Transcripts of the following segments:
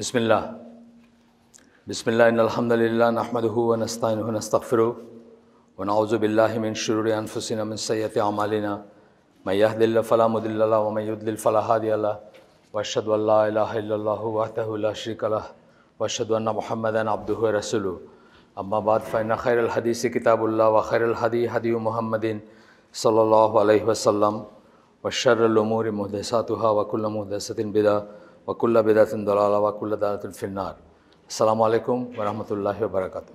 बिसमिल्ल बसमिल्लाम्दल नहमदनस्तफ़िर वनाउज़बिल्लिन शरूरफ़िन सैत आमालिना मैहदिल्ल फ़लामदिल्ला वमैदिल फ़लाहदिल वशद वल्ला शरीकल वशदन महमदन अब्दू रसूल अम्माबाद फ़ैन खैरहदीस किताबुल्ला व खैरहदी हदी महमदिन सल्ला वसम वशरमूर महदसातहा वकुल महदसतिन बिदा ওয়াকুল্লা বেদাতিন দলাল ওয়াকুল্লা দালাতুল ফিন্নার আসসালামু আলাইকুম রহমতুল্লাহ বারাকাত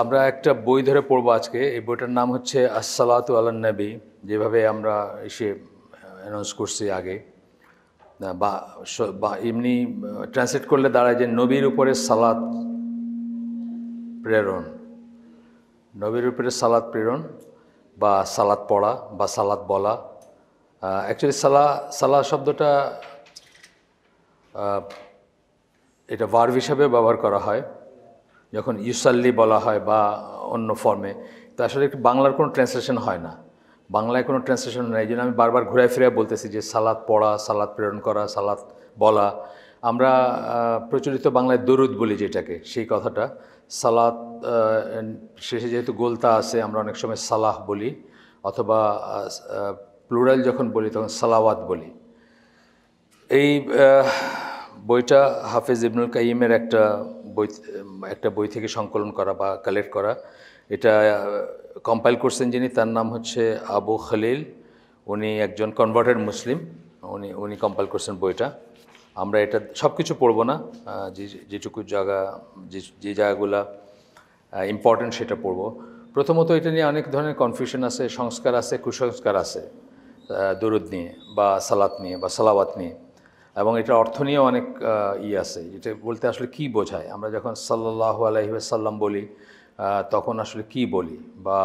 আমরা একটা বই ধরে পড়বো আজকে এই বইটার নাম হচ্ছে আসসালাতু নবী যেভাবে আমরা এসে অ্যানাউন্স করছি আগে বা বা এমনি ট্রান্সলেট করলে দাঁড়ায় যে নবীর উপরে সালাত প্রেরণ নবীর উপরে সালাত প্রেরণ বা সালাত পড়া বা সালাত বলা অ্যাকচুয়ালি সালা সালা শব্দটা এটা বার হিসাবে ব্যবহার করা হয় যখন ইউসাল্লি বলা হয় বা অন্য ফর্মে তো আসলে একটু বাংলার কোনো ট্রান্সলেশন হয় না বাংলায় কোনো ট্রান্সলেশন নেই জন্য আমি বারবার ঘুরে ফিরে বলতেছি যে সালাদ পড়া সালাদ প্রেরণ করা সালাদ বলা আমরা প্রচলিত বাংলায় দরুদ বলি যেটাকে সেই কথাটা সালাদ শেষে যেহেতু গোলতা আছে আমরা অনেক সময় সালাহ বলি অথবা প্লুরাল যখন বলি তখন সালাওয়াত বলি এই বইটা হাফেজ ইবনুল কাইমের একটা বই একটা বই থেকে সংকলন করা বা কালেক্ট করা এটা কম্পাইল করছেন যিনি তার নাম হচ্ছে আবু খলিল উনি একজন কনভার্টেড মুসলিম উনি উনি কম্পাইল করছেন বইটা আমরা এটা সব কিছু পড়বো না যে যেটুকু জায়গা যে যে জায়গাগুলো ইম্পর্টেন্ট সেটা পড়বো প্রথমত এটা নিয়ে অনেক ধরনের কনফিউশন আছে সংস্কার আছে কুসংস্কার আছে দরুদ নিয়ে বা সালাত নিয়ে বা সালাওয়াত নিয়ে এবং এটা অর্থ নিয়েও অনেক ই আছে এটা বলতে আসলে কি বোঝায় আমরা যখন সাল্লাহ সাল্লাম বলি তখন আসলে কি বলি বা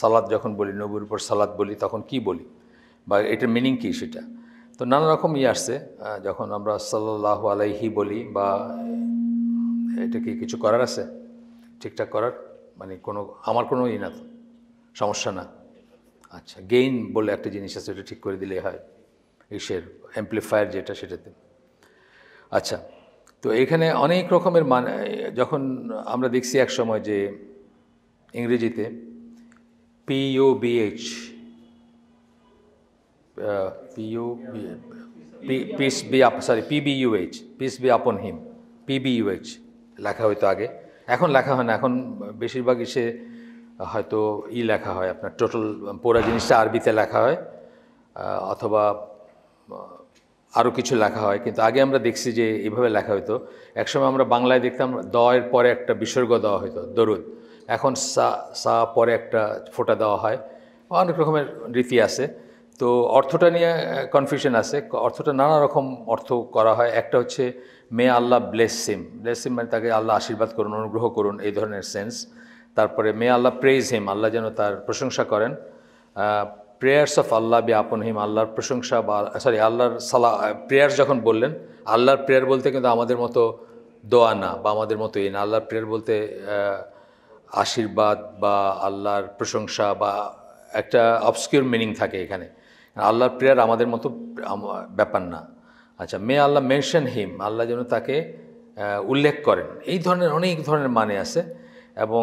সালাদ যখন বলি নবুর উপর সালাদ বলি তখন কি বলি বা এটার মিনিং কী সেটা তো নানা রকম ই আসছে যখন আমরা সাল্লাহ আলাইহি বলি বা এটা কি কিছু করার আছে ঠিকঠাক করার মানে কোনো আমার কোনো ই না সমস্যা না আচ্ছা গেইন বলে একটা জিনিস আছে এটা ঠিক করে দিলে হয় ইসের অ্যাম্পলিফায়ার যেটা সেটাতে আচ্ছা তো এখানে অনেক রকমের মান যখন আমরা দেখছি এক সময় যে ইংরেজিতে BH PO peace be up sorry PBUH peace be upon him PBUH লেখা হইতো আগে এখন লেখা হয় না এখন বেশিরভাগ ইসে হয়তো ই লেখা হয় আপনার টোটাল পোড়া জিনিসটা আরবিতে লেখা হয় অথবা আরও কিছু লেখা হয় কিন্তু আগে আমরা দেখছি যে এভাবে লেখা হতো একসময় আমরা বাংলায় দেখতাম দয়ের পরে একটা বিসর্গ দেওয়া হতো দরুদ এখন সা সা পরে একটা ফোটা দেওয়া হয় অনেক রকমের রীতি আছে তো অর্থটা নিয়ে কনফিউশন আছে অর্থটা নানা রকম অর্থ করা হয় একটা হচ্ছে মে আল্লাহ ব্লেসিম ব্লেসিম মানে তাকে আল্লাহ আশীর্বাদ করুন অনুগ্রহ করুন এই ধরনের সেন্স তারপরে মে আল্লাহ প্রেজ হিম আল্লাহ যেন তার প্রশংসা করেন prayers of Allah B upon হিম আল্লাহর প্রশংসা বা সরি আল্লাহর সালা প্রেয়ার যখন বললেন আল্লাহর প্রেয়ার বলতে কিন্তু আমাদের মতো দোয়া না বা আমাদের মতো এই না আল্লাহর প্রেয়ার বলতে আশীর্বাদ বা আল্লাহর প্রশংসা বা একটা অবসকিউর মিনিং থাকে এখানে আল্লাহর প্রেয়ার আমাদের মতো ব্যাপার না আচ্ছা মে আল্লাহ মেনশন হিম আল্লাহ যেন তাকে উল্লেখ করেন এই ধরনের অনেক ধরনের মানে আছে এবং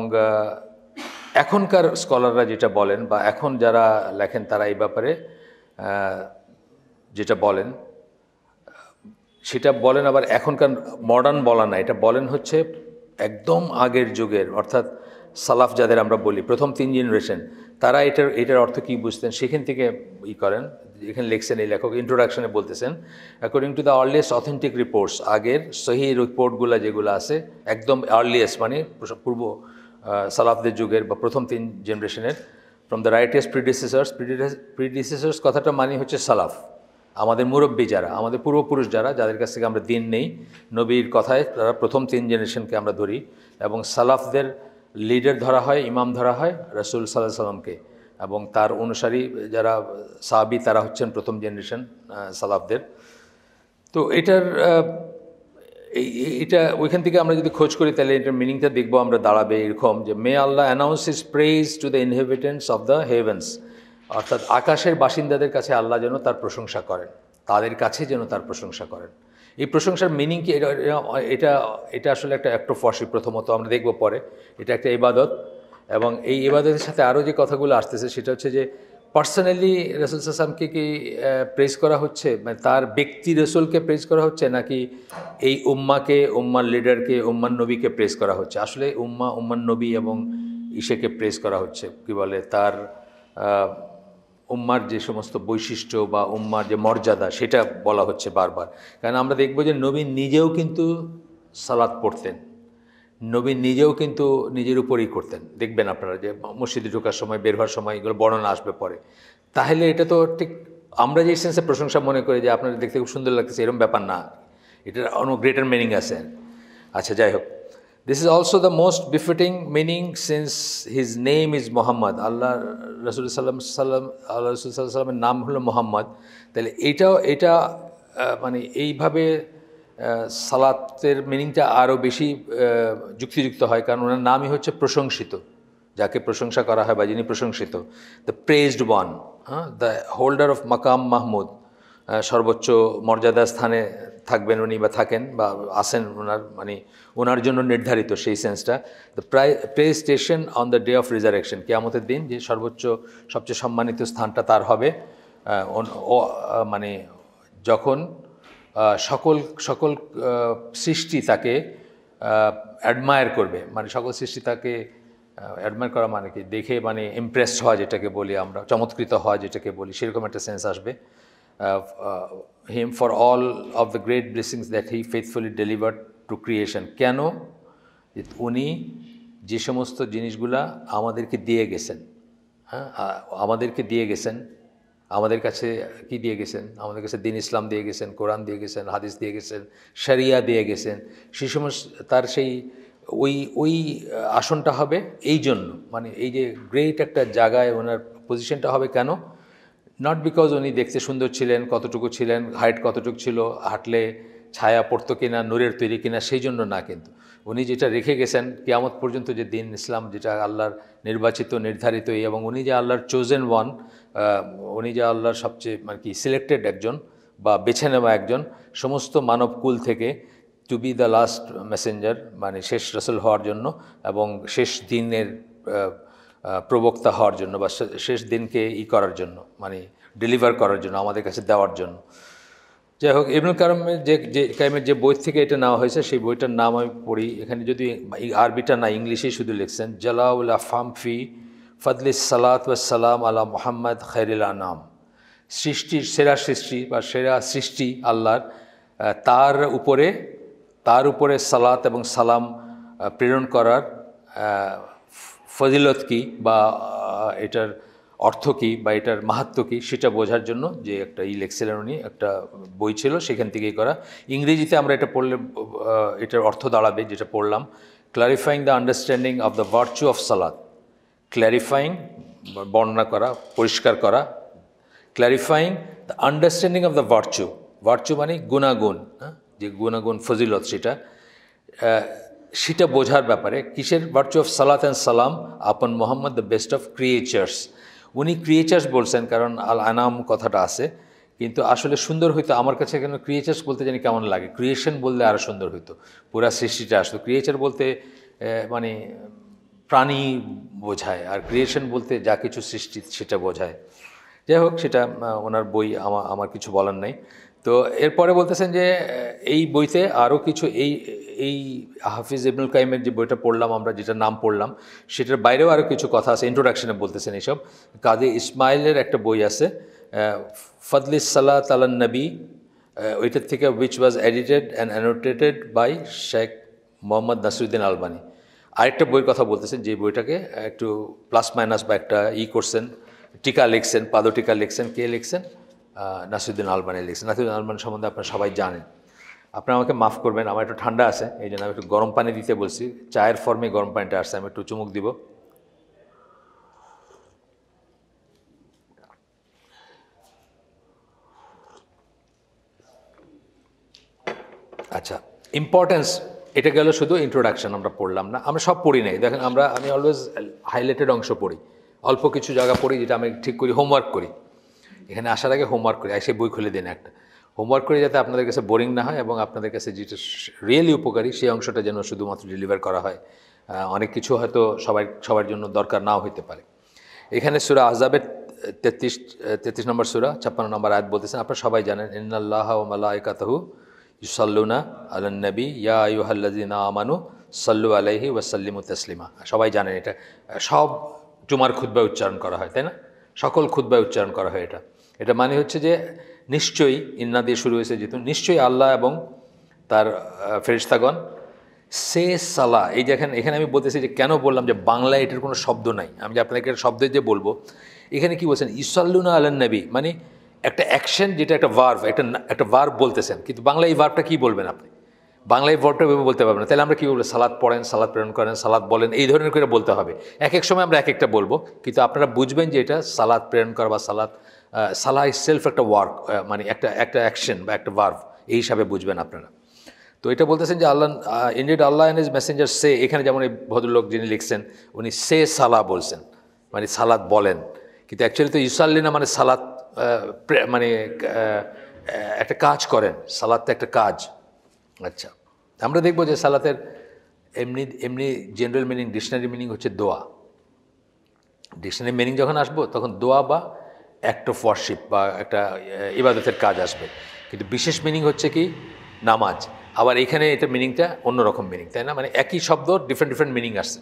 এখনকার স্কলাররা যেটা বলেন বা এখন যারা লেখেন তারা এই ব্যাপারে যেটা বলেন সেটা বলেন আবার এখনকার মডার্ন বলা না এটা বলেন হচ্ছে একদম আগের যুগের অর্থাৎ সালাফ যাদের আমরা বলি প্রথম তিন জেনারেশন তারা এটার এটার অর্থ কী বুঝতেন সেখান থেকে ই করেন এখানে লিখছেন এই লেখক ইন্ট্রোডাকশনে বলতেছেন according to the earliest authentic reports আগের সহি রিপোর্টগুলো যেগুলো আছে একদম আর্লিয়েস্ট মানে পূর্ব সালাফদের যুগের বা প্রথম তিন জেনারেশনের ফ্রম দ্য রাইটেস্ট প্রিডিসেসার্স প্রিডিসেসার্স কথাটা মানে হচ্ছে সালাফ আমাদের মুরব্বী যারা আমাদের পূর্বপুরুষ যারা যাদের কাছ থেকে আমরা দিন নেই নবীর কথায় তারা প্রথম তিন জেনারেশনকে আমরা ধরি এবং সালাফদের লিডার ধরা হয় ইমাম ধরা হয় রসুল সাল্লাহ সাল্লামকে এবং তার অনুসারী যারা সাহাবি তারা হচ্ছেন প্রথম জেনারেশন সালাফদের তো এটার এই এটা ওইখান থেকে আমরা যদি খোঁজ করি তাহলে এটার মিনিংটা দেখবো আমরা দাঁড়াবে এরকম যে may Allah announce his praise to the inhabitants of the heavens অর্থাৎ আকাশের বাসিন্দাদের কাছে আল্লাহ যেন তার প্রশংসা করেন তাদের কাছে যেন তার প্রশংসা করেন এই প্রশংসার মিনিং কি এটা এটা আসলে একটা অ্যাক্ট অফ ওয়ার্শিপ প্রথমত আমরা দেখব পরে এটা একটা ইবাদত এবং এই ইবাদতের সাথে আরও যে কথাগুলো আসতেছে সেটা হচ্ছে যে পার্সোনালি রসুল সাসামকে কি প্রেস করা হচ্ছে মানে তার ব্যক্তি রসুলকে প্রেস করা হচ্ছে নাকি এই উম্মাকে উম্মার লিডারকে উম্মান নবীকে প্রেস করা হচ্ছে আসলে উম্মা উম্মান নবী এবং ইসেকে প্রেস করা হচ্ছে কি বলে তার উম্মার যে সমস্ত বৈশিষ্ট্য বা উম্মার যে মর্যাদা সেটা বলা হচ্ছে বারবার কারণ আমরা দেখব যে নবী নিজেও কিন্তু সালাদ পড়তেন নবী নিজেও কিন্তু নিজের উপরেই করতেন দেখবেন আপনারা যে মসজিদে ঢোকার সময় বের হওয়ার সময় এগুলো বর্ণনা আসবে পরে তাহলে এটা তো ঠিক আমরা যে সেন্সে প্রশংসা মনে করি যে আপনাদের দেখতে খুব সুন্দর লাগতেছে এরম ব্যাপার না এটার অনেক গ্রেটার মিনিং আছে আচ্ছা যাই হোক this is also the most befitting meaning since his name is Muhammad Allah রসুল সাল্লাম সাল্লাম আল্লাহ রসুল সাল্লাহ সাল্লামের নাম হলো মোহাম্মদ তাহলে এটাও এটা মানে এইভাবে সালাতের মিনিংটা আরও বেশি যুক্তিযুক্ত হয় কারণ ওনার নামই হচ্ছে প্রশংসিত যাকে প্রশংসা করা হয় বা যিনি প্রশংসিত দ্য প্রেজড ওয়ান হ্যাঁ দ্য হোল্ডার অফ মাকাম মাহমুদ সর্বোচ্চ মর্যাদা স্থানে থাকবেন উনি বা থাকেন বা আসেন ওনার মানে ওনার জন্য নির্ধারিত সেই সেন্সটা দ্য প্রাই pray station on the day of resurrection কেয়ামতের দিন যে সর্বোচ্চ সবচেয়ে সম্মানিত স্থানটা তার হবে মানে যখন সকল সকল সৃষ্টি তাকে অ্যাডমায়ার করবে মানে সকল সৃষ্টি তাকে অ্যাডমায়ার করা মানে কি দেখে মানে ইমপ্রেসড হওয়া যেটাকে বলি আমরা চমৎকৃত হওয়া যেটাকে বলি সেরকম একটা সেন্স আসবে him for all of the great blessings that he faithfully deliver to creation কেন উনি যে সমস্ত জিনিসগুলা আমাদেরকে দিয়ে গেছেন হ্যাঁ আমাদেরকে দিয়ে গেছেন আমাদের কাছে কি দিয়ে গেছেন আমাদের কাছে দিন ইসলাম দিয়ে গেছেন কোরআন দিয়ে গেছেন হাদিস দিয়ে গেছেন শরিয়া দিয়ে গেছেন সেই সময় তার সেই ওই ওই আসনটা হবে এই জন্য মানে এই যে গ্রেট একটা জায়গায় ওনার পজিশনটা হবে কেন নট বিকজ উনি দেখতে সুন্দর ছিলেন কতটুকু ছিলেন হাইট কতটুকু ছিল হাঁটলে ছায়া পড়তো কিনা নূরের তৈরি কিনা সেই জন্য না কিন্তু উনি যেটা রেখে গেছেন কেয়ামত পর্যন্ত যে দিন ইসলাম যেটা আল্লাহর নির্বাচিত নির্ধারিত এবং উনি যে আল্লাহর চোজেন ওয়ান উনি যা আল্লাহর সবচেয়ে মানে কি সিলেক্টেড একজন বা বেছে নেওয়া একজন সমস্ত মানবকুল থেকে to be the last messenger মানে শেষ রসল হওয়ার জন্য এবং শেষ দিনের প্রবক্তা হওয়ার জন্য বা শেষ দিনকে ই করার জন্য মানে ডেলিভার করার জন্য আমাদের কাছে দেওয়ার জন্য যাই হোক ইবনুল কালামের যে যে কাইমের যে বই থেকে এটা নেওয়া হয়েছে সেই বইটার নাম আমি পড়ি এখানে যদি আরবিটা না ইংলিশেই শুধু লিখছেন জালাউল আফাম ফি ফদলি সালাত সালাম আলা মোহাম্মদ খৈরুল্লা নাম সৃষ্টির সেরা সৃষ্টি বা সেরা সৃষ্টি আল্লাহর তার উপরে তার উপরে সালাত এবং সালাম প্রেরণ করার ফজিলত কি বা এটার অর্থ কী বা এটার মাহাত্ম কী সেটা বোঝার জন্য যে একটা ই লেকচারের উনি একটা বই ছিল সেখান থেকেই করা ইংরেজিতে আমরা এটা পড়লে এটার অর্থ দাঁড়াবে যেটা পড়লাম clarifying the understanding of the virtue of সালাদ ক্ল্যারিফাইং বর্ণনা করা পরিষ্কার করা clarifying the understanding of the virtue virtue মানে গুণাগুণ হ্যাঁ? যে গুণাগুণ ফজিলত সেটা সেটা বোঝার ব্যাপারে কিসের ভার্চু অফ সালাত অ্যান্ড সালাম upon Muhammad the best of creatures উনি ক্রিয়েচার্স বলছেন কারণ আল আনাম কথাটা আছে কিন্তু আসলে সুন্দর হইতো আমার কাছে কেন ক্রিয়েচার্স বলতে জানি কেমন লাগে ক্রিয়েশন বললে আরও সুন্দর হইতো পুরা সৃষ্টিটা আসতো ক্রিয়েচার বলতে মানে প্রাণী বোঝায় আর ক্রিয়েশন বলতে যা কিছু সৃষ্টি সেটা বোঝায় যাই হোক সেটা ওনার বই আমার আমার কিছু বলার নাই তো এরপরে বলতেছেন যে এই বইতে আরও কিছু এই এই হাফিজ ইবনুল কাইমের যে বইটা পড়লাম আমরা যেটা নাম পড়লাম সেটার বাইরেও আরও কিছু কথা আছে ইন্ট্রোডাকশনে বলতেছেন এইসব কাজী ইসমাইলের একটা বই আছে ফদলি সাল্লাহ তালান নবী ওইটার থেকে which was edited and annotated by Sheikh Muhammad Nasiruddin Albani আরেকটা বইয়ের কথা বলতেছেন যে বইটাকে একটু প্লাস মাইনাস বা একটা ই করছেন টিকা লিখছেন পাদটিকা লিখছেন কে লিখছেন নাসিরুদ্দিন আলমানি লিখছেন নাসিরুদ্দিন আলমান সম্বন্ধে আপনারা সবাই জানেন আপনারা আমাকে মাফ করবেন আমার একটু ঠান্ডা আছে এই জন্য আমি একটু গরম পানি দিতে বলছি চায়ের ফর্মে গরম পানিটা আসছে আমি একটু চুমুক দিব আচ্ছা ইম্পর্টেন্স এটা গেল শুধু ইন্ট্রোডাকশন আমরা পড়লাম না আমরা সব পড়ি নাই দেখেন আমরা আমি অলওয়েজ হাইলাইটেড অংশ পড়ি অল্প কিছু জায়গা পড়ি যেটা আমি ঠিক করি হোমওয়ার্ক করি এখানে আসার আগে হোমওয়ার্ক করি এসে বই খুলে দিন একটা হোমওয়ার্ক করে যাতে আপনাদের কাছে বোরিং না হয় এবং আপনাদের কাছে যেটা রিয়েলি উপকারী সেই অংশটা যেন শুধুমাত্র ডেলিভার করা হয় অনেক কিছু হয়তো সবাই সবার জন্য দরকার নাও হইতে পারে এখানে সুরা আজাবের তেত্রিশ তেত্রিশ নম্বর সুরা ছাপ্পান্ন নম্বর আয়াত বলতেছেন আপনারা সবাই জানেন ইন্নাল্লাহ মালা একাতাহু ইউসাল্লুনা আলনবী ইয়া ইউহাল্লাদিনা আমানু সাল্লু আলহি ওয়াসাল্লিমু তসলিমা সবাই জানেন এটা সব জুমার খুদ্বায় উচ্চারণ করা হয় তাই না সকল খুদ্বায় উচ্চারণ করা হয় এটা এটা মানে হচ্ছে যে নিশ্চয়ই ইন্না দিয়ে শুরু হয়েছে যেহেতু নিশ্চয়ই আল্লাহ এবং তার ফেরিস্তাগণ সে সালা এই যেখানে এখানে আমি বলতেছি যে কেন বললাম যে বাংলায় এটার কোনো শব্দ নাই আমি যে আপনাকে শব্দের যে বলবো এখানে কি বলছেন ইসাল্লুনা আলান্নবী মানে একটা অ্যাকশন যেটা একটা ভার্ভ একটা একটা ভার্ভ বলতেছেন কিন্তু বাংলা এই ভার্ভটা কী বলবেন আপনি বাংলায় ভার্ভটা ভেবে বলতে পারবেন না তাহলে আমরা কী বলবো সালাদ পড়েন সালাদ প্রেরণ করেন সালাদ বলেন এই ধরনের করে বলতে হবে এক এক সময় আমরা এক একটা বলবো কিন্তু আপনারা বুঝবেন যে এটা সালাদ প্রেরণ করা বা সালাদ সালা ইজ সেলফ একটা ওয়ার্ক মানে একটা একটা অ্যাকশন বা একটা ভার্ভ এই হিসাবে বুঝবেন আপনারা তো এটা বলতেছেন যে Allah indeed Allah and his messenger সে এখানে যেমন এই ভদ্রলোক যিনি লিখছেন উনি সে সালা বলছেন মানে সালাদ বলেন কিন্তু অ্যাকচুয়ালি তো ইসাল্লিনা মানে সালাদ মানে একটা কাজ করেন সালাদ একটা কাজ আচ্ছা আমরা দেখব যে সালাতের এমনি এমনি জেনারেল মিনিং ডিকশনারি মিনিং হচ্ছে দোয়া ডিকশনারি মিনিং যখন আসবো তখন দোয়া বা অ্যাক্ট অফ ওয়ারশিপ বা একটা ইবাদতের কাজ আসবে কিন্তু বিশেষ মিনিং হচ্ছে কি নামাজ আবার এখানে এটা মিনিংটা অন্যরকম মিনিং তাই না মানে একই শব্দ ডিফারেন্ট ডিফারেন্ট মিনিং আসছে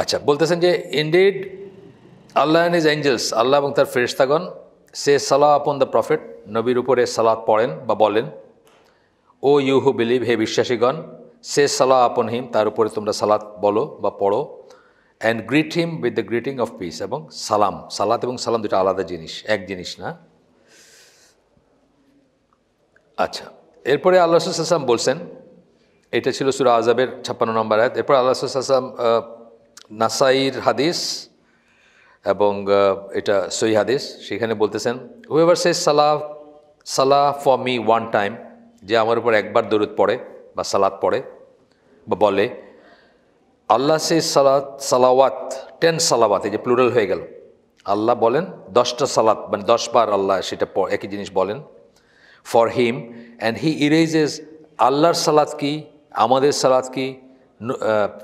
আচ্ছা বলতেছেন যে indeed Allah and his angels Allah এবং তার ফেরিস্তাগণ সে সালাহ আপন দ্য প্রফেট নবীর উপরে সালাদ পড়েন বা বলেন ও you who believe hey বিশ্বাসীগণ say Salah upon হিম তার উপরে তোমরা সালাদ বলো বা পড়ো and greet him with the greeting of peace এবং সালাম সালাত এবং সালাম দুটা আলাদা জিনিস এক জিনিস না আচ্ছা এরপরে আল্লাহ সাল্লাম বলছেন এটা ছিল সুরা আজাবের ছাপ্পান্ন নম্বর আয়াত এরপর আল্লাহ সাল্লাম নাসাইর হাদিস এবং এটা সই হাদিস সেখানে বলতেছেন হুয়েভার সে সালাহ সালাহ ফর মি ওয়ান টাইম যে আমার উপর একবার দরুদ পড়ে বা সালাত পড়ে বা বলে আল্লাহ সে সালাত সালাওয়াত টেন সালাওয়াত এই যে প্লুরাল হয়ে গেল আল্লাহ বলেন দশটা সালাত মানে দশবার আল্লাহ সেটা একই জিনিস বলেন ফর হিম অ্যান্ড হি ইরেজেস আল্লাহর সালাত কি আমাদের সালাত কি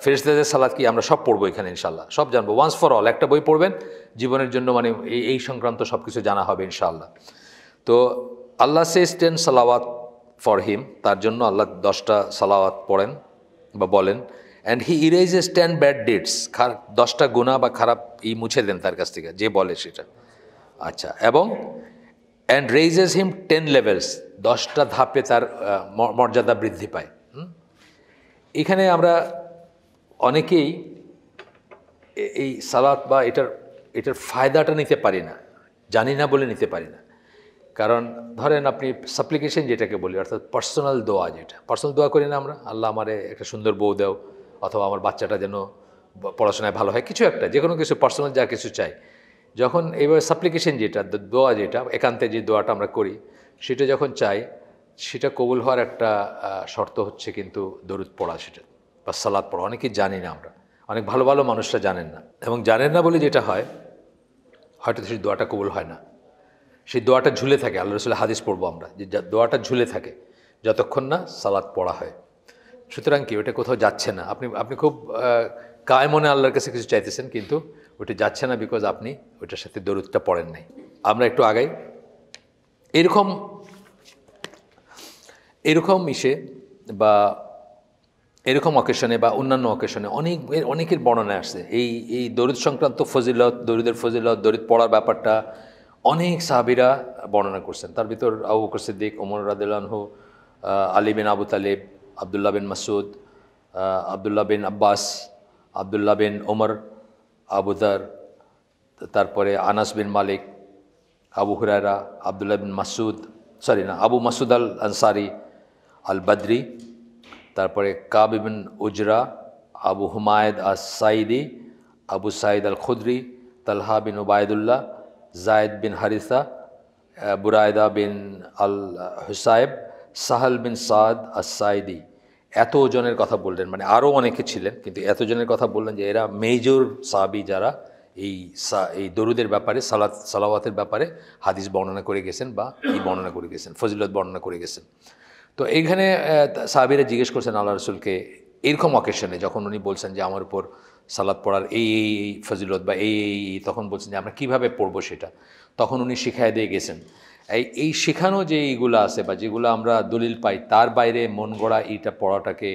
ফেরেস্তাদের সালাদ কি আমরা সব পড়বো এখানে ইনশাল্লাহ সব জানবো ওয়ান্স ফর অল একটা বই পড়বেন জীবনের জন্য মানে এই সংক্রান্ত সব কিছু জানা হবে ইনশাআল্লাহ তো আল্লাহ সেস টেন সালাওয়াত ফর হিম তার জন্য আল্লাহ দশটা সালাওয়াত পড়েন বা বলেন অ্যান্ড হি ইরেজ এ স্ট্যান ব্যাড ডেটস দশটা গুণা বা খারাপ ই মুছে দেন তার কাছ থেকে যে বলে সেটা আচ্ছা এবং and raises him ten levels দশটা ধাপে তার মর্যাদা বৃদ্ধি পায় এখানে আমরা অনেকেই এই সালাত বা এটার এটার ফায়দাটা নিতে পারি না জানি না বলে নিতে পারি না কারণ ধরেন আপনি সাপ্লিকেশন যেটাকে বলি অর্থাৎ পার্সোনাল দোয়া যেটা পার্সোনাল দোয়া করি না আমরা আল্লাহ আমারে একটা সুন্দর বউ দেও অথবা আমার বাচ্চাটা যেন পড়াশোনায় ভালো হয় কিছু একটা যে কোনো কিছু পার্সোনাল যা কিছু চাই যখন এইভাবে সাপ্লিকেশন যেটা দোয়া যেটা একান্তে যে দোয়াটা আমরা করি সেটা যখন চাই সেটা কবুল হওয়ার একটা শর্ত হচ্ছে কিন্তু দরুদ পড়া সেটা বা সালাদ পড়া অনেকেই জানি না আমরা অনেক ভালো ভালো মানুষরা জানেন না এবং জানেন না বলে যেটা হয় হয়তো সেই দোয়াটা কবুল হয় না সেই দোয়াটা ঝুলে থাকে আল্লাহ রসুল্লাহ হাদিস পড়বো আমরা যে দোয়াটা ঝুলে থাকে যতক্ষণ না সালাদ পড়া হয় সুতরাং কি ওটা কোথাও যাচ্ছে না আপনি আপনি খুব কায় মনে আল্লাহর কাছে কিছু চাইতেছেন কিন্তু ওটা যাচ্ছে না বিকজ আপনি ওটার সাথে দরুদটা পড়েন নাই আমরা একটু আগাই এরকম এরকম ইসে বা এরকম অকেশনে বা অন্যান্য অকেশনে অনেক অনেকের বর্ণনা আসছে এই এই দরিদ সংক্রান্ত ফজিলত দরিদের ফজিলত দরিদ পড়ার ব্যাপারটা অনেক সাহাবিরা বর্ণনা করছেন তার ভিতর আবু বকর সিদ্দিক ওমর রাদিল্লানহু আলী বিন আবু তালেব আবদুল্লাহ বিন মাসুদ আবদুল্লাহ বিন আব্বাস আবদুল্লাহ বিন ওমর আবুদার তারপরে আনাস বিন মালিক আবু হুরায়রা আবদুল্লাহ বিন মাসুদ সরি না আবু মাসুদ আল আনসারি আল বাদরি তারপরে কাবিবিন উজরা আবু হুমায়দ আস সাইদি আবু সাইদ আল খুদ্রি তালহা বিন ওবায়দুল্লাহ জায়দ বিন হারিসা বুরায়দা বিন আল হুসাইব সাহাল বিন সাদ আস সাইদি এত জনের কথা বললেন মানে আরও অনেকে ছিলেন কিন্তু এতজনের কথা বললেন যে এরা মেজর সাবি যারা এই এই দরুদের ব্যাপারে সালাত সালাওয়াতের ব্যাপারে হাদিস বর্ণনা করে গেছেন বা এই বর্ণনা করে গেছেন ফজিলত বর্ণনা করে গেছেন তো এইখানে সাহাবিরা জিজ্ঞেস করছেন আল্লাহ রসুলকে এরকম অকেশনে যখন উনি বলছেন যে আমার উপর সালাদ পড়ার এই এই ফজিলত বা এই এই তখন বলছেন যে আমরা কীভাবে পড়বো সেটা তখন উনি শিখায় দিয়ে গেছেন এই এই শেখানো যে এইগুলো আছে বা যেগুলো আমরা দলিল পাই তার বাইরে মন গড়া এইটা পড়াটাকে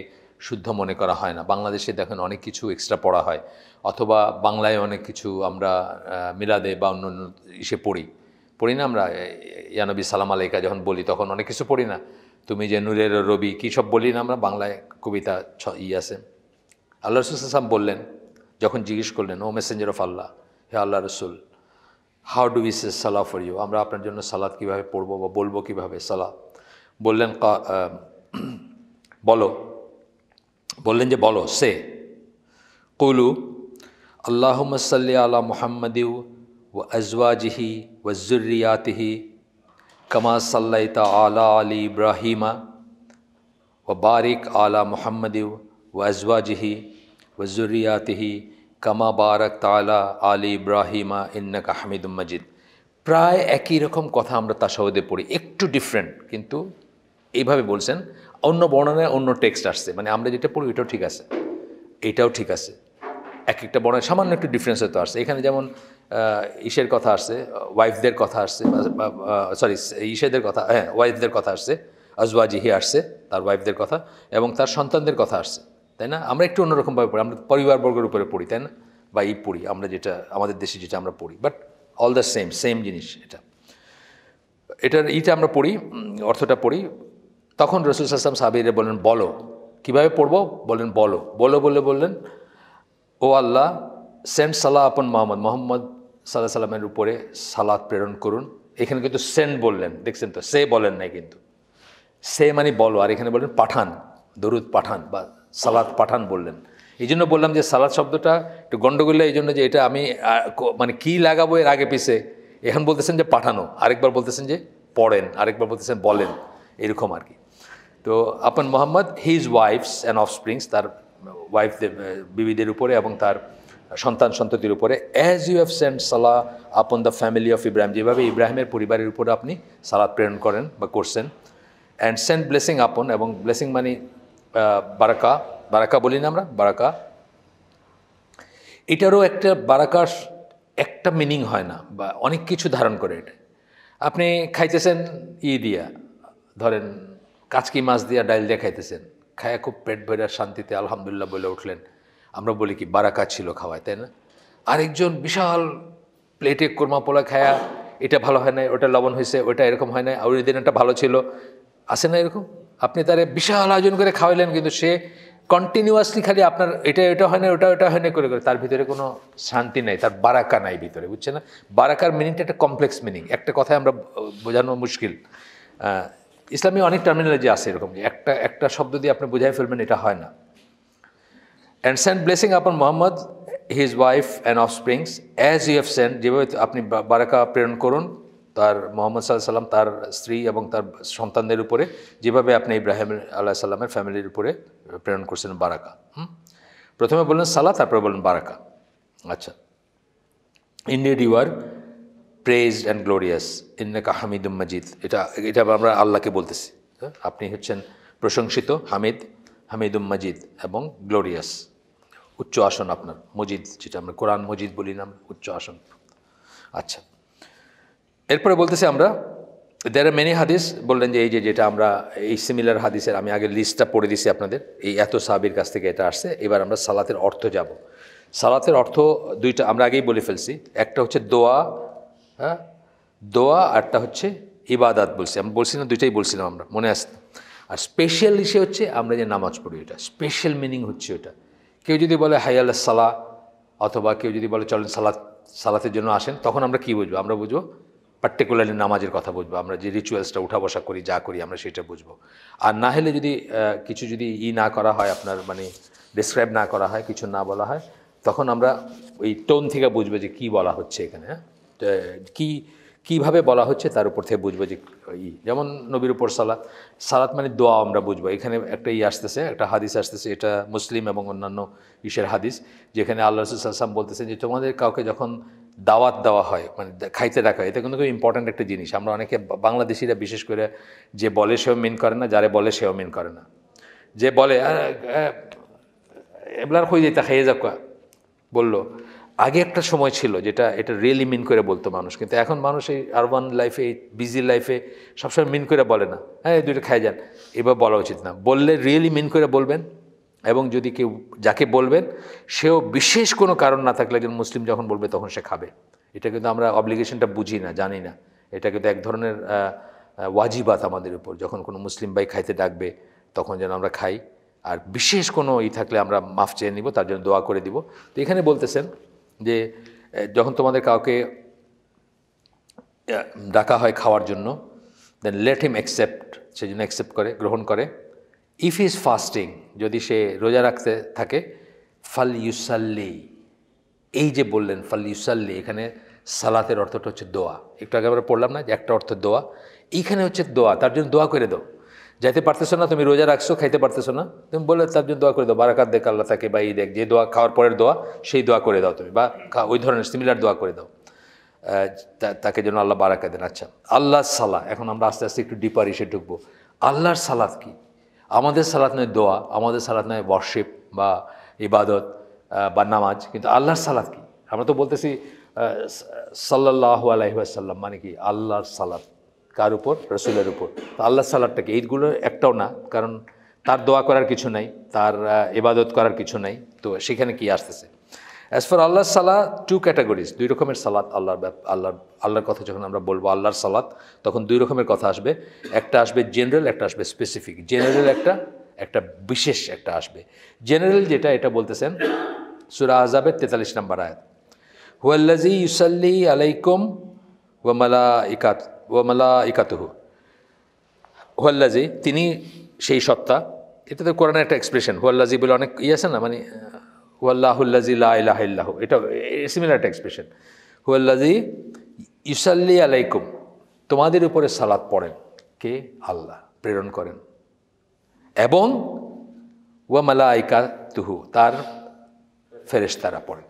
শুদ্ধ মনে করা হয় না বাংলাদেশে দেখেন অনেক কিছু এক্সট্রা পড়া হয় অথবা বাংলায় অনেক কিছু আমরা মিলাদে বা অন্য অন্য ইসে পড়ি পড়ি না আমরা ইয়ানবী সালাম আলাইকা যখন বলি তখন অনেক কিছু পড়ি না তুমি যে নূরের রবি কী সব বলি না আমরা বাংলায় কবিতা ছ ই আছে আল্লাহ রসুল সাম বললেন যখন জিজ্ঞেস করলেন ও মেসেঞ্জার অফ আল্লাহ হে আল্লাহ রসুল হাউ ডু এস সালা ফর ইউ আমরা আপনার জন্য সালাদ কীভাবে পড়বো বা বলবো কীভাবে সালা বললেন বলো বললেন যে বলো সে কুলু আল্লাহ সাল্লি আলা মুহাম্মদিউ ও আজওয়াজিহি ওয়াজুরিয়াতিহি কামা সাল্লাইতা আলা আলী ইব্রাহিমা ও বারিক আলা মোহাম্মদিউ ওয়াজওয়াজিহি ওজুরিয়াতিহি কামা বারক তালা আলী ইব্রাহিমা ইন্নাক আহমিদুম মজিদ প্রায় একই রকম কথা আমরা তাসাউদে পড়ি একটু ডিফারেন্ট কিন্তু এইভাবে বলছেন অন্য বর্ণনায় অন্য টেক্সট আসছে মানে আমরা যেটা পড়ি এটাও ঠিক আছে এটাও ঠিক আছে এক একটা বর্ণায় সামান্য একটু ডিফারেন্স হয়তো আসছে এখানে যেমন ইসের কথা আসছে ওয়াইফদের কথা আসছে সরি ইসেদের কথা হ্যাঁ ওয়াইফদের কথা আসছে জিহি আসছে তার ওয়াইফদের কথা এবং তার সন্তানদের কথা আসছে তাই না আমরা একটু অন্যরকমভাবে পড়ি আমরা পরিবারবর্গের উপরে পড়ি তাই না বা ই পড়ি আমরা যেটা আমাদের দেশে যেটা আমরা পড়ি but all the same same জিনিস এটা এটার ইটা আমরা পড়ি অর্থটা পড়ি তখন রসুল সাল্লাম সাবিরে বলেন বলো কিভাবে পড়ব বলেন বলো বলো বলে বললেন ও আল্লাহ সেন্ট সালাহ আপন মোহাম্মদ মোহাম্মদ সাল্লাহ সাল্লামের উপরে সালাদ প্রেরণ করুন এখানে কিন্তু সেন বললেন দেখছেন তো সে বলেন নাই কিন্তু সে মানে বলো আর এখানে বললেন পাঠান দরুদ পাঠান বা সালাদ পাঠান বললেন এই জন্য বললাম যে সালাদ শব্দটা একটু গণ্ডগোল্লা এই জন্য যে এটা আমি মানে কি লাগাবো এর আগে পিছে এখন বলতেছেন যে পাঠানো আরেকবার বলতেছেন যে পড়েন আরেকবার বলতেছেন বলেন এরকম আর কি তো আপন Muhammad his wives and offsprings তার ওয়াইফদের বিবিদের উপরে এবং তার সন্তান সন্ততির উপরে as you have Saint salah upon the family of Ibrahim যেভাবে ইব্রাহিমের পরিবারের উপরে আপনি সালাদ প্রেরণ করেন বা করছেন অ্যান্ড সেন্ট ব্লেসিং আপন এবং ব্লেসিং মানে বারাকা বারাকা বলি না আমরা বারাকা এটারও একটা বারাকার একটা মিনিং হয় না বা অনেক কিছু ধারণ করে এটা আপনি খাইতেছেন ই দিয়া ধরেন কাচকি মাছ দিয়া ডাইল দিয়া খাইতেছেন খায়া খুব পেট ভরে শান্তিতে আলহামদুলিল্লাহ বলে উঠলেন আমরা বলি কি বারাকা ছিল খাওয়ায় তাই না আরেকজন বিশাল প্লেটে কোরমা পোলা খায়া এটা ভালো হয় না ওটা লবণ হয়েছে ওটা এরকম হয় না আর ওই দিন একটা ভালো ছিল আসে না এরকম আপনি তারে বিশাল আয়োজন করে খাওয়াইলেন কিন্তু সে কন্টিনিউয়াসলি খালি আপনার এটা এটা হয় না ওটা ওটা হয় না করে করে তার ভিতরে কোনো শান্তি নাই তার বারাকা নাই ভিতরে বুঝছে না বারাকার মিনিংটা একটা কমপ্লেক্স মিনিং একটা কথায় আমরা বোঝানো মুশকিল ইসলামী অনেক টার্মিনোলজি আছে এরকম একটা একটা শব্দ দিয়ে আপনি বোঝাই ফেলবেন এটা হয় না and sent blessing upon Muhammad, his wife and offspring, as you have sent, যেভাবে আপনি বারাকা প্রেরণ করুন তার মোহাম্মদ সাল্লাহ সাল্লাম তার স্ত্রী এবং তার সন্তানদের উপরে যেভাবে আপনি ইব্রাহিম আল্লাহ সাল্লামের ফ্যামিলির উপরে প্রেরণ করছেন বারাকা প্রথমে বললেন সালা তারপরে বললেন বারাকা আচ্ছা indeed you are praised and glorious ইন্নাকা হামিদুম মাজিদ এটা এটা আমরা আল্লাহকে বলতেছি হ্যাঁ? আপনি হচ্ছেন প্রশংসিত হামিদ হামিদুম মাজিদ এবং গ্লোরিয়াস উচ্চ আসন আপনার মজিদ যেটা আমরা কোরআন মজিদ বলি না উচ্চ আসন আচ্ছা এরপরে বলতেছি আমরা দের আর মেনি হাদিস বললেন যে এই যে যেটা আমরা এই সিমিলার হাদিসের আমি আগে লিস্টটা পড়ে দিছি আপনাদের এই এত সাহাবির কাছ থেকে এটা আসছে এবার আমরা সালাতের অর্থ যাব সালাতের অর্থ দুইটা আমরা আগেই বলে ফেলছি একটা হচ্ছে দোয়া হ্যাঁ দোয়া আরটা হচ্ছে ইবাদাত বলছি আমি বলছি না দুইটাই বলছিলাম আমরা মনে আসতে আর স্পেশাল ইসে হচ্ছে আমরা যে নামাজ পড়ি ওটা স্পেশাল মিনিং হচ্ছে ওটা কেউ যদি বলে হাইয়াল সালা অথবা কেউ যদি বলে চলেন সালাত সালাতের জন্য আসেন তখন আমরা কি বুঝবো আমরা বুঝবো পার্টিকুলারলি নামাজের কথা বুঝবো আমরা যে রিচুয়ালসটা উঠা বসা করি যা করি আমরা সেটা বুঝবো আর না হলে যদি কিছু যদি ই না করা হয় আপনার মানে ডিসক্রাইব না করা হয় কিছু না বলা হয় তখন আমরা ওই টোন থেকে বুঝবো যে কি বলা হচ্ছে এখানে হ্যাঁ কী কিভাবে বলা হচ্ছে তার উপর থেকে বুঝবো যে ই যেমন নবীর উপর সালাত সালাত মানে দোয়া আমরা বুঝবো এখানে একটা ই আসতেছে একটা হাদিস আসতেছে এটা মুসলিম এবং অন্যান্য ইসের হাদিস যেখানে আল্লাহ রসুলাম বলতেছেন যে তোমাদের কাউকে যখন দাওয়াত দেওয়া হয় মানে খাইতে দেখা হয় এটা কিন্তু খুব ইম্পর্ট্যান্ট একটা জিনিস আমরা অনেকে বাংলাদেশিরা বিশেষ করে যে বলে সেও মিন করে না যারে বলে সেও মিন করে না যে বলে এবার হয়ে যেতে খাইয়ে যাক বললো আগে একটা সময় ছিল যেটা এটা রিয়েলি মিন করে বলতো মানুষ কিন্তু এখন মানুষ এই আরবান লাইফে এই বিজি লাইফে সবসময় মিন করে বলে না হ্যাঁ দুইটা খাই যান এবার বলা উচিত না বললে রিয়েলি মিন করে বলবেন এবং যদি কেউ যাকে বলবেন সেও বিশেষ কোনো কারণ না থাকলে একজন মুসলিম যখন বলবে তখন সে খাবে এটা কিন্তু আমরা অব্লিগেশনটা বুঝি না জানি না এটা কিন্তু এক ধরনের ওয়াজিবাত আমাদের উপর যখন কোনো মুসলিম ভাই খাইতে ডাকবে তখন যেন আমরা খাই আর বিশেষ কোনো ই থাকলে আমরা মাফ চেয়ে নিব তার জন্য দোয়া করে দিব তো এখানে বলতেছেন যে যখন তোমাদের কাউকে ডাকা হয় খাওয়ার জন্য দেন লেট হিম অ্যাকসেপ্ট সেই জন্য অ্যাকসেপ্ট করে গ্রহণ করে ইফ ইজ ফাস্টিং যদি সে রোজা রাখতে থাকে ফাল ইউসাল্লি এই যে বললেন ফাল ইউসাল্লি এখানে সালাতের অর্থটা হচ্ছে দোয়া একটু আগে আমরা পড়লাম না যে একটা অর্থ দোয়া এইখানে হচ্ছে দোয়া তার জন্য দোয়া করে দাও যাইতে পারতেছো না তুমি রোজা রাখছো খাইতে পারতেছো না তুমি বলে তার জন্য দোয়া করে দাও বারাকাত দেখ আল্লাহ তাকে বা এই দেখ যে দোয়া খাওয়ার পরের দোয়া সেই দোয়া করে দাও তুমি বা ওই ধরনের সিমিলার দোয়া করে দাও তাকে যেন আল্লাহ বারাকা দেন আচ্ছা আল্লাহর সালা এখন আমরা আস্তে আস্তে একটু ডিপার এসে ঢুকবো আল্লাহর সালাত কি আমাদের সালাত নয় দোয়া আমাদের সালাত নয় বর্ষিপ বা ইবাদত বা নামাজ কিন্তু আল্লাহর সালাত কি আমরা তো বলতেছি সাল্লাহ আলহিহাসাল্লাম মানে কি আল্লাহর সালাত কার উপর রসুলের উপর তো আল্লাহ সাল্লাহটাকে এইগুলো একটাও না কারণ তার দোয়া করার কিছু নাই তার এবাদত করার কিছু নাই তো সেখানে কি আসতেছে অ্যাজ ফর আল্লাহ সালাহ টু ক্যাটাগরিজ দুই রকমের সালাদ আল্লাহ আল্লাহর আল্লাহর কথা যখন আমরা বলবো আল্লাহর সালাদ তখন দুই রকমের কথা আসবে একটা আসবে জেনারেল একটা আসবে স্পেসিফিক জেনারেল একটা একটা বিশেষ একটা আসবে জেনারেল যেটা এটা বলতেছেন সুরা আজাবের তেতাল্লিশ নম্বর আয়াত হুয়াল্লাজি ইউসাল্লি আলাইকুম ওয়ামালা ইকাত ওয়ামালা ইকাতুহু হুয়াল্লাজি তিনি সেই সত্তা এটা তো কোরআনের একটা এক্সপ্রেশন হুয়াল্লাজি বলে অনেক ইয়ে আছে না মানে হুয়াল্লাহুল্লাজি লাহ এটা সিমিলার একটা এক্সপ্রেশন হুয়াল্লাজি ইউসাল্লি আলাইকুম তোমাদের উপরে সালাদ পড়েন কে আল্লাহ প্রেরণ করেন এবং ওয়ামালাইকা তুহু তার ফেরেস্তারা পড়েন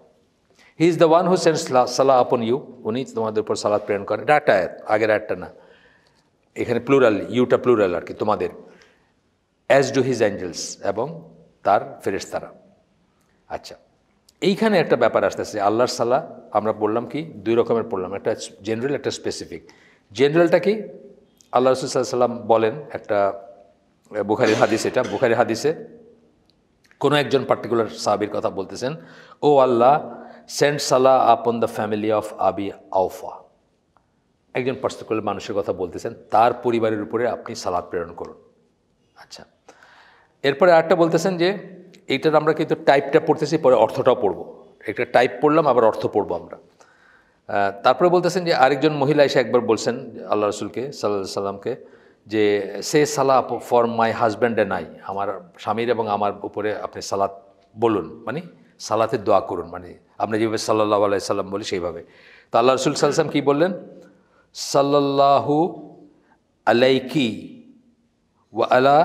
he is the one who sends সালা আপন ইউ উনি তোমাদের উপর সালাদ প্রেরণ করেন এটা একটা আয়াত আগের একটা না এখানে প্লুরাল ইউটা প্লুরাল আর কি তোমাদের অ্যাজ ডু হিজ অ্যাঞ্জেলস এবং তার ফেরেস্তারা আচ্ছা এইখানে একটা ব্যাপার আসতেছে আল্লাহর সালা আমরা বললাম কি দুই রকমের পড়লাম একটা জেনারেল একটা স্পেসিফিক জেনারেলটা কি আল্লাহ রসুল সাল্লাম বলেন একটা বুখারি হাদিস এটা বুখারি হাদিসে কোনো একজন পার্টিকুলার সাহাবির কথা বলতেছেন ও আল্লাহ Saint salah upon the family of আবি আউফা একজন পার্সিকুলার মানুষের কথা বলতেছেন তার পরিবারের উপরে আপনি সালাদ প্রেরণ করুন আচ্ছা এরপরে আরেকটা বলতেছেন যে এইটার আমরা কিন্তু টাইপটা পড়তেছি পরে অর্থটাও পড়ব একটা টাইপ পড়লাম আবার অর্থ পড়বো আমরা তারপরে বলতেছেন যে আরেকজন মহিলা এসে একবার বলছেন আল্লাহ রসুলকে সাল্লা সাল্লামকে যে সে সালা for my husband and I আমার স্বামীর এবং আমার উপরে আপনি সালাদ বলুন মানে সালাতের দোয়া করুন মানে আমরা যেভাবে সাল্লাহ আলাই সাল্লাম বলি সেইভাবে তো আল্লাহ রসুল সাল্লাম কী বললেন সাল্লাহু আলাইকি ও আলা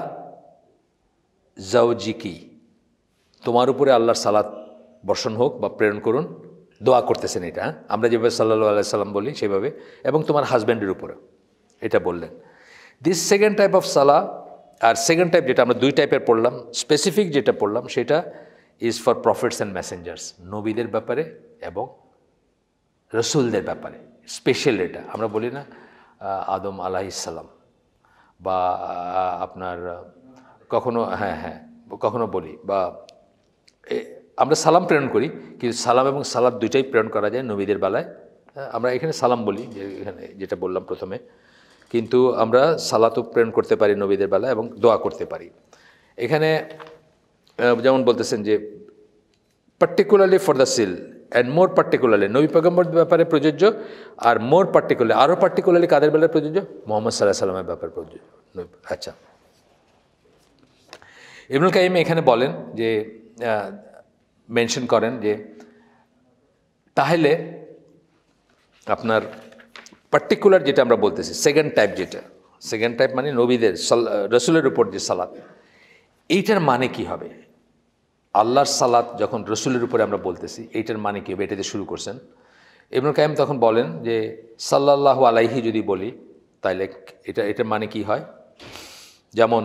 জাউজিকি তোমার উপরে আল্লাহর সালাত বর্ষণ হোক বা প্রেরণ করুন দোয়া করতেছেন এটা হ্যাঁ? আমরা যেভাবে সাল্লাহ আলাই সাল্লাম বলি সেইভাবে এবং তোমার হাজব্যান্ডের উপরে এটা বললেন দিস সেকেন্ড টাইপ অফ সালা আর সেকেন্ড টাইপ যেটা আমরা দুই টাইপের পড়লাম স্পেসিফিক যেটা পড়লাম সেটা is for prophets and messengers নবীদের ব্যাপারে এবং রসুলদের ব্যাপারে স্পেশাল এটা আমরা বলি না আদম আলাহিসাল্লাম বা আপনার কখনো হ্যাঁ হ্যাঁ কখনো বলি বা আমরা সালাম প্রেরণ করি কিন্তু সালাম এবং সালাদ দুইটাই প্রেরণ করা যায় নবীদের বেলায় আমরা এখানে সালাম বলি যে এখানে যেটা বললাম প্রথমে কিন্তু আমরা সালাতও প্রেরণ করতে পারি নবীদের বেলায় এবং দোয়া করতে পারি এখানে যেমন বলতেছেন যে particularly for the seal and more particularly নবী পেগম্বর ব্যাপারে প্রযোজ্য আর মোর পার্টিকুলার আরও পার্টিকুলারলি কাদের বেলায় প্রযোজ্য মোহাম্মদ সাল্লাহ সাল্লামের ব্যাপারে প্রযোজ্য আচ্ছা ইবনুল কাইম এখানে বলেন যে মেনশন করেন যে তাহলে আপনার পার্টিকুলার যেটা আমরা বলতেছি সেকেন্ড টাইপ যেটা সেকেন্ড টাইপ মানে নবীদের সাল রসুলের উপর যে সালাদ এইটার মানে কি হবে আল্লাহর সালাত যখন রসুলের উপরে আমরা বলতেছি এইটার মানে কি এটা দিয়ে শুরু করছেন ইবনুল কায়েম তখন বলেন যে সাল্লাহ আলাইহি যদি বলি তাইলে এটা এটার মানে কি হয় যেমন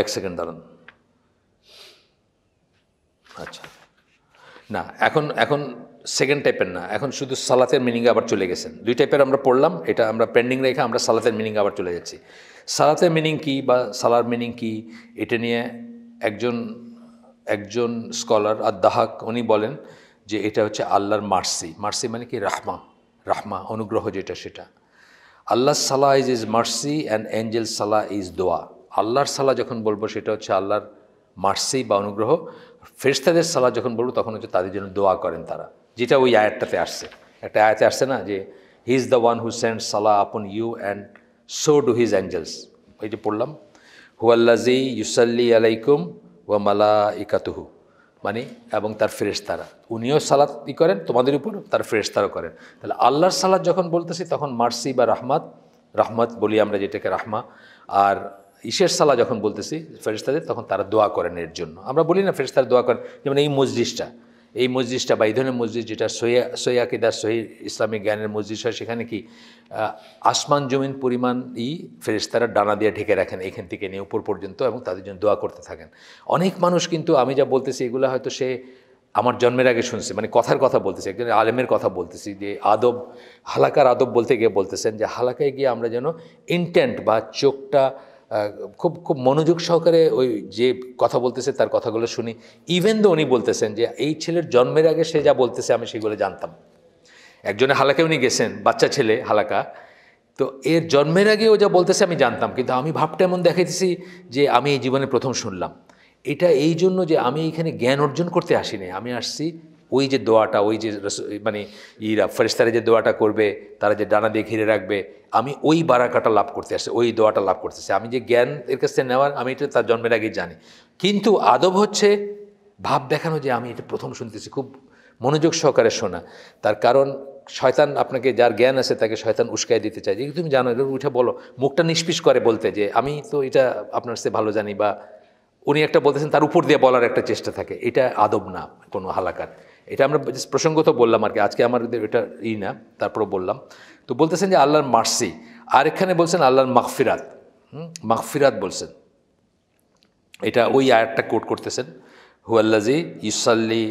এক সেকেন্ড দাঁড়ান আচ্ছা না এখন এখন সেকেন্ড টাইপের না এখন শুধু সালাতের মিনিং আবার চলে গেছেন দুই টাইপের আমরা পড়লাম এটা আমরা পেন্ডিং রেখে আমরা সালাতের মিনিং আবার চলে যাচ্ছি সালাতের মিনিং কি বা সালার মিনিং কি এটা নিয়ে একজন একজন স্কলার আদাহাক উনি বলেন যে এটা হচ্ছে আল্লাহর মার্সি মার্সি মানে কি রাহমা রাহমা অনুগ্রহ যেটা সেটা আল্লাহ সালাহ is is mercy and angel সালাহ ইজ দোয়া আল্লাহর সালা যখন বলবো সেটা হচ্ছে আল্লাহর মার্সি বা অনুগ্রহ ফেরস্তাদের সালাহ যখন বলবো তখন হচ্ছে তাদের জন্য দোয়া করেন তারা যেটা ওই আয়াতটাতে আসছে একটা আয়াতে আসছে না যে he is the one who send সালা upon you and so do his angels এই যে পড়লাম হুয়াল্লাজি ইউসাল্লি আলাইকুম ওয়া মালা ইকাতুহু মানে এবং তার ফেরেশতারা উনিও সালাত ই করেন তোমাদের উপর তার ফেরেশতারাও করেন তাহলে আল্লাহর সালাত যখন বলতেছি তখন মার্সি বা রাহমাত রাহমাত বলি আমরা যেটাকে রাহমা আর ঈশের সালা যখন বলতেছি ফেরিস্তাদের তখন তারা দোয়া করেন এর জন্য আমরা বলি না ফেরিস্তারা দোয়া করেন যেমন এই মসজিদটা এই মসজিদটা বা এই ধরনের মসজিদ যেটা সৈয়া সৈয়াকিদার সহি ইসলামিক জ্ঞানের মসজিদ হয় সেখানে কি আসমান জমিন পরিমাণ ই ডানা দিয়ে ঢেকে রাখেন এখান থেকে নিয়ে উপর পর্যন্ত এবং তাদের জন্য দোয়া করতে থাকেন অনেক মানুষ কিন্তু আমি যা বলতেছি এগুলো হয়তো সে আমার জন্মের আগে শুনছে মানে কথার কথা বলতেছি একজন আলেমের কথা বলতেছি যে আদব হালাকার আদব বলতে গিয়ে বলতেছেন যে হালাকায় গিয়ে আমরা যেন ইনটেন্ট বা চোখটা খুব খুব মনোযোগ সহকারে ওই যে কথা বলতেছে তার কথাগুলো শুনি ইভেন দো উনি বলতেছেন যে এই ছেলের জন্মের আগে সে যা বলতেছে আমি সেগুলো জানতাম একজনে হালাকে উনি গেছেন বাচ্চা ছেলে হালাকা তো এর জন্মের আগে ও যা বলতেছে আমি জানতাম কিন্তু আমি ভাবটা এমন দেখাইতেছি যে আমি এই জীবনে প্রথম শুনলাম এটা এই জন্য যে আমি এখানে জ্ঞান অর্জন করতে আসিনি আমি আসছি ওই যে দোয়াটা ওই যে মানে ইরা ফেরেস্তারা যে দোয়াটা করবে তারা যে ডানা দিয়ে ঘিরে রাখবে আমি ওই বারাকাটা লাভ করতে আসছে ওই দোয়াটা লাভ করতে আসছে আমি যে জ্ঞান এর কাছ থেকে নেওয়ার আমি এটা তার জন্মের আগেই জানি কিন্তু আদব হচ্ছে ভাব দেখানো যে আমি এটা প্রথম শুনতেছি খুব মনোযোগ সহকারে শোনা তার কারণ শয়তান আপনাকে যার জ্ঞান আছে তাকে শয়তান উস্কাই দিতে চায় যে তুমি জানো উঠে বলো মুখটা নিষ্পিস করে বলতে যে আমি তো এটা আপনার সাথে ভালো জানি বা উনি একটা বলতেছেন তার উপর দিয়ে বলার একটা চেষ্টা থাকে এটা আদব না কোনো হালাকার এটা আমরা just প্রসঙ্গ তো বললাম আরকে আজকে আমার এটাই না তারপর বললাম তো बोलतेছেন যে আল্লাহর মারসি আর এখানে বলছেন আল্লাহর মাগফিরাত হুম মাগফিরাত বলছেন এটা ওই আয়াতটা কোট করতেছেন হুয়াল্লাজি ইয়ুসাল্লি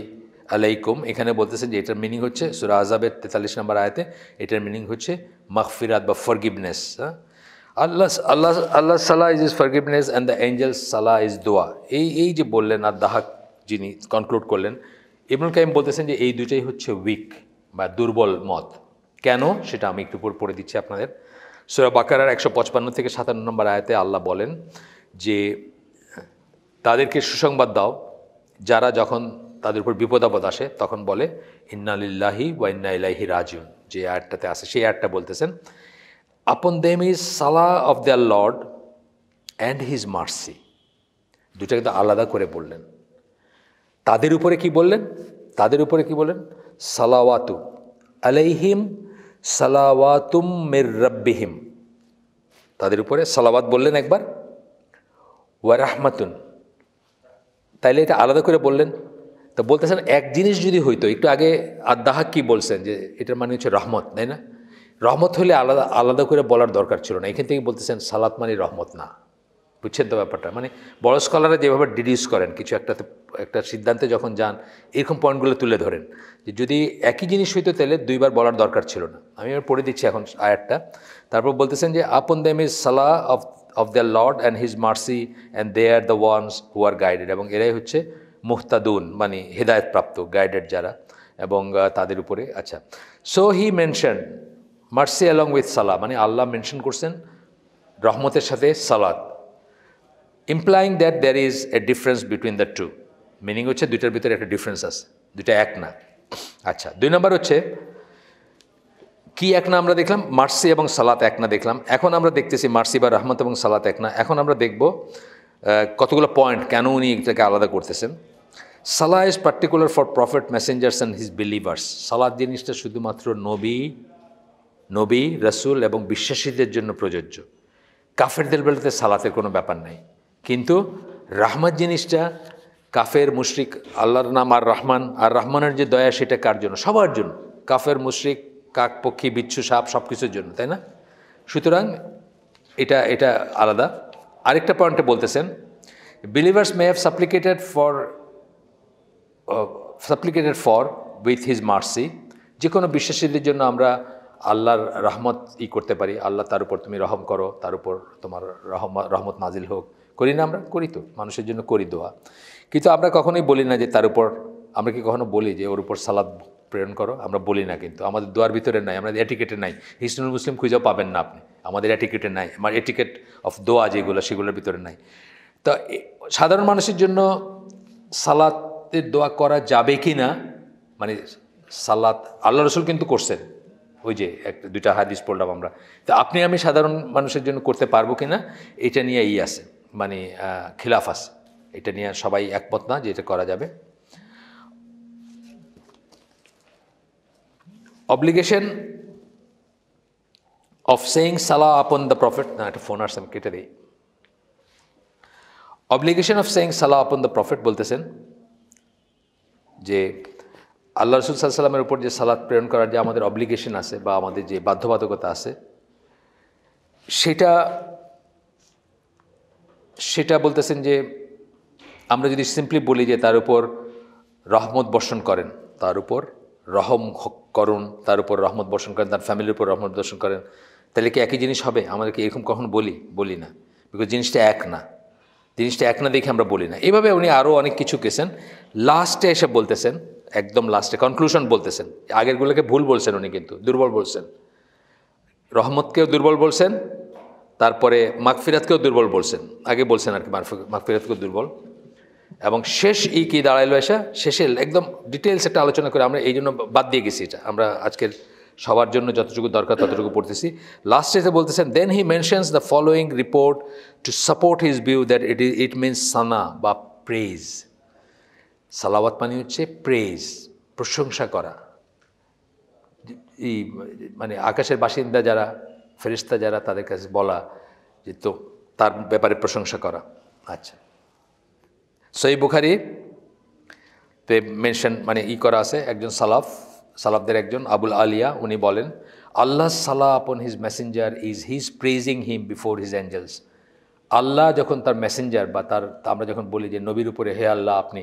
আলাইকুম এখানে बोलतेছেন যে এটা মিনিং হচ্ছে সূরা আজাবের 43 নম্বর আয়াতে এটার মিনিং হচ্ছে মাগফিরাত বা ফরগিভনেস আল্লাহস আল্লাহস আল্লাহস সালাহ is is forgiveness and the angels সালাহ ইজ দোয়া এই এই যে বললেন আর দাহক জিনি কনক্লুড করলেন ইবনুল কাইম বলতেছেন যে এই দুইটাই হচ্ছে উইক বা দুর্বল মত কেন সেটা আমি একটু পড়ে দিচ্ছি আপনাদের সুরা বাকারার একশো পঁচপান্ন থেকে সাতান্ন নম্বর আয়াতে আল্লাহ বলেন যে তাদেরকে সুসংবাদ দাও যারা যখন তাদের উপর বিপদ আপদ আসে তখন বলে ইন্নালিল্লাহি ওয়া ইন্না ইলাইহি রাজিউন যে আয়টাতে আছে সেই আয়টা বলতেছেন আপন দেম ইজ সালা of the lord and his mercy দুটা কিন্তু আলাদা করে বললেন তাদের উপরে কি বললেন তাদের উপরে কি বলেন সালাওয়াতু আলাইহিম সালাওয়াতুম মির রব্বিহিম তাদের উপরে সালাওয়াত বললেন একবার ওয়ারাহমাতুন তাইলে এটা আলাদা করে বললেন তো বলতেছেন এক জিনিস যদি হইতো একটু আগে আদাহাক কি বলছেন যে এটার মানে হচ্ছে রহমত তাই না রহমত হলে আলাদা আলাদা করে বলার দরকার ছিল না এখান থেকে বলতেছেন সালাত মানে রহমত না বুঝছেন তো ব্যাপারটা মানে বড় স্কলাররা যেভাবে ডিডিউস করেন কিছু একটা একটা সিদ্ধান্তে যখন যান এরকম পয়েন্টগুলো তুলে ধরেন যে যদি একই জিনিস হইতো তাহলে দুইবার বলার দরকার ছিল না আমি পড়ে দিচ্ছি এখন আয়ারটা তারপর বলতেছেন যে আপন দেম ইজ সালাহ of of the lord and his mercy and they are the ones who are guided এবং এরাই হচ্ছে মুহতাদুন মানে হেদায়তপ্রাপ্ত গাইডেড যারা এবং তাদের উপরে আচ্ছা so he mention mercy along with সালা মানে আল্লাহ মেনশন করছেন রহমতের সাথে সালাদ implying that there is a difference between the two meaning হচ্ছে দুইটার ভিতরে একটা ডিফারেন্স আছে দুইটা এক না আচ্ছা দুই নম্বর হচ্ছে কি এক না আমরা দেখলাম মার্সি এবং সালাত এক না দেখলাম এখন আমরা দেখতেছি মার্সি বা রহমত এবং সালাত এক না এখন আমরা দেখব কতগুলো পয়েন্ট কেন উনি এটাকে আলাদা করতেছেন সালা is particular for prophet messengers and his believers সালাদ জিনিসটা শুধুমাত্র নবী নবী রসুল এবং বিশ্বাসীদের জন্য প্রযোজ্য কাফেরদের বেলাতে সালাতের কোনো ব্যাপার নাই কিন্তু রাহমত জিনিসটা কাফের মুশরিক আল্লাহর নাম আর রহমান আর রহমানের যে দয়া সেটা কার জন্য সবার জন্য কাফের মুশরিক কাক পক্ষী বিচ্ছু সাপ সব কিছুর জন্য তাই না সুতরাং এটা এটা আলাদা আরেকটা পয়েন্টে বলতেছেন believers may have supplicated for supplicated for with his mercy যে কোনো বিশ্বাসীদের জন্য আমরা আল্লাহর রহমত ই করতে পারি আল্লাহ তার উপর তুমি রহম করো তার উপর তোমার রহমত রহমত নাজিল হোক করি না আমরা করি তো মানুষের জন্য করি দোয়া কিন্তু আমরা কখনোই বলি না যে তার উপর আমরা কি কখনো বলি যে ওর উপর সালাদ প্রেরণ করো আমরা বলি না কিন্তু আমাদের দোয়ার ভিতরে নাই আমাদের এটিকেটে নাই হিস্টুল মুসলিম খুঁজেও পাবেন না আপনি আমাদের এটিকেটে নাই আমার এটিকেট অফ দোয়া যেগুলো সেগুলোর ভিতরে নাই তো সাধারণ মানুষের জন্য সালাতের দোয়া করা যাবে কি না মানে সালাত আল্লাহ রসুল কিন্তু করছেন ওই যে একটা দুইটা হাদিস পড়লাম আমরা তো আপনি আমি সাধারণ মানুষের জন্য করতে পারবো কি না এটা নিয়ে এই আছে মানে খিলাফ আছে এটা নিয়ে সবাই একমত না যে এটা করা যাবে obligation of saying salah upon the prophet না একটা ফোন আসছে আমি কেটে দিই obligation of saying salah upon the prophet বলতেছেন যে আল্লাহ রসুল সাল্লামের উপর যে সালাদ প্রেরণ করার যে আমাদের অব্লিগেশন আছে বা আমাদের যে বাধ্যবাধকতা আছে সেটা সেটা বলতেছেন যে আমরা যদি সিম্পলি বলি যে তার উপর রহমত বর্ষণ করেন তার উপর রহম করুন তার উপর রহমত বর্ষণ করেন তার ফ্যামিলির উপর রহমত বর্ষণ করেন তাহলে কি একই জিনিস হবে আমাদেরকে এরকম কখন বলি বলি না বিকজ জিনিসটা এক না জিনিসটা এক না দেখে আমরা বলি না এভাবে উনি আরও অনেক কিছু কেছেন লাস্টে এসে বলতেছেন একদম লাস্টে কনক্লুশন বলতেছেন আগেরগুলোকে ভুল বলছেন উনি কিন্তু দুর্বল বলছেন রহমতকেও দুর্বল বলছেন তারপরে মাকফিরাতকেও দুর্বল বলছেন আগে বলছেন আর কি মাকফিরাতকেও দুর্বল এবং শেষ ই কি দাঁড়াইলো এসে শেষে একদম ডিটেলস একটা আলোচনা করে আমরা এই জন্য বাদ দিয়ে গেছি এটা আমরা আজকের সবার জন্য যতটুকু দরকার ততটুকু পড়তেছি লাস্টে এসে বলতেছেন then he mentions the following report to support his view that it is it means সানা বা প্রেজ সালাওয়াত মানে হচ্ছে প্রেজ প্রশংসা করা এই মানে আকাশের বাসিন্দা যারা ফেরিস্তা যারা তাদের কাছে বলা যে তো তার ব্যাপারে প্রশংসা করা আচ্ছা সই বুখারি তে মেনশন মানে ই করা আছে একজন সালাফ সালাফদের একজন আবুল আলিয়া উনি বলেন আল্লাহ সালাহ upon his messenger is his praising him before his angels Allah যখন তার মেসেঞ্জার বা তার আমরা যখন বলি যে নবীর উপরে হে আল্লাহ আপনি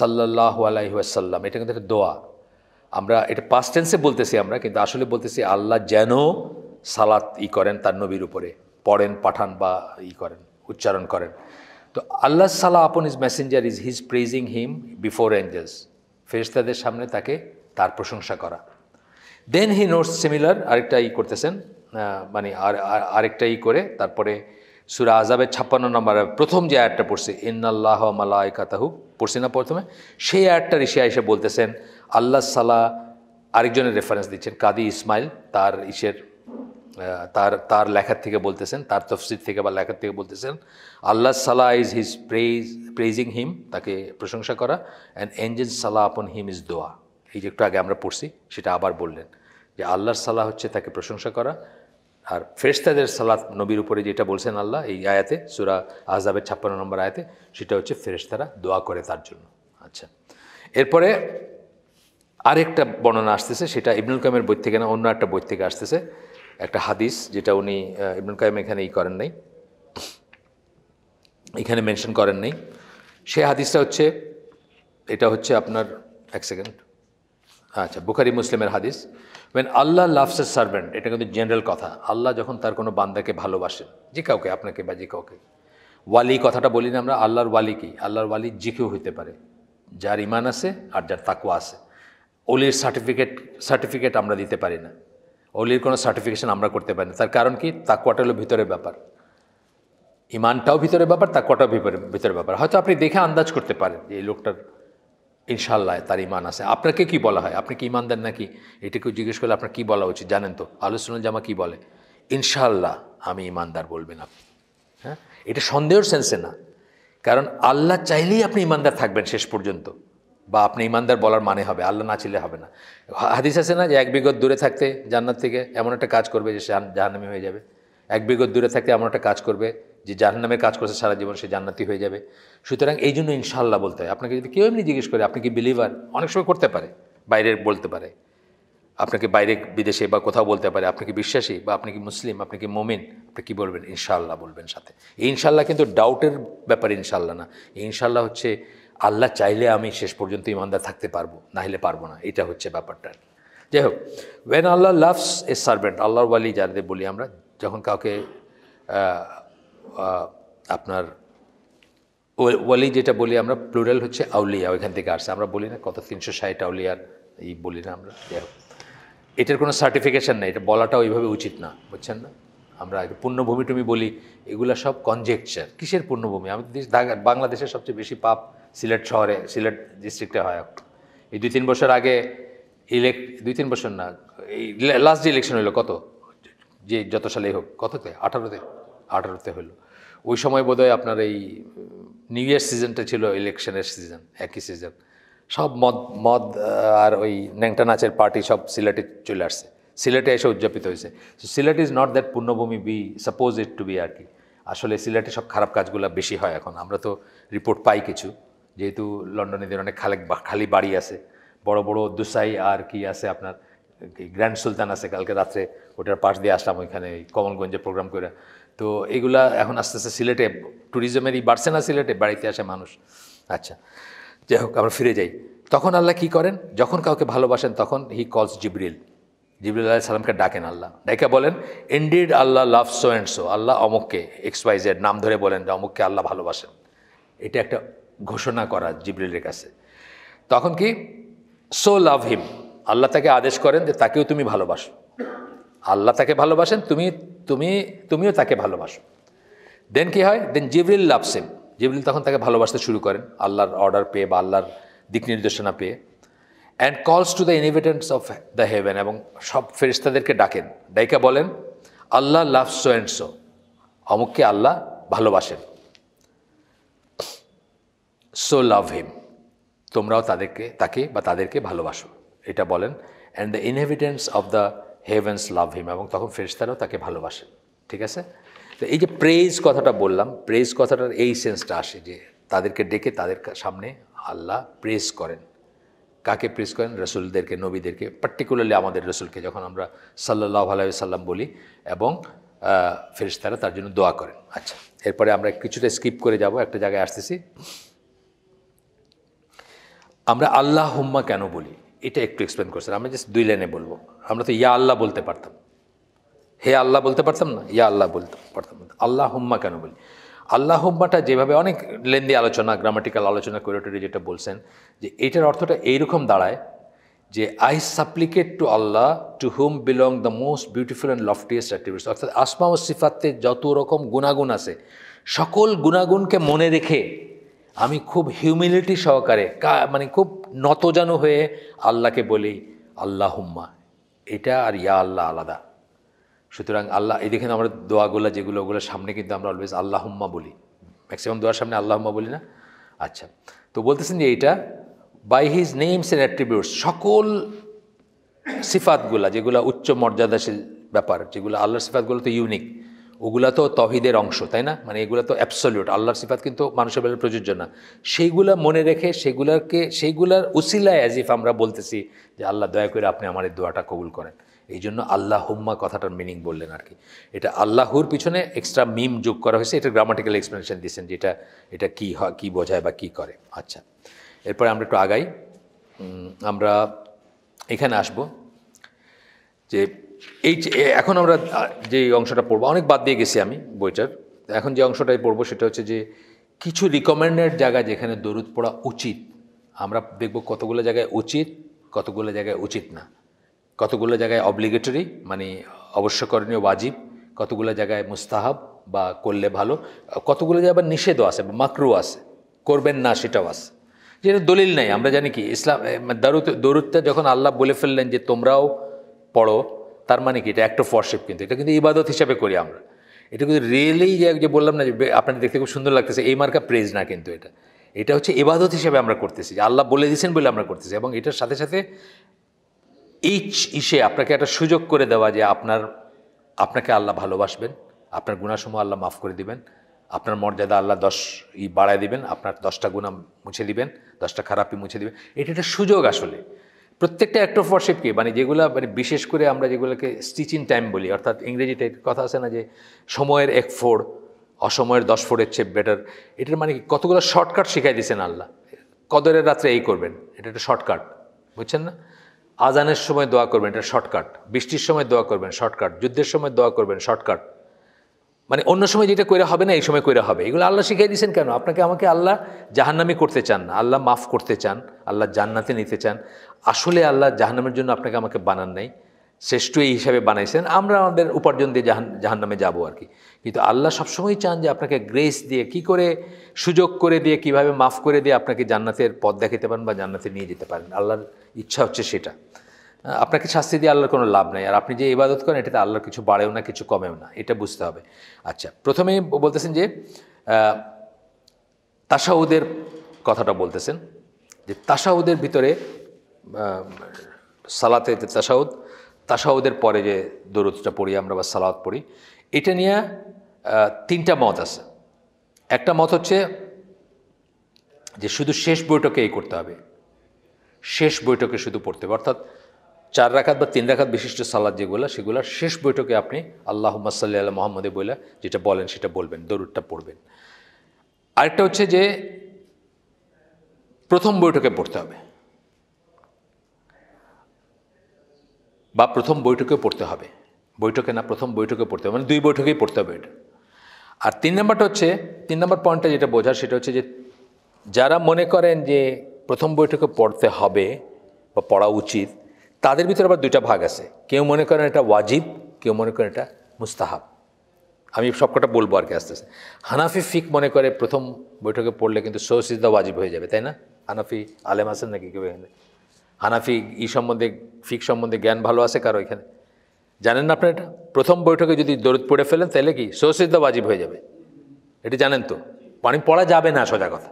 সাল্লাহ আলাইসাল্লাম এটা কিন্তু একটা দোয়া আমরা এটা পাস্ট টেন্সে বলতেছি আমরা কিন্তু আসলে বলতেছি আল্লাহ যেন সালাত ই করেন তার নবীর উপরে পড়েন পাঠান বা ই করেন উচ্চারণ করেন তো আল্লাহ সালাহ upon his messenger is his praising him before angels ফেরিস্তাদের সামনে তাকে তার প্রশংসা করা দেন হি নোটস সিমিলার আরেকটা ই করতেছেন মানে আর আরেকটা ই করে তারপরে সুরা আজাবের ছাপ্পান্ন নম্বর প্রথম যে আয়ারটা পড়ছে ইন্নাল্লাহ মালায় কাতাহু পড়ছি না প্রথমে সেই আয়াতটার ইসে এসে বলতেছেন আল্লাহ সালা আরেকজনের রেফারেন্স দিচ্ছেন কাদি ইসমাইল তার ইসের তার তার লেখার থেকে বলতেছেন তার তফসির থেকে বা লেখার থেকে বলতেছেন আল্লাহ সালা is his praise praising him তাকে প্রশংসা করা অ্যান্ড এঞ্জেন সালা আপন হিম ইজ দোয়া এই যে একটু আগে আমরা পড়ছি সেটা আবার বললেন যে আল্লাহর সালাহ হচ্ছে তাকে প্রশংসা করা আর ফেরস্তাদের সালাত নবীর উপরে যেটা বলছেন আল্লাহ এই আয়াতে সুরা আজাবের ছাপ্পান্ন নম্বর আয়াতে সেটা হচ্ছে ফেরেস্তারা দোয়া করে তার জন্য আচ্ছা এরপরে আরেকটা বর্ণনা আসতেছে সেটা ইবনুল কামের বই থেকে না অন্য একটা বই থেকে আসতেছে একটা হাদিস যেটা উনি ইবনুল কায়েম এখানে ই করেন নাই এখানে মেনশন করেন নাই সে হাদিসটা হচ্ছে এটা হচ্ছে আপনার এক সেকেন্ড আচ্ছা বুখারি মুসলিমের হাদিস when Allah loves a servant এটা কিন্তু জেনারেল কথা আল্লাহ যখন তার কোনো বান্দাকে ভালোবাসেন যে কাউকে আপনাকে বা যে কাউকে ওয়ালি কথাটা বলি না আমরা আল্লাহর ওয়ালি কি আল্লাহর ওয়ালি যে কেউ হইতে পারে যার ইমান আছে আর যার তাকুয়া আছে ওলির সার্টিফিকেট সার্টিফিকেট আমরা দিতে পারি না ওলির কোনো সার্টিফিকেশন আমরা করতে পারি না তার কারণ কি তা হলো ভিতরের ব্যাপার ইমানটাও ভিতরের ব্যাপার তা ভিতরে ভিতরের ব্যাপার হয়তো আপনি দেখে আন্দাজ করতে পারেন যে এই লোকটার ইনশাল্লাহ তার ইমান আছে আপনাকে কি বলা হয় আপনি কি দেন নাকি এটাকে জিজ্ঞেস করলে আপনার কী বলা উচিত জানেন তো আলোচনা জামা কি বলে ইনশাল্লাহ আমি ইমানদার বলবেন আপনি হ্যাঁ এটা সন্দেহর সেন্সে না কারণ আল্লাহ চাইলেই আপনি ইমানদার থাকবেন শেষ পর্যন্ত বা আপনি ইমানদার বলার মানে হবে আল্লাহ না চিলে হবে না হাদিস আছে না যে এক বিগত দূরে থাকতে জান্নাত থেকে এমন একটা কাজ করবে যে সে জাহান্নামি হয়ে যাবে এক বিগত দূরে থাকতে এমন একটা কাজ করবে যে জাহান্নামের কাজ করছে সারা জীবন সে জান্নাতি হয়ে যাবে সুতরাং এই জন্য ইনশাল্লাহ বলতে হয় আপনাকে যদি কেউ এমনি জিজ্ঞেস করে আপনি কি বিলিভার অনেক সময় করতে পারে বাইরে বলতে পারে আপনাকে বাইরে বিদেশে বা কোথাও বলতে পারে আপনি কি বিশ্বাসী বা আপনি কি মুসলিম আপনি কি মোমিন আপনি কী বলবেন ইনশাল্লাহ বলবেন সাথে ইনশাল্লাহ কিন্তু ডাউটের ব্যাপারে ইনশাল্লাহ না ইনশাল্লাহ হচ্ছে আল্লাহ চাইলে আমি শেষ পর্যন্ত ইমানদার থাকতে পারবো না হলে পারবো না এটা হচ্ছে ব্যাপারটা যাই হোক when Allah loves a servant আল্লাহর ওয়ালি যাদের বলি আমরা যখন কাউকে আপনার ওয়ালি যেটা বলি আমরা প্লুরাল হচ্ছে আউলিয়া ওইখান থেকে আসছে আমরা বলি না কত তিনশো ষাট আউলিয়ার এই বলি না আমরা যাই হোক এটার কোনো সার্টিফিকেশান নেই এটা বলাটা ওইভাবে উচিত না বুঝছেন না আমরা পূর্ণভূমি টুমি বলি এগুলো সব কনজেকচার কিসের পূর্ণভূমি আমি বাংলাদেশের সবচেয়ে বেশি পাপ সিলেট শহরে সিলেট ডিস্ট্রিক্টে হয় এই দুই তিন বছর আগে ইলেক দুই তিন বছর না এই লাস্ট যে ইলেকশন হইলো কত যে যত সালেই হোক কততে আঠারোতে আঠারোতে হলো ওই সময় বোধহয় আপনার এই নিউ ইয়ার সিজনটা ছিল ইলেকশনের সিজন একই সিজন সব মদ মদ আর ওই ন্যাংটা নাচের পার্টি সব সিলেটে চলে আসছে সিলেটে এসে উদযাপিত হয়েছে so Sylhet is not that পূর্ণভূমি be suppose it to be আর কি আসলে সিলেটে সব খারাপ কাজগুলো বেশি হয় এখন আমরা তো রিপোর্ট পাই কিছু যেহেতু লন্ডনে অনেক খালেক খালি বাড়ি আছে বড় বড় দুসাই আর কি আছে আপনার গ্র্যান্ড সুলতান আছে কালকে রাত্রে ওটার পাশ দিয়ে আসলাম ওইখানে কমলগঞ্জে প্রোগ্রাম করে তো এগুলা এখন আস্তে আস্তে সিলেটে ট্যুরিজমেরই বাড়ছে না সিলেটে বাড়িতে আসে মানুষ আচ্ছা যাই হোক আমরা ফিরে যাই তখন আল্লাহ কি করেন যখন কাউকে ভালোবাসেন তখন হি কলস জিবরিল জিবরুল আল্লাহ সালামকে ডাকেন আল্লাহ ডাইকা বলেন indeed Allah love so and so Allah অমুককে এক্স জেড নাম ধরে বলেন যে অমুককে আল্লাহ ভালোবাসেন এটা একটা ঘোষণা করা জিব্রিলের কাছে তখন কি সো লাভ হিম আল্লাহ তাকে আদেশ করেন যে তাকেও তুমি ভালোবাসো আল্লাহ তাকে ভালোবাসেন তুমি তুমি তুমিও তাকে ভালোবাসো দেন কি হয় দেন জিবরিল লাভ সেম জিবরিল তখন তাকে ভালোবাসতে শুরু করেন আল্লাহর অর্ডার পেয়ে বা আল্লাহর দিক নির্দেশনা পেয়ে and calls to the inhabitants of the heaven এবং সব ফেরিস্তাদেরকে ডাকেন ডাইকা বলেন Allah love so and so অমুককে আল্লাহ ভালোবাসেন সো লাভ হিম তোমরাও তাদেরকে তাকে বা তাদেরকে ভালোবাসো এটা বলেন and the inhabitants of the heavens love him এবং তখন ফেরেস্তারাও তাকে ভালোবাসে ঠিক আছে তো এই যে প্রেজ কথাটা বললাম প্রেজ কথাটার এই সেন্সটা আসে যে তাদেরকে ডেকে তাদের সামনে আল্লাহ প্রেস করেন কাকে প্রেস করেন রসুলদেরকে নবীদেরকে পার্টিকুলারলি আমাদের রসুলকে যখন আমরা সাল্লাহ সাল্লাম বলি এবং ফেরিস্তারা তার জন্য দোয়া করেন আচ্ছা এরপরে আমরা কিছুটা স্কিপ করে যাব একটা জায়গায় আসতেছি আমরা আল্লাহ হুম্মা কেন বলি এটা একটু এক্সপ্লেন করছেন আমরা জাস্ট দুই লাইনে বলবো আমরা তো ইয়া আল্লাহ বলতে পারতাম হে আল্লাহ বলতে পারতাম না ইয়া আল্লাহ বলতে পারতাম না আল্লাহ হুম্মা কেন বলি আল্লাহ হুম্মাটা যেভাবে অনেক লেন্দি আলোচনা গ্রামাটিক্যাল আলোচনা করে যেটা বলছেন যে এটার অর্থটা এইরকম দাঁড়ায় যে I supplicate to Allah to whom belong the most beautiful and loftiest activities অর্থাৎ আসমা ও সিফাতে যত রকম গুণাগুণ আছে সকল গুণাগুণকে মনে রেখে আমি খুব হিউমিলিটি সহকারে মানে খুব নতজানু হয়ে আল্লাহকে বলি আল্লাহ হুম্মা এটা আর ইয়া আল্লাহ আলাদা সুতরাং আল্লাহ এই দেখেন আমরা দোয়াগুলা যেগুলো ওগুলো সামনে কিন্তু আমরা অলওয়েজ আল্লাহ হুম্মা বলি ম্যাক্সিমাম দোয়ার সামনে আল্লাহ হুম্মা বলি না আচ্ছা তো বলতেছেন যে এইটা by his names and attributes সকল সিফাতগুলা যেগুলো উচ্চ মর্যাদাশীল ব্যাপার যেগুলো আল্লাহর সিফাতগুলো তো ইউনিক ওগুলা তো তহিদের অংশ তাই না মানে এগুলো তো অ্যাবসলিউট আল্লাহর সিফাত কিন্তু মানুষের বেলা প্রযোজ্য না সেইগুলা মনে রেখে সেগুলাকে সেইগুলার উসিলায় অ্যাজ ইফ আমরা বলতেছি যে আল্লাহ দয়া করে আপনি আমার এই দোয়াটা কবুল করেন এই জন্য আল্লাহ হুম্মা কথাটার মিনিং বললেন আর কি এটা আল্লাহুর পিছনে এক্সট্রা মিম যোগ করা হয়েছে এটা গ্রামাটিক্যাল এক্সপ্লেনেশন দিয়েছেন যে এটা এটা কী হয় কী বোঝায় বা কী করে আচ্ছা এরপরে আমরা একটু আগাই আমরা এখানে আসব যে এই এখন আমরা যে অংশটা পড়বো অনেক বাদ দিয়ে গেছি আমি বইটার এখন যে অংশটাই পড়বো সেটা হচ্ছে যে কিছু রিকমেন্ডেড জায়গা যেখানে দরুদ পড়া উচিত আমরা দেখব কতগুলো জায়গায় উচিত কতগুলো জায়গায় উচিত না কতগুলো জায়গায় অব্লিগেটরি মানে অবশ্যকরণীয় ওয়াজিব কতগুলো জায়গায় মুস্তাহাব বা করলে ভালো কতগুলো জায়গায় আবার নিষেধও আছে বা মাকরু আছে করবেন না সেটাও আছে যেটা দলিল নাই আমরা জানি কি ইসলাম মানে দারুদ দরুদটা যখন আল্লাহ বলে ফেললেন যে তোমরাও পড়ো তার মানে কি এটা অ্যাক্ট অফ ওয়ার্শিপ কিন্তু এটা কিন্তু ইবাদত হিসাবে করি আমরা এটা কিন্তু রিয়েলি যে বললাম না যে আপনার দেখতে খুব সুন্দর লাগতেছে এই মার্কা প্রেজ না কিন্তু এটা এটা হচ্ছে ইবাদত হিসাবে আমরা করতেছি আল্লাহ বলে দিয়েছেন বলে আমরা করতেছি এবং এটার সাথে সাথে ইচ ইসে আপনাকে একটা সুযোগ করে দেওয়া যে আপনার আপনাকে আল্লাহ ভালোবাসবেন আপনার গুণাসমূহ আল্লাহ মাফ করে দিবেন আপনার মর্যাদা আল্লাহ দশ ই বাড়ায় দিবেন আপনার দশটা গুণা মুছে দিবেন দশটা খারাপই মুছে দিবেন এটা একটা সুযোগ আসলে প্রত্যেকটা অ্যাক্ট অফ ওয়ার্শিপকে মানে যেগুলো মানে বিশেষ করে আমরা যেগুলোকে স্টিচিং টাইম বলি অর্থাৎ ইংরেজিতে কথা আছে না যে সময়ের এক ফোর অসময়ের দশ ফোরের চেয়ে বেটার এটার মানে কতগুলো শর্টকাট শিখাই দিয়েছেন আল্লাহ কদরের রাত্রে এই করবেন এটা একটা শর্টকাট বুঝছেন না আজানের সময় দোয়া করবেন এটা শর্টকাট বৃষ্টির সময় দোয়া করবেন শর্টকাট যুদ্ধের সময় দোয়া করবেন শর্টকাট মানে অন্য সময় যেটা কইরা হবে না এই সময় কইরা হবে এগুলো আল্লাহ শিখিয়ে দিয়েছেন কেন আপনাকে আমাকে আল্লাহ জাহান্নামি করতে চান না আল্লাহ মাফ করতে চান আল্লাহ জান্নাতে নিতে চান আসলে আল্লাহ জাহান্নামের জন্য আপনাকে আমাকে বানান নাই শ্রেষ্ঠ এই হিসাবে বানাইছেন আমরা আমাদের উপার্জন দিয়ে জাহান জাহান্নামে যাবো আর কি কিন্তু আল্লাহ সবসময়ই চান যে আপনাকে গ্রেস দিয়ে কি করে সুযোগ করে দিয়ে কিভাবে মাফ করে দিয়ে আপনাকে জান্নাতের পথ দেখাতে পারেন বা জান্নাতে নিয়ে যেতে পারেন আল্লাহর ইচ্ছা হচ্ছে সেটা আপনাকে শাস্তি দিয়ে আল্লাহর কোনো লাভ নেই আর আপনি যে ইবাদত করেন এটাতে আল্লাহর কিছু বাড়েও না কিছু কমেও না এটা বুঝতে হবে আচ্ছা প্রথমেই বলতেছেন যে তাসাউদের কথাটা বলতেছেন যে তাসাউদের ভিতরে সালাতে যে তাসাউদ তাসাউদের পরে যে দরুদটা পড়ি আমরা বা সালাত পড়ি এটা নিয়ে তিনটা মত আছে একটা মত হচ্ছে যে শুধু শেষ বৈঠকেই করতে হবে শেষ বৈঠকে শুধু পড়তে হবে অর্থাৎ চার রাখাত বা তিন রাখাত বিশিষ্ট সালাদ যেগুলো সেগুলোর শেষ বৈঠকে আপনি আল্লাহ মাসাল্লি আল্লাহ মোহাম্মদে বলে যেটা বলেন সেটা বলবেন দরুদটা পড়বেন আরেকটা হচ্ছে যে প্রথম বৈঠকে পড়তে হবে বা প্রথম বৈঠকে পড়তে হবে বৈঠকে না প্রথম বৈঠকে পড়তে হবে মানে দুই বৈঠকেই পড়তে হবে এটা আর তিন নম্বরটা হচ্ছে তিন নম্বর পয়েন্টটা যেটা বোঝার সেটা হচ্ছে যে যারা মনে করেন যে প্রথম বৈঠকে পড়তে হবে বা পড়া উচিত তাদের ভিতরে আবার দুইটা ভাগ আছে কেউ মনে করেন এটা ওয়াজিব কেউ মনে করেন এটা মুস্তাহাব আমি সবকটা বলবো আর কি আস্তে আস্তে হানাফি ফিক মনে করে প্রথম বৈঠকে পড়লে কিন্তু সৌসিদা ওয়াজিব হয়ে যাবে তাই না হানাফি আলেম আসেন নাকি কেউ এখানে হানাফি ই সম্বন্ধে ফিক সম্বন্ধে জ্ঞান ভালো আছে কারো এখানে জানেন না আপনার এটা প্রথম বৈঠকে যদি দরদ পড়ে ফেলেন তাহলে কি সৌসিদা ওয়াজিব হয়ে যাবে এটি জানেন তো মানে পড়া যাবে না সোজা কথা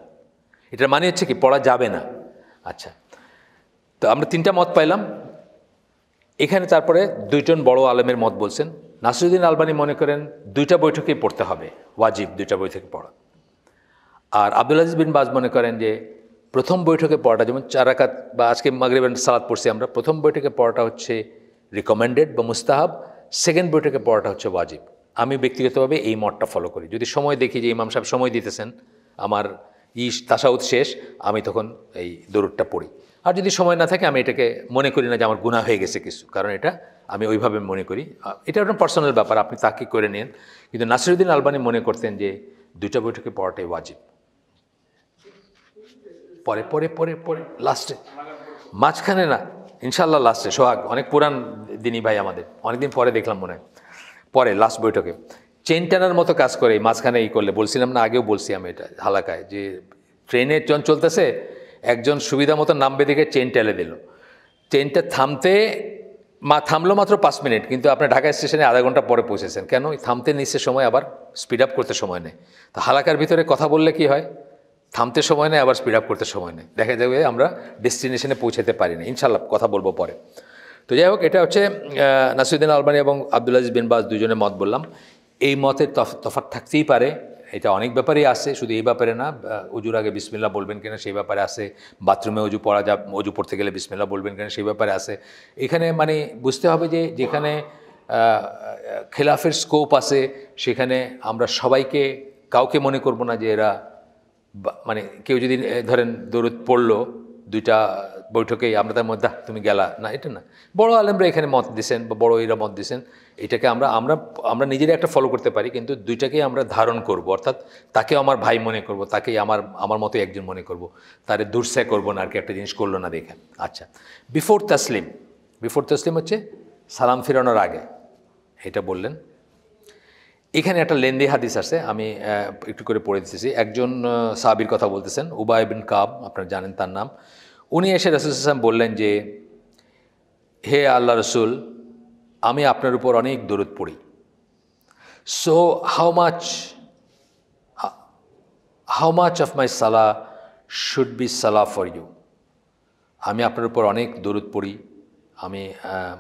এটার মানে হচ্ছে কি পড়া যাবে না আচ্ছা তো আমরা তিনটা মত পাইলাম এখানে তারপরে দুইজন বড় আলেমের মত বলছেন নাসিরুদ্দিন আলবানি মনে করেন দুইটা বৈঠকেই পড়তে হবে ওয়াজিব দুইটা বৈঠকে পড়া আর আব্দুল আজিজ বিন বাজ মনে করেন যে প্রথম বৈঠকে পড়াটা যেমন চারাকাত বা আজকে মাগরিবের সালাদ পড়ছি আমরা প্রথম বৈঠকে পড়াটা হচ্ছে রিকমেন্ডেড বা মুস্তাহাব সেকেন্ড বৈঠকে পড়াটা হচ্ছে ওয়াজিব আমি ব্যক্তিগতভাবে এই মতটা ফলো করি যদি সময় দেখি যে ইমাম সাহেব সময় দিতেছেন আমার ইস তাসাউদ শেষ আমি তখন এই দৌড়টা পড়ি আর যদি সময় না থাকে আমি এটাকে মনে করি না যে আমার গুণা হয়ে গেছে কিছু কারণ এটা আমি ওইভাবে মনে করি এটা একটা পার্সোনাল ব্যাপার আপনি তাকে করে নেন কিন্তু নাসিরুদ্দিন আলবানি মনে করতেন যে দুইটা বৈঠকে পড়াটাই ওয়াজিব পরে পরে পরে পরে লাস্টে মাঝখানে না ইনশাল্লাহ লাস্টে সোহাগ অনেক পুরান দিনই ভাই আমাদের অনেকদিন পরে দেখলাম মনে পরে লাস্ট বৈঠকে চেন টানার মতো কাজ করে মাঝখানে এই করলে বলছিলাম না আগেও বলছি আমি এটা হালাকায় যে ট্রেনের ট্রেন চলতেছে একজন সুবিধা মতো নামবে দেখে চেন টেলে দিল চেনটা থামতে মা থামলো মাত্র পাঁচ মিনিট কিন্তু আপনি ঢাকা স্টেশনে আধা ঘন্টা পরে পৌঁছেছেন কেন থামতে নিশ্চয় সময় আবার স্পিড আপ করতে সময় নেই তো হালাকার ভিতরে কথা বললে কি হয় থামতে সময় নেই আবার স্পিড আপ করতে সময় নেই দেখা যাবে আমরা ডেস্টিনেশনে পৌঁছাতে পারি না ইনশাল্লাহ কথা বলবো পরে তো যাই হোক এটা হচ্ছে নাসিউদ্দিন আলবানি এবং আবদুল আজিজ বিন দুজনে দুজনের মত বললাম এই মতের তফাত থাকতেই পারে এটা অনেক ব্যাপারেই আসে শুধু এই ব্যাপারে না অজুর আগে বিসমিল্লা বলবেন কিনা সেই ব্যাপারে আসে বাথরুমে অজু পড়া যা অজু পড়তে গেলে বিসমিল্লা বলবেন কিনা সেই ব্যাপারে আসে এখানে মানে বুঝতে হবে যে যেখানে খেলাফের স্কোপ আছে সেখানে আমরা সবাইকে কাউকে মনে করব না যে এরা মানে কেউ যদি ধরেন দৌড় পড়লো দুইটা বৈঠকেই আমরা তার মধ্যে তুমি গেলা না এটা না বড় আলেমরা এখানে মত দিছেন বা বড় এরা মত দিছেন এটাকে আমরা আমরা আমরা নিজেরাই একটা ফলো করতে পারি কিন্তু দুইটাকেই আমরা ধারণ করব অর্থাৎ তাকে আমার ভাই মনে করব তাকেই আমার আমার মতো একজন মনে করব তারে দুর্সায় করব না আর কি একটা জিনিস করলো না দেখে আচ্ছা বিফোর তাসলিম বিফোর তাসলিম হচ্ছে সালাম ফিরানোর আগে এটা বললেন এখানে একটা লেন্দি হাদিস আছে আমি একটু করে পড়ে দিতেছি একজন সাবির কথা বলতেছেন উবায় বিন কাব আপনারা জানেন তার নাম উনি এসে রসুল ইসলাম বললেন যে হে আল্লাহ রসুল আমি আপনার উপর অনেক দরদ পড়ি so how much how much of my সালা শুড বি সালা ফর ইউ আমি আপনার উপর অনেক দরুদ পড়ি আমি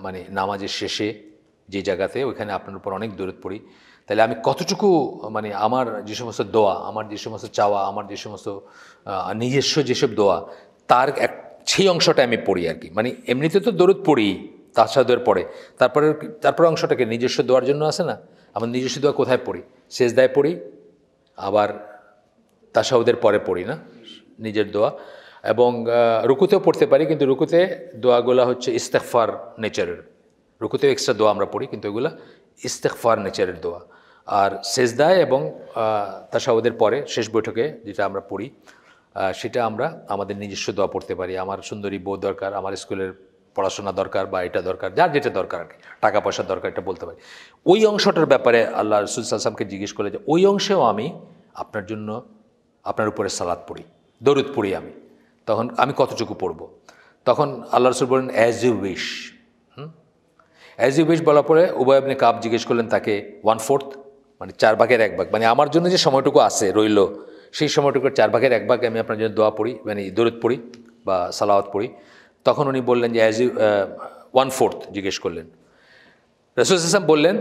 মানে নামাজের শেষে যে জায়গাতে ওইখানে আপনার উপর অনেক দরদ পড়ি তাহলে আমি কতটুকু মানে আমার যে সমস্ত দোয়া আমার যে সমস্ত চাওয়া আমার যে সমস্ত নিজস্ব যেসব দোয়া তার এক সেই অংশটা আমি পড়ি আর কি মানে এমনিতে তো দরুদ পড়ি তাসাদের পরে তারপরে তারপরে অংশটাকে নিজস্ব দোয়ার জন্য আসে না আমার নিজস্ব দোয়া কোথায় পড়ি শেষ দায় পড়ি আবার তাছাউদের পরে পড়ি না নিজের দোয়া এবং রুকুতেও পড়তে পারি কিন্তু রুকুতে দোয়াগুলা হচ্ছে ইস্তেকফার নেচারের রুকুতেও এক্সট্রা দোয়া আমরা পড়ি কিন্তু এগুলো ইস্তেকফার নেচারের দোয়া আর সেজদায় এবং তাসাউদের পরে শেষ বৈঠকে যেটা আমরা পড়ি সেটা আমরা আমাদের নিজস্ব দোয়া পড়তে পারি আমার সুন্দরী বউ দরকার আমার স্কুলের পড়াশোনা দরকার বা এটা দরকার যার যেটা দরকার আর কি টাকা পয়সা দরকার এটা বলতে পারি ওই অংশটার ব্যাপারে আল্লাহ রসুল সালসামকে জিজ্ঞেস করলে যে ওই অংশেও আমি আপনার জন্য আপনার উপরে সালাদ পড়ি দরুদ পড়ি আমি তখন আমি কতটুকু পড়ব তখন আল্লাহ রসুল বললেন as you wish as you wish বলার পরে উভয় আপনি কাপ জিজ্ঞেস করলেন তাকে ওয়ান ফোর্থ মানে চার ভাগের এক ভাগ মানে আমার জন্য যে সময়টুকু আছে রইল সেই সময়টুকুর চার ভাগের এক ভাগ আমি আপনার জন্য দোয়া পড়ি মানে দরিদ পড়ি বা সালাওয়াত পড়ি তখন উনি বললেন যে অ্যাজ ইউ ওয়ান ফোর্থ জিজ্ঞেস করলেন রসুল ইসলাম বললেন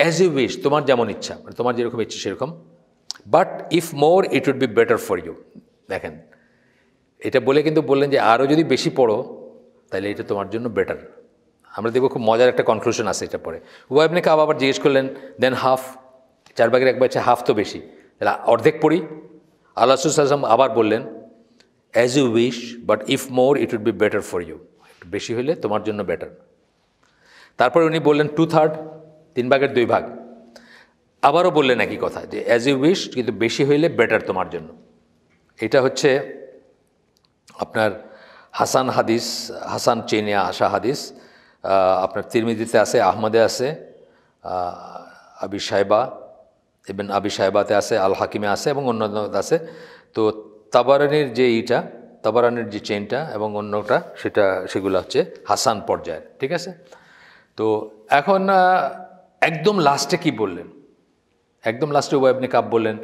অ্যাজ ইউ উইশ তোমার যেমন ইচ্ছা মানে তোমার যেরকম ইচ্ছা সেরকম but if more it would be better for you দেখেন এটা বলে কিন্তু বললেন যে আরও যদি বেশি পড়ো তাহলে এটা তোমার জন্য বেটার আমরা দেখব খুব মজার একটা কনক্লুশন আছে এটা পরে ওয়াইবনে কাব আবার জিজ্ঞেস করলেন দেন হাফ চার ভাগের এক বাচ্চা হাফ তো বেশি তাহলে অর্ধেক পড়ি আল্লাহ সুসালাম আবার বললেন as you wish but if more it would be better for you একটু বেশি হলে তোমার জন্য বেটার তারপরে উনি বললেন টু থার্ড তিন ভাগের দুই ভাগ আবারও বললেন একই কথা যে অ্যাজ ইউ উইশ কিন্তু বেশি হইলে বেটার তোমার জন্য এটা হচ্ছে আপনার হাসান হাদিস হাসান চেনিয়া আশা হাদিস আপনার তিরমিদিতে আছে আহমদে আছে আবি সাহেবা ইবেন আবি সাহেবাতে আছে আল হাকিমে আছে এবং অন্য আছে তো তাবারানির যে ইটা তাবারানির যে চেনটা এবং অন্যটা সেটা সেগুলো হচ্ছে হাসান পর্যায়ের ঠিক আছে তো এখন একদম লাস্টে কি বললেন একদম লাস্টে আপনি কাপ বললেন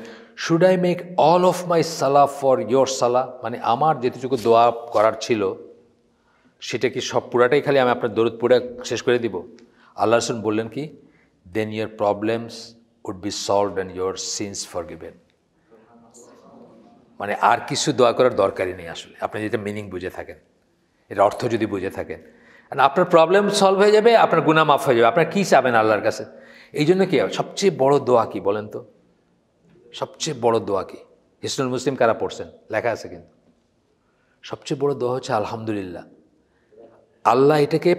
should I make all of my সালা ফর ইয়োর সালা মানে আমার যেটুকু দোয়া করার ছিল সেটা কি সব পুরাটাই খালি আমি আপনার দরদ পুরা শেষ করে দিব আল্লাহ রসুন বললেন কি then your problems would be solved and your sins forgiven মানে আর কিছু দোয়া করার দরকারই নেই আসলে আপনি যেটা মিনিং বুঝে থাকেন এর অর্থ যদি বুঝে থাকেন আপনার প্রবলেম সলভ হয়ে যাবে আপনার গুণা মাফ হয়ে যাবে আপনার কী চাবেন আল্লাহর কাছে এই জন্য কি সবচেয়ে বড় দোয়া কী বলেন তো সবচেয়ে বড় দোয়া কী হিসনুল মুসলিম কারা পড়ছেন লেখা আছে কিন্তু সবচেয়ে বড় দোয়া হচ্ছে আলহামদুলিল্লাহ আল্লাহ এটাকে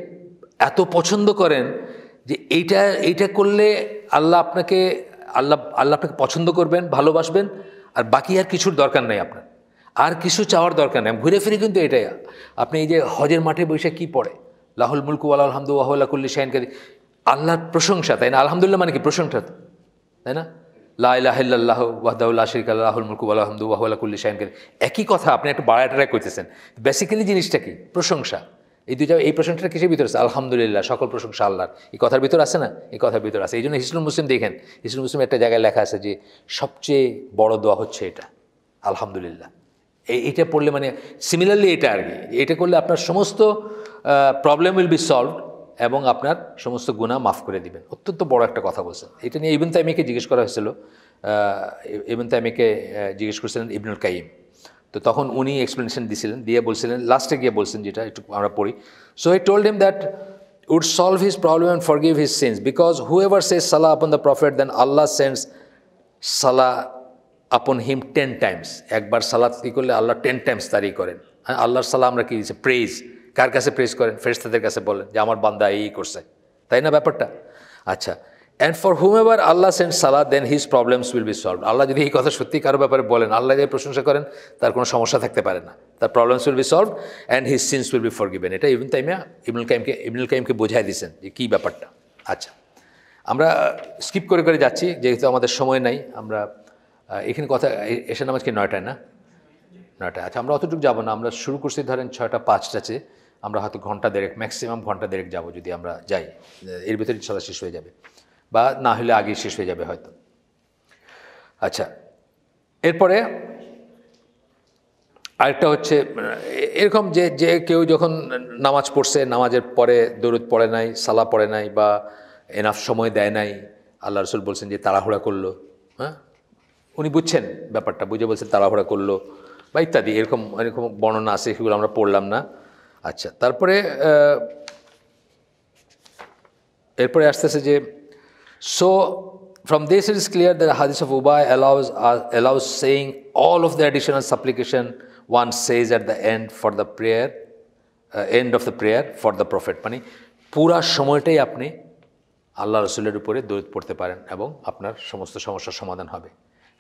এত পছন্দ করেন যে এইটা এইটা করলে আল্লাহ আপনাকে আল্লাহ আল্লাহ আপনাকে পছন্দ করবেন ভালোবাসবেন আর বাকি আর কিছুর দরকার নেই আপনার আর কিছু চাওয়ার দরকার নেই ঘুরে ফিরে কিন্তু এটাই আপনি এই যে হজের মাঠে বসে কি পড়ে লাহুল মুলকু আল্লাহ আলহামদু ওয়াহুল্লা কুল্লি আল্লাহর প্রশংসা তাই না আলহামদুলিল্লাহ মানে কি প্রশংসা তাই না লাহিল্লাহ ওয়াহদাউল্লাহ শরিক আল্লাহুল মুলকু আলহামদু ওয়াহুল্লা কুল্লি শাহিনকারী একই কথা আপনি একটু বাড়াটারা করতেছেন বেসিক্যালি জিনিসটা কি প্রশংসা এই দুইটা এই প্রশ্নটা কিসের ভিতরে আছে আলহামদুলিল্লাহ সকল প্রশংসা আল্লাহর এই কথার ভিতর আছে না এই কথার ভিতর আছে এই জন্য হিসনুল মুসলিম দেখেন হিসনুল মুসলিম একটা জায়গায় লেখা আছে যে সবচেয়ে বড় দোয়া হচ্ছে এটা আলহামদুলিল্লাহ এই এটা পড়লে মানে সিমিলারলি এটা আর কি এটা করলে আপনার সমস্ত প্রবলেম উইল বি সলভ এবং আপনার সমস্ত গুণা মাফ করে দিবেন অত্যন্ত বড় একটা কথা বলছেন এটা নিয়ে ইবন তাইমিকে জিজ্ঞেস করা হয়েছিল ইবেন তাইমিকে জিজ্ঞেস করেছিলেন ইবনুল কাইম তো তখন উনি এক্সপ্লেনেশন দিছিলেন দিয়ে বলছিলেন লাস্টে গিয়ে বলছেন যেটা একটু আমরা পড়ি so he told him that his problem and forgive his his because whoever says সালাহ upon the prophet then Allah sends সালাহ আপন হিম টেন টাইমস একবার সালাত কি করলে আল্লাহ টেন টাইমস তারই করেন হ্যাঁ আল্লাহর সালাহ আমরা কি দিচ্ছি প্রেজ কার কাছে প্রেজ করেন ফেরেশতাদের কাছে বলেন যে আমার বান্দা এই করছে তাই না ব্যাপারটা আচ্ছা and for whomever Allah send সালাদ then his problems will be solve Allah যদি এই কথা সত্যি কারো ব্যাপারে বলেন আল্লাহ যদি প্রশংসা করেন তার কোনো সমস্যা থাকতে পারে না তার problems will be solve and his sins will be forgiven এটা ইবনুল তাইমিয়া ইবনুল কাইমকে ইবনুল কাইমকে বোঝাই দিয়েছেন যে কী ব্যাপারটা আচ্ছা আমরা স্কিপ করে করে যাচ্ছি যেহেতু আমাদের সময় নাই আমরা এখানে কথা এসে নামাজ কি নয়টায় না নয়টায় আচ্ছা আমরা অতটুকু যাবো না আমরা শুরু করছি ধরেন ছয়টা চেয়ে আমরা হয়তো ঘন্টা দেড়েক ম্যাক্সিমাম ঘন্টা দেড়েক যাবো যদি আমরা যাই এর ভিতরে ইনশাল্লাহ শেষ হয়ে যাবে বা না হলে আগে শেষ হয়ে যাবে হয়তো আচ্ছা এরপরে আরেকটা হচ্ছে এরকম যে যে কেউ যখন নামাজ পড়ছে নামাজের পরে দৌরদ পড়ে নাই সালা পড়ে নাই বা এনাফ সময় দেয় নাই আল্লাহ রসুল বলছেন যে তাড়াহুড়া করলো হ্যাঁ উনি বুঝছেন ব্যাপারটা বুঝে বলছেন তাড়াহুড়া করলো বা ইত্যাদি এরকম এরকম বর্ণনা আছে সেগুলো আমরা পড়লাম না আচ্ছা তারপরে এরপরে আসতেছে যে So, from this it is clear that the Hadith of Ubay allows, uh, allows saying all of the additional supplication one says at the end for the prayer, uh, end of the prayer for the Prophet. মানে পুরা সময়টাই আপনি আল্লাহ রসুলের উপরে দৌড় পড়তে পারেন এবং আপনার সমস্ত সমস্যার সমাধান হবে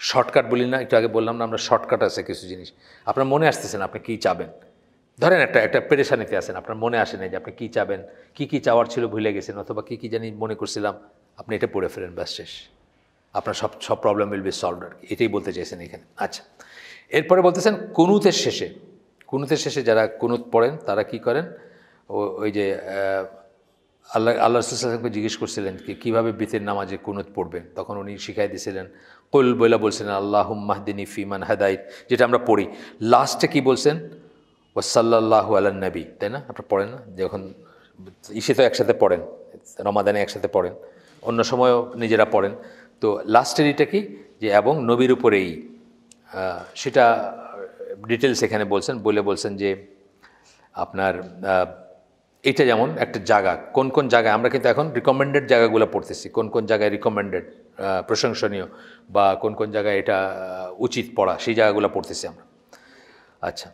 শর্টকাট বলি না একটু আগে বললাম না আমরা শর্টকাট আছে কিছু জিনিস আপনার মনে আসতেছে না আপনি কী চাবেন ধরেন একটা একটা পেরেশানিতে আছেন আপনার মনে আসে না যে আপনি কী চাবেন কী কী চাওয়ার ছিল ভুলে গেছেন অথবা কী কী জানি মনে করছিলাম আপনি এটা পড়ে ফেলেন ব্যাস শেষ আপনার সব সব প্রবলেম উইল বি সলভ আর এটাই বলতে চাইছেন এখানে আচ্ছা এরপরে বলতেছেন কুনুতের শেষে কুনুতের শেষে যারা কুনুত পড়েন তারা কি করেন ওই যে আল্লাহ আল্লাহ রসুলকে জিজ্ঞেস করছিলেন কি কীভাবে বিতের নামাজে কুনুত পড়বেন তখন উনি শিখাই দিয়েছিলেন কুল বইলা বলছিলেন আল্লাহ মাহদিনী ফিমান হাদাইত যেটা আমরা পড়ি লাস্টে কি বলছেন ওসাল্লাহ আল্লাহ নবী তাই না আপনারা পড়েন না যখন ইসে তো একসাথে পড়েন রমাদানে একসাথে পড়েন অন্য সময়ও নিজেরা পড়েন তো লাস্টের এটা কি যে এবং নবীর উপরেই সেটা ডিটেলস এখানে বলছেন বলে বলছেন যে আপনার এটা যেমন একটা জায়গা কোন কোন জায়গায় আমরা কিন্তু এখন রিকমেন্ডেড জায়গাগুলো পড়তেছি কোন কোন জায়গায় রিকমেন্ডেড প্রশংসনীয় বা কোন কোন জায়গায় এটা উচিত পড়া সেই জায়গাগুলো পড়তেছি আমরা আচ্ছা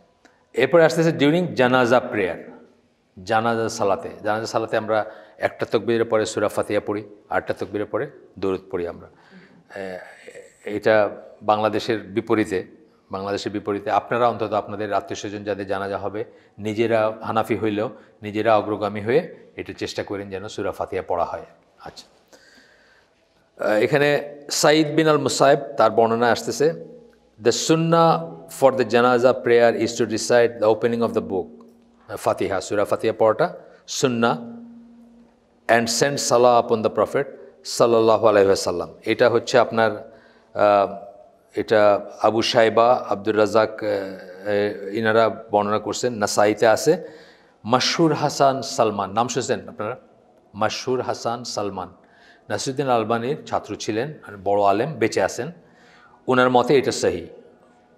এরপরে আসতেছে ডিউরিং জানাজা প্রেয়ার জানাজা সালাতে জানাজা সালাতে আমরা একটা তকবিরের পরে সুরা ফাতিয়া পড়ি আটটা তকবিরের পরে দৌড় পড়ি আমরা এটা বাংলাদেশের বিপরীতে বাংলাদেশের বিপরীতে আপনারা অন্তত আপনাদের আত্মীয় স্বজন যাদের যা হবে নিজেরা হানাফি হইলেও নিজেরা অগ্রগামী হয়ে এটা চেষ্টা করেন যেন সুরা ফাতিয়া পড়া হয় আচ্ছা এখানে সাইদ বিন আল মুসাইব তার বর্ণনা আসতেছে the sunnah for the janazah prayer is to decide the opening of the book Fatiha Surah Fatiha পড়াটা সুন্না অ্যান্ড সেন্ড সালাহ আপন দ্য প্রফেট সাল্লাহ আলহাম এটা হচ্ছে আপনার এটা আবু সাহেবা আব্দুর রাজাক ইনারা বর্ণনা করছেন নাসাইতে আছে মাসুর হাসান সালমান নাম শুনছেন আপনারা মাসুর হাসান সালমান নাসিরুদ্দিন আলবানির ছাত্র ছিলেন বড় আলেম বেঁচে আছেন ওনার মতে এটা সাহি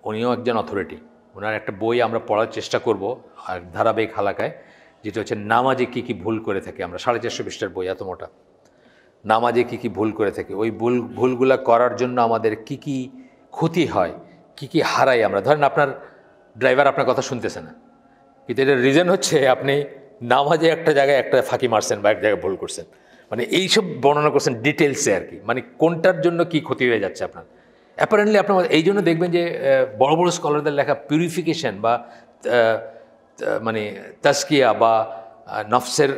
উনিও একজন অথরিটি ওনার একটা বই আমরা পড়ার চেষ্টা করব আর ধারাবাহিক হালাকায় যেটা হচ্ছে নামাজে কি কি ভুল করে থাকে আমরা সাড়ে চারশো পৃষ্ঠার বই এত মোটা নামাজে কি কি ভুল করে থাকে ওই ভুল ভুলগুলা করার জন্য আমাদের কি কি ক্ষতি হয় কি কি হারাই আমরা ধরেন আপনার ড্রাইভার আপনার কথা শুনতেছে না কিন্তু এটার রিজন হচ্ছে আপনি নামাজে একটা জায়গায় একটা ফাঁকি মারছেন বা এক জায়গায় ভুল করছেন মানে এইসব বর্ণনা করছেন ডিটেলসে আর কি মানে কোনটার জন্য কি ক্ষতি হয়ে যাচ্ছে আপনার অ্যাপারেন্টলি আপনার এই জন্য দেখবেন যে বড় বড় স্কলারদের লেখা পিউরিফিকেশন বা মানে তাস্কিয়া বা নফসের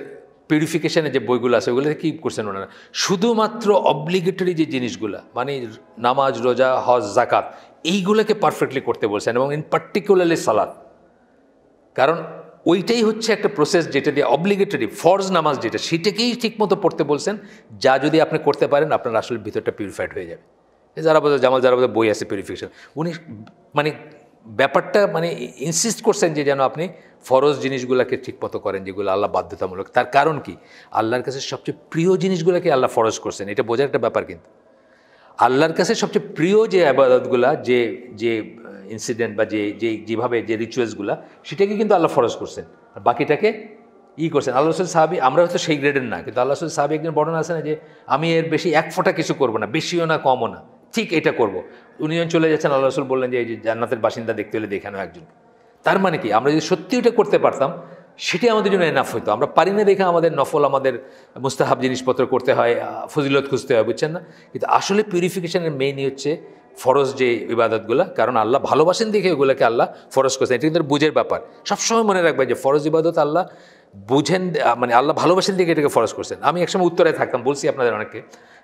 পিউরিফিকেশানে যে বইগুলো আছে ওগুলোতে কী করছেন ওনারা শুধুমাত্র অব্লিগেটরি যে জিনিসগুলো মানে নামাজ রোজা হজ জাকাত এইগুলোকে পারফেক্টলি করতে বলছেন এবং ইন পার্টিকুলারলি সালাদ কারণ ওইটাই হচ্ছে একটা প্রসেস যেটা দিয়ে অব্লিগেটরি ফরজ নামাজ যেটা সেটাকেই ঠিকমতো পড়তে বলছেন যা যদি আপনি করতে পারেন আপনার আসলে ভিতরটা পিউরিফাইড হয়ে যাবে যারা বোঝা জামাল যারা বোঝা বই আছে পিউরিফিকেশন উনি মানে ব্যাপারটা মানে ইনসিস্ট করছেন যে যেন আপনি ফরজ জিনিসগুলোকে ঠিকমতো করেন যেগুলো আল্লাহ বাধ্যতামূলক তার কারণ কি আল্লাহর কাছে সবচেয়ে প্রিয় জিনিসগুলোকে আল্লাহ ফরজ করছেন এটা বোঝার একটা ব্যাপার কিন্তু আল্লাহর কাছে সবচেয়ে প্রিয় যে আবাদতগুলা যে যে ইনসিডেন্ট বা যে যে যেভাবে যে রিচুয়ালসগুলা সেটাকে কিন্তু আল্লাহ ফরজ করছেন আর বাকিটাকে ই করছেন আল্লাহ রসুল সাহাবি আমরা হয়তো সেই গ্রেডের না কিন্তু আল্লাহ রসুল সাহাবি একজন বর্ণনা আছে না যে আমি এর বেশি এক ফোঁটা কিছু করবো না বেশিও না কমও না ঠিক এটা করব উনিজন চলে যাচ্ছেন আল্লাহ রসুল বললেন যে এই যে জান্নাতের বাসিন্দা দেখতে হলে দেখানো একজনকে তার মানে কি আমরা যদি সত্যি ওটা করতে পারতাম সেটি আমাদের জন্য এনাফ হইতো আমরা পারি না দেখে আমাদের নফল আমাদের মুস্তাহাব জিনিসপত্র করতে হয় ফজিলত খুঁজতে হয় বুঝছেন না কিন্তু আসলে পিউরিফিকেশনের মেইনই হচ্ছে ফরজ যে ইবাদতগুলো কারণ আল্লাহ ভালোবাসেন দেখে ওগুলোকে আল্লাহ ফরজ করছেন এটা কিন্তু বুঝের ব্যাপার সবসময় মনে রাখবেন যে ফরজ ইবাদত আল্লাহ বুঝেন মানে আল্লাহ ভালোবাসেন দেখে এটাকে ফরজ করছেন আমি একসময় উত্তরে থাকতাম বলছি আপনাদের অনেকে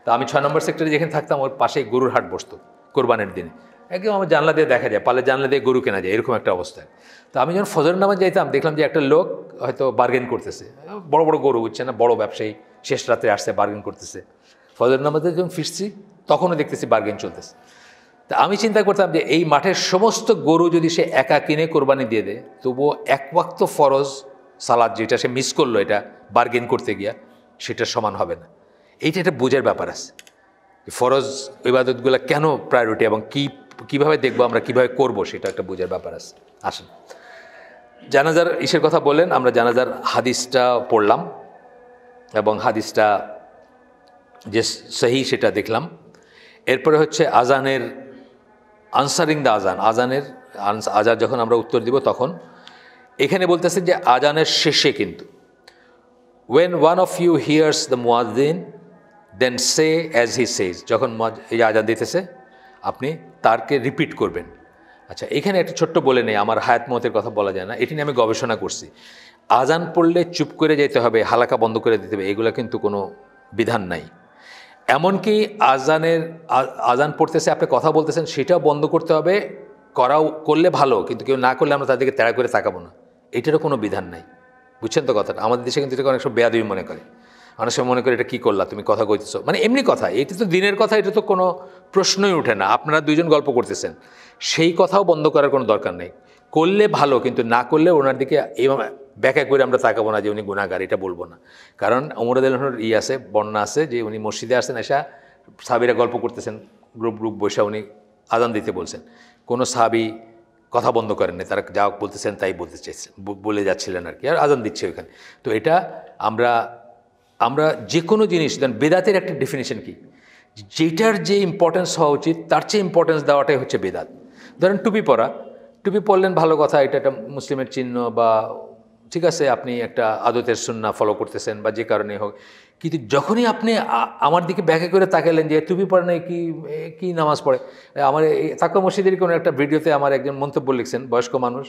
তা আমি ছয় নম্বর সেক্টরে যেখানে থাকতাম ওর পাশে গরুর হাট বসতো কোরবানের দিনে একদম আমার জানলা দিয়ে দেখা যায় পালে জানলা দিয়ে গরু কেনা যায় এরকম একটা অবস্থায় তো আমি যখন ফজর নামাজ যাইতাম দেখলাম যে একটা লোক হয়তো বার্গেন করতেছে বড় বড় গরু বুঝছে না বড় ব্যবসায়ী শেষ রাতে আসছে বার্গেন করতেছে ফজর নামাজে যখন ফিরছি তখনও দেখতেছি বার্গেন চলতেছে তা আমি চিন্তা করতাম যে এই মাঠের সমস্ত গরু যদি সে একা কিনে কোরবানি দিয়ে দেয় তবুও এক ফরজ সালাদ যেটা সে মিস করলো এটা বার্গেন করতে গিয়া সেটা সমান হবে না এইটা একটা বুঝের ব্যাপার আছে ফরজ ইবাদতগুলো কেন প্রায়োরিটি এবং কী কিভাবে দেখব আমরা কিভাবে করব সেটা একটা বোঝার ব্যাপার আছে আসেন জানাজার ইসের কথা বললেন আমরা জানাজার হাদিসটা পড়লাম এবং হাদিসটা যে সেহি সেটা দেখলাম এরপরে হচ্ছে আজানের আনসারিং দ্য আজান আজানের আজান যখন আমরা উত্তর দিব তখন এখানে বলতেছে যে আজানের শেষে কিন্তু when one of you hears the muezzin then say as he says যখন এই আজান দিতেছে আপনি তারকে রিপিট করবেন আচ্ছা এখানে একটা ছোট্ট বলে নেই আমার হায়াত মতের কথা বলা যায় না এটি নিয়ে আমি গবেষণা করছি আজান পড়লে চুপ করে যেতে হবে হালাকা বন্ধ করে দিতে হবে এগুলো কিন্তু কোনো বিধান নাই এমনকি আজানের আজান পড়তেছে আপনি কথা বলতেছেন সেটাও বন্ধ করতে হবে করাও করলে ভালো কিন্তু কেউ না করলে আমরা তাদেরকে তেড়া করে তাকাবো না এটারও কোনো বিধান নাই বুঝছেন তো কথাটা আমাদের দেশে কিন্তু এটাকে অনেক সব বেয়াদবি মনে করে অনেক সময় মনে করে এটা কী করলা তুমি কথা কইতেছো মানে এমনি কথা এটা তো দিনের কথা এটা তো কোনো প্রশ্নই ওঠে না আপনারা দুইজন গল্প করতেছেন সেই কথাও বন্ধ করার কোনো দরকার নেই করলে ভালো কিন্তু না করলে ওনার দিকে এইভাবে ব্যাখ্যা করে আমরা তাকাবো না যে উনি গুণাগার এটা বলবো না কারণ অমর আলহর ই আছে বন্যা আছে যে উনি মসজিদে আসেন এসা সাবিরা গল্প করতেছেন গ্রুপ গ্রুপ বসে উনি আদান দিতে বলছেন কোনো সাবি কথা বন্ধ করেননি তারা যা বলতেছেন তাই বলতে চাইছেন বলে যাচ্ছিলেন আর কি আর আদান দিচ্ছে ওইখানে তো এটা আমরা আমরা যে কোনো জিনিস দেন বেদাতের একটা ডেফিনেশন কি যেটার যে ইম্পর্টেন্স হওয়া উচিত তার চেয়ে ইম্পর্টেন্স দেওয়াটাই হচ্ছে বেদাত ধরেন টুপি পরা টুপি পরলেন ভালো কথা এটা একটা মুসলিমের চিহ্ন বা ঠিক আছে আপনি একটা আদতের সুন্না ফলো করতেছেন বা যে কারণে হোক কিন্তু যখনই আপনি আমার দিকে ব্যাকে করে তাকালেন যে টুপি পরে না কি কি নামাজ পড়ে আমার তাকা মসজিদের কোনো একটা ভিডিওতে আমার একজন মন্তব্য লিখছেন বয়স্ক মানুষ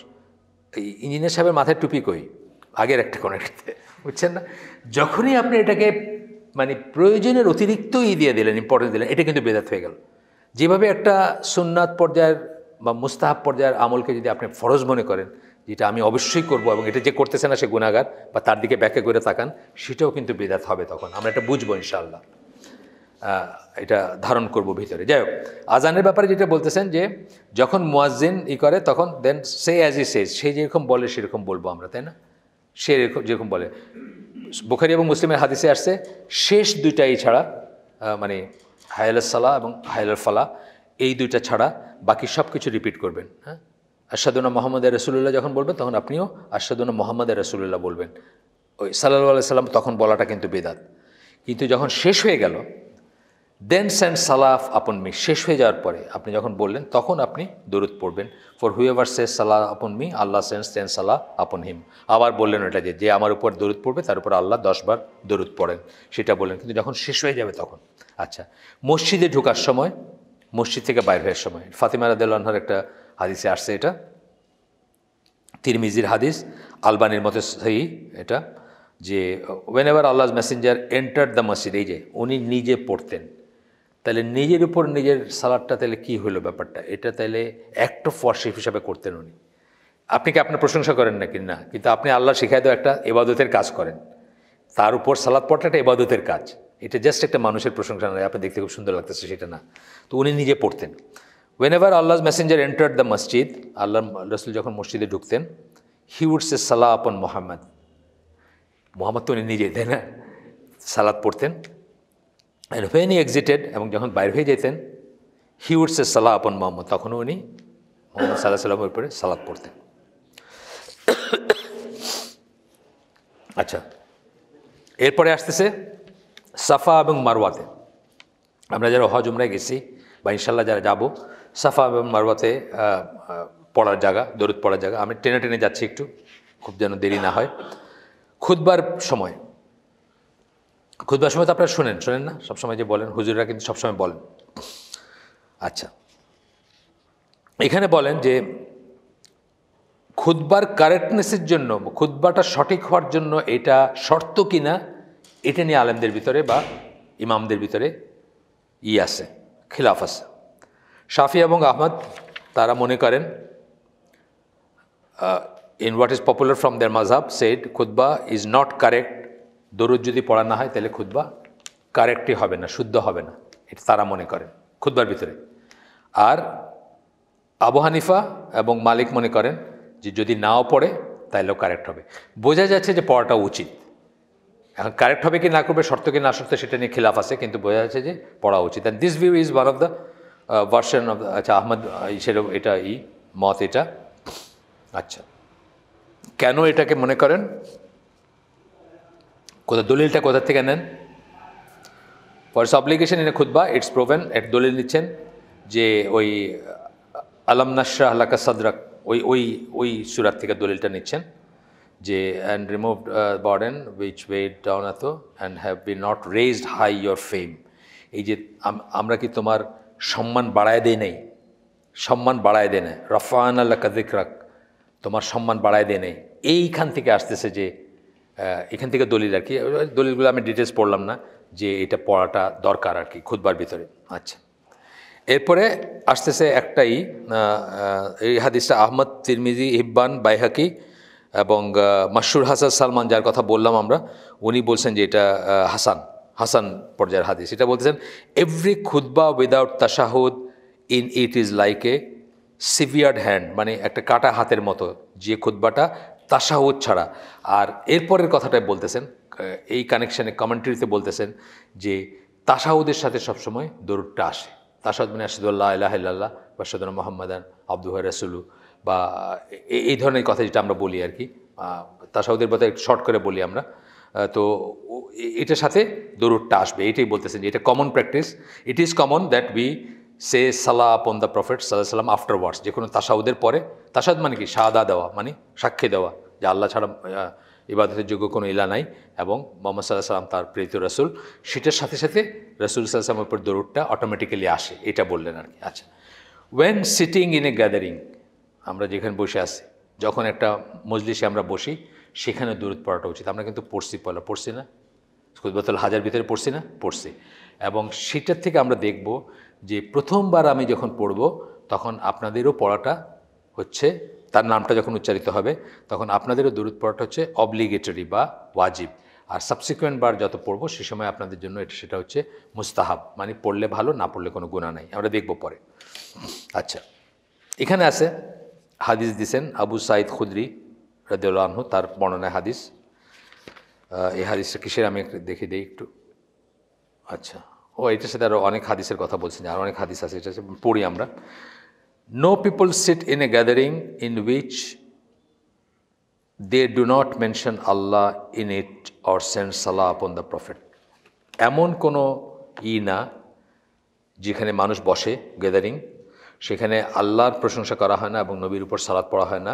ইঞ্জিনিয়ার সাহেবের মাথায় টুপি কই আগের একটা কোনো একটাতে বুঝছেন না যখনই আপনি এটাকে মানে প্রয়োজনের অতিরিক্তই দিয়ে দিলেন ইম্পর্টেন্স দিলেন এটা কিন্তু বেদাত হয়ে গেল যেভাবে একটা সুন্নাত পর্যায়ের বা মুস্তাহাব পর্যায়ের আমলকে যদি আপনি ফরজ মনে করেন যেটা আমি অবশ্যই করব এবং এটা যে করতেছে না সে গুণাগার বা তার দিকে ব্যাখ্যা করে তাকান সেটাও কিন্তু বেদাত হবে তখন আমরা এটা বুঝবো ইনশাল্লাহ এটা ধারণ করব ভিতরে যাই হোক আজানের ব্যাপারে যেটা বলতেছেন যে যখন মুয়াজ্জিন ই করে তখন দেন সে অ্যাজ ই সে যেরকম বলে সেরকম বলবো আমরা তাই না সে যেরকম বলে বোখারি এবং মুসলিমের হাদিসে আসছে শেষ দুইটাই ছাড়া মানে হায়াল সালা এবং হায়াল ফালা এই দুইটা ছাড়া বাকি সব কিছু রিপিট করবেন হ্যাঁ আশাদুনা মোহাম্মদ রসুল্লাহ যখন বলবেন তখন আপনিও আশাদুনা মোহাম্মদ রসুল্লাহ বলবেন ওই সাল্লাহ সাল্লাম তখন বলাটা কিন্তু বেদাত কিন্তু যখন শেষ হয়ে গেল দেন সেন্ড সালাফ আপন মি শেষ হয়ে যাওয়ার পরে আপনি যখন বললেন তখন আপনি দূরত পড়বেন ফর হুয়েভার শেষ salah upon me Allah sends ten salah upon him আবার বললেন ওটা যে যে আমার উপর দূরত পড়বে তার উপর আল্লাহ দশবার দূরত পড়েন সেটা বললেন কিন্তু যখন শেষ হয়ে যাবে তখন আচ্ছা মসজিদে ঢোকার সময় মসজিদ থেকে বাইর হওয়ার সময় ফাতিমা রাদহার একটা হাদিসে আসছে এটা তিরমিজির হাদিস আলবানির মতো সেই এটা যে whenever Allah messenger enter the masjid এই যে উনি নিজে পড়তেন তাহলে নিজের উপর নিজের সালাডটা তাহলে কী হলো ব্যাপারটা এটা তাহলে অ্যাক্ট অফ ওয়ার্শিপ হিসাবে করতেন উনি আপনি কি আপনার প্রশংসা করেন নাকি না কিন্তু আপনি আল্লাহ শিখায় দেওয়া একটা এবাদতের কাজ করেন তার উপর সালাদ পড়টা একটা এবাদতের কাজ এটা জাস্ট একটা মানুষের প্রশংসা নয় আপনি দেখতে খুব সুন্দর লাগতেছে সেটা না তো উনি নিজে পড়তেন whenever Allah messenger enter the masjid Allah রসুল যখন মসজিদে ঢুকতেন হি উড সে সালাহ আপন মোহাম্মদ মোহাম্মদ তো উনি নিজে তাই না সালাদ পড়তেন অ্যান্ড হোয়েন ই এক্সিটেড এবং যখন বাইর হয়ে যেতেন হি উড সে সালাহ আপন মোহাম্মদ তখনও উনি মোহাম্মদ সাল্লাহ সাল্লামের উপরে সালাদ পড়তেন আচ্ছা এরপরে আসতেছে সাফা এবং মারওয়াতে আমরা যারা হজ উমরায় গেছি বা ইনশাল্লাহ যারা যাবো সাফা এবং মারওয়াতে পড়ার জায়গা দরুদ পড়ার জায়গা আমি ট্রেনে ট্রেনে যাচ্ছি একটু খুব যেন দেরি না হয় খুদবার সময় খুদবার সময় তো আপনারা শোনেন শোনেন না সবসময় যে বলেন হুজুররা কিন্তু সবসময় বলেন আচ্ছা এখানে বলেন যে খুদবার কারেক্টনেসের জন্য খুদবাটা সঠিক হওয়ার জন্য এটা শর্ত কিনা এটা নিয়ে আলেমদের ভিতরে বা ইমামদের ভিতরে ই আছে খিলাফ আছে শাফি এবং আহমদ তারা মনে করেন in what is popular from their madhhab said khutbah is not correct দরুদ যদি পড়া না হয় তাহলে খুদ্বা কারেক্টই হবে না শুদ্ধ হবে না এটা তারা মনে করেন খুদ্বার ভিতরে আর আবু হানিফা এবং মালিক মনে করেন যে যদি নাও পড়ে তাহলেও কারেক্ট হবে বোঝা যাচ্ছে যে পড়াটা উচিত এখন কারেক্ট হবে কি না করবে শর্ত কি না শর্ত সেটা নিয়ে খিলাফ আছে কিন্তু বোঝা যাচ্ছে যে পড়া উচিত and this view is one of the version of আচ্ছা আহমদ সেরকম এটা ই মত এটা আচ্ছা কেন এটাকে মনে করেন কোথা দলিলটা কোথা থেকে নেন ফরস অব্লিগেশন ইন এ খুদ্া ইটস প্রোভেন এট দলিল নিচ্ছেন যে ওই আলম নাসরা আলাকা সাদরাক ওই ওই ওই সুরাত থেকে দলিলটা নিচ্ছেন যে and remove burden which weight down এত and have we not raised high your fame এই যে আমরা কি তোমার সম্মান বাড়ায় দেয় নেই সম্মান বাড়ায় দেয় না রফান আল্লাহ রাক তোমার সম্মান বাড়ায় দেয় নেই এইখান থেকে আসতেছে যে এখান থেকে দলিল আর কি দলিলগুলো আমি ডিটেলস পড়লাম না যে এটা পড়াটা দরকার আর কি খুদবার ভিতরে আচ্ছা এরপরে আসতেছে একটাই এই হাদিসটা আহমদ তিরমিজি ইব্বান বাইহাকি এবং মাসুর হাসান সালমান যার কথা বললাম আমরা উনি বলছেন যে এটা হাসান হাসান পর্যায়ের হাদিস এটা বলতেছেন every khutbah without tashahhud in it is like a severed hand মানে একটা কাটা হাতের মতো যে খুদ্বাটা তাসাহুদ ছাড়া আর এরপরের কথাটাই বলতেছেন এই কানেকশানে কমেন্ট্রিতে বলতেছেন যে তাসাহুদের সাথে সবসময় দরুদটা আসে তাসাউদ মানে আসাদুল্লাহ আল্লাহ আল্লাহ বা সদন মোহাম্মদান আব্দুহ রাসুলু বা এই ধরনের কথা যেটা আমরা বলি আর কি তাসাউদের কথা একটু শর্ট করে বলি আমরা তো এটার সাথে দরুদটা আসবে এটাই বলতেছেন যে এটা common practice it is common that we say সালা আপন দ্য প্রফেট সাল্লাহ সাল্লাম আফটার ওয়ার্ডস যে কোনো তাসাউদের পরে তাসাদ মানে কি সাদা দেওয়া মানে সাক্ষী দেওয়া যে আল্লাহ ছাড়া ইবাদতের যোগ্য কোনো ইলা নাই এবং মোহাম্মদ সাল্লাহ সাল্লাম তার প্রীত রসুল সেটার সাথে সাথে রসুল সাল্লাহামের উপর দৌড়টা অটোমেটিক্যালি আসে এটা বললেন আর কি আচ্ছা when sitting in a gathering আমরা যেখানে বসে আসি যখন একটা মজলিসে আমরা বসি সেখানে দূরত পড়াটা উচিত আমরা কিন্তু পড়ছি পয়লা পড়ছি না বোতল হাজার ভিতরে পড়ছি না পড়ছি এবং সেটার থেকে আমরা দেখব যে প্রথমবার আমি যখন পড়ব তখন আপনাদেরও পড়াটা হচ্ছে তার নামটা যখন উচ্চারিত হবে তখন আপনাদেরও দূরত পড়াটা হচ্ছে অবলিগেটরি বা ওয়াজিব আর সাবসিকুয়েন্ট বার যত পড়বো সে সময় আপনাদের জন্য এটা সেটা হচ্ছে মুস্তাহাব মানে পড়লে ভালো না পড়লে কোনো গুণা নাই আমরা দেখব পরে আচ্ছা এখানে আছে হাদিস দিছেন আবু সাইদ খুদ্রি রাদিউল্লা তার বর্ণনায় হাদিস এই হাদিসটা কিসের আমি দেখে দিই একটু আচ্ছা ও এটার সাথে আরও অনেক হাদিসের কথা বলছেন আর অনেক হাদিস আছে এটা পড়ি আমরা no people sit in a gathering in which they do not mention Allah in it or send salah upon the prophet এমন কোনো ই না যেখানে মানুষ বসে গ্যাদারিং সেখানে আল্লাহর প্রশংসা করা হয় না এবং নবীর উপর সালাদ পড়া হয় না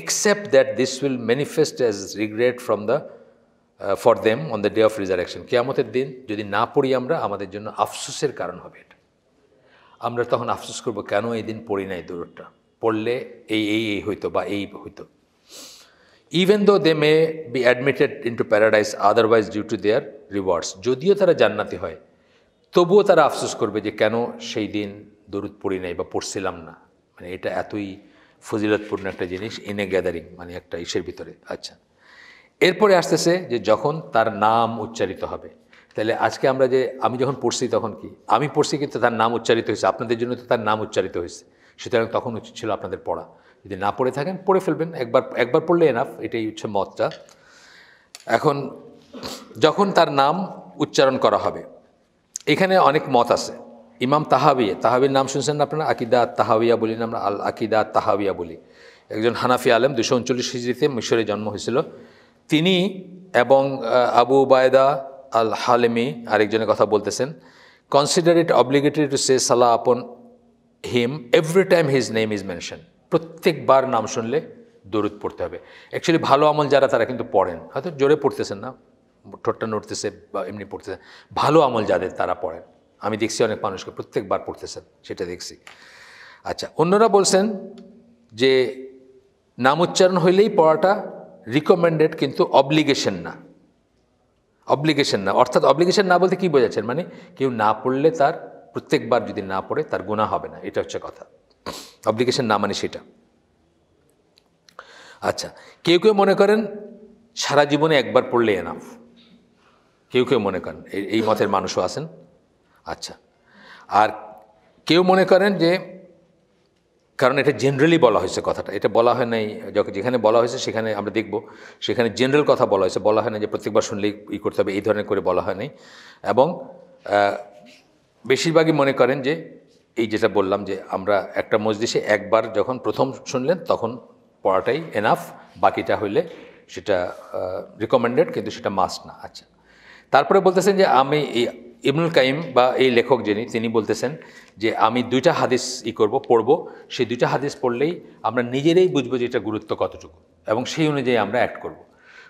except that this will manifest as regret from the for them on the day of resurrection কেয়ামতের দিন যদি না পড়ি আমরা আমাদের জন্য আফসোসের কারণ হবে এটা আমরা তখন আফসোস করব কেন এই দিন পড়ি নাই দূরটা পড়লে এই এই এই হইতো বা এই হইতো even though they may be admitted into paradise otherwise due to their rewards যদিও তারা জান্নাতি হয় তবুও তারা আফসোস করবে যে কেন সেই দিন দরুদ পড়ি নাই বা পড়ছিলাম না মানে এটা এতই ফজিলতপূর্ণ একটা জিনিস ইন এ গ্যাদারিং মানে একটা ইসের ভিতরে আচ্ছা এরপরে আসতেছে যে যখন তার নাম উচ্চারিত হবে তাহলে আজকে আমরা যে আমি যখন পড়ছি তখন কি আমি পড়ছি কিন্তু তার নাম উচ্চারিত হয়েছে আপনাদের জন্য তো তার নাম উচ্চারিত হয়েছে সুতরাং তখন উচিত ছিল আপনাদের পড়া যদি না পড়ে থাকেন পড়ে ফেলবেন একবার একবার পড়লে এনাফ এটাই হচ্ছে মতটা এখন যখন তার নাম উচ্চারণ করা হবে এখানে অনেক মত আছে ইমাম তাহাবিয়া তাহাবির নাম শুনছেন আপনারা আকিদা তাহাবিয়া বলি আমরা আল আকিদা তাহাবিয়া বলি একজন হানাফি আলম দুশো উনচল্লিশ হিজড়িতে মিশরে জন্ম হয়েছিল তিনি এবং আবু বায়দা আল হালেমি আরেকজনের কথা বলতেছেন কনসিডার ইট অব্লিগেটেড টু সে সালা upon him every time his name is mention প্রত্যেকবার নাম শুনলে দরুদ পড়তে হবে অ্যাকচুয়ালি ভালো আমল যারা তারা কিন্তু পড়েন হয়তো জোরে পড়তেছেন না ঠোঁটটা নড়তেছে বা এমনি পড়তেছেন ভালো আমল যাদের তারা পড়েন আমি দেখছি অনেক মানুষকে প্রত্যেকবার পড়তেছেন সেটা দেখছি আচ্ছা অন্যরা বলছেন যে নাম উচ্চারণ হইলেই পড়াটা রিকমেন্ডেড কিন্তু অবলিগেশন না অবলিগেশন না অর্থাৎ অবলিগেশন না বলতে কী বোঝাচ্ছেন মানে কেউ না পড়লে তার প্রত্যেকবার যদি না পড়ে তার গুণা হবে না এটা হচ্ছে কথা অবলিগেশন না মানে সেটা আচ্ছা কেউ কেউ মনে করেন সারা জীবনে একবার পড়লে এনাফ কেউ কেউ মনে করেন এই মতের মানুষও আছেন আচ্ছা আর কেউ মনে করেন যে কারণ এটা জেনারেলি বলা হয়েছে কথাটা এটা বলা হয় নাই যেখানে বলা হয়েছে সেখানে আমরা দেখব সেখানে জেনারেল কথা বলা হয়েছে বলা হয় না যে প্রত্যেকবার শুনলেই ই করতে হবে এই ধরনের করে বলা হয় নাই এবং বেশিরভাগই মনে করেন যে এই যেটা বললাম যে আমরা একটা মজলিসে একবার যখন প্রথম শুনলেন তখন পড়াটাই এনাফ বাকিটা হইলে সেটা রিকমেন্ডেড কিন্তু সেটা মাস্ট না আচ্ছা তারপরে বলতেছেন যে আমি এই ইবনুল কাইম বা এই লেখক যিনি তিনি বলতেছেন যে আমি দুইটা হাদিস ই করব পড়ব সেই দুইটা হাদিস পড়লেই আমরা নিজেরাই বুঝবো যে এটা গুরুত্ব কতটুকু এবং সেই অনুযায়ী আমরা অ্যাড করব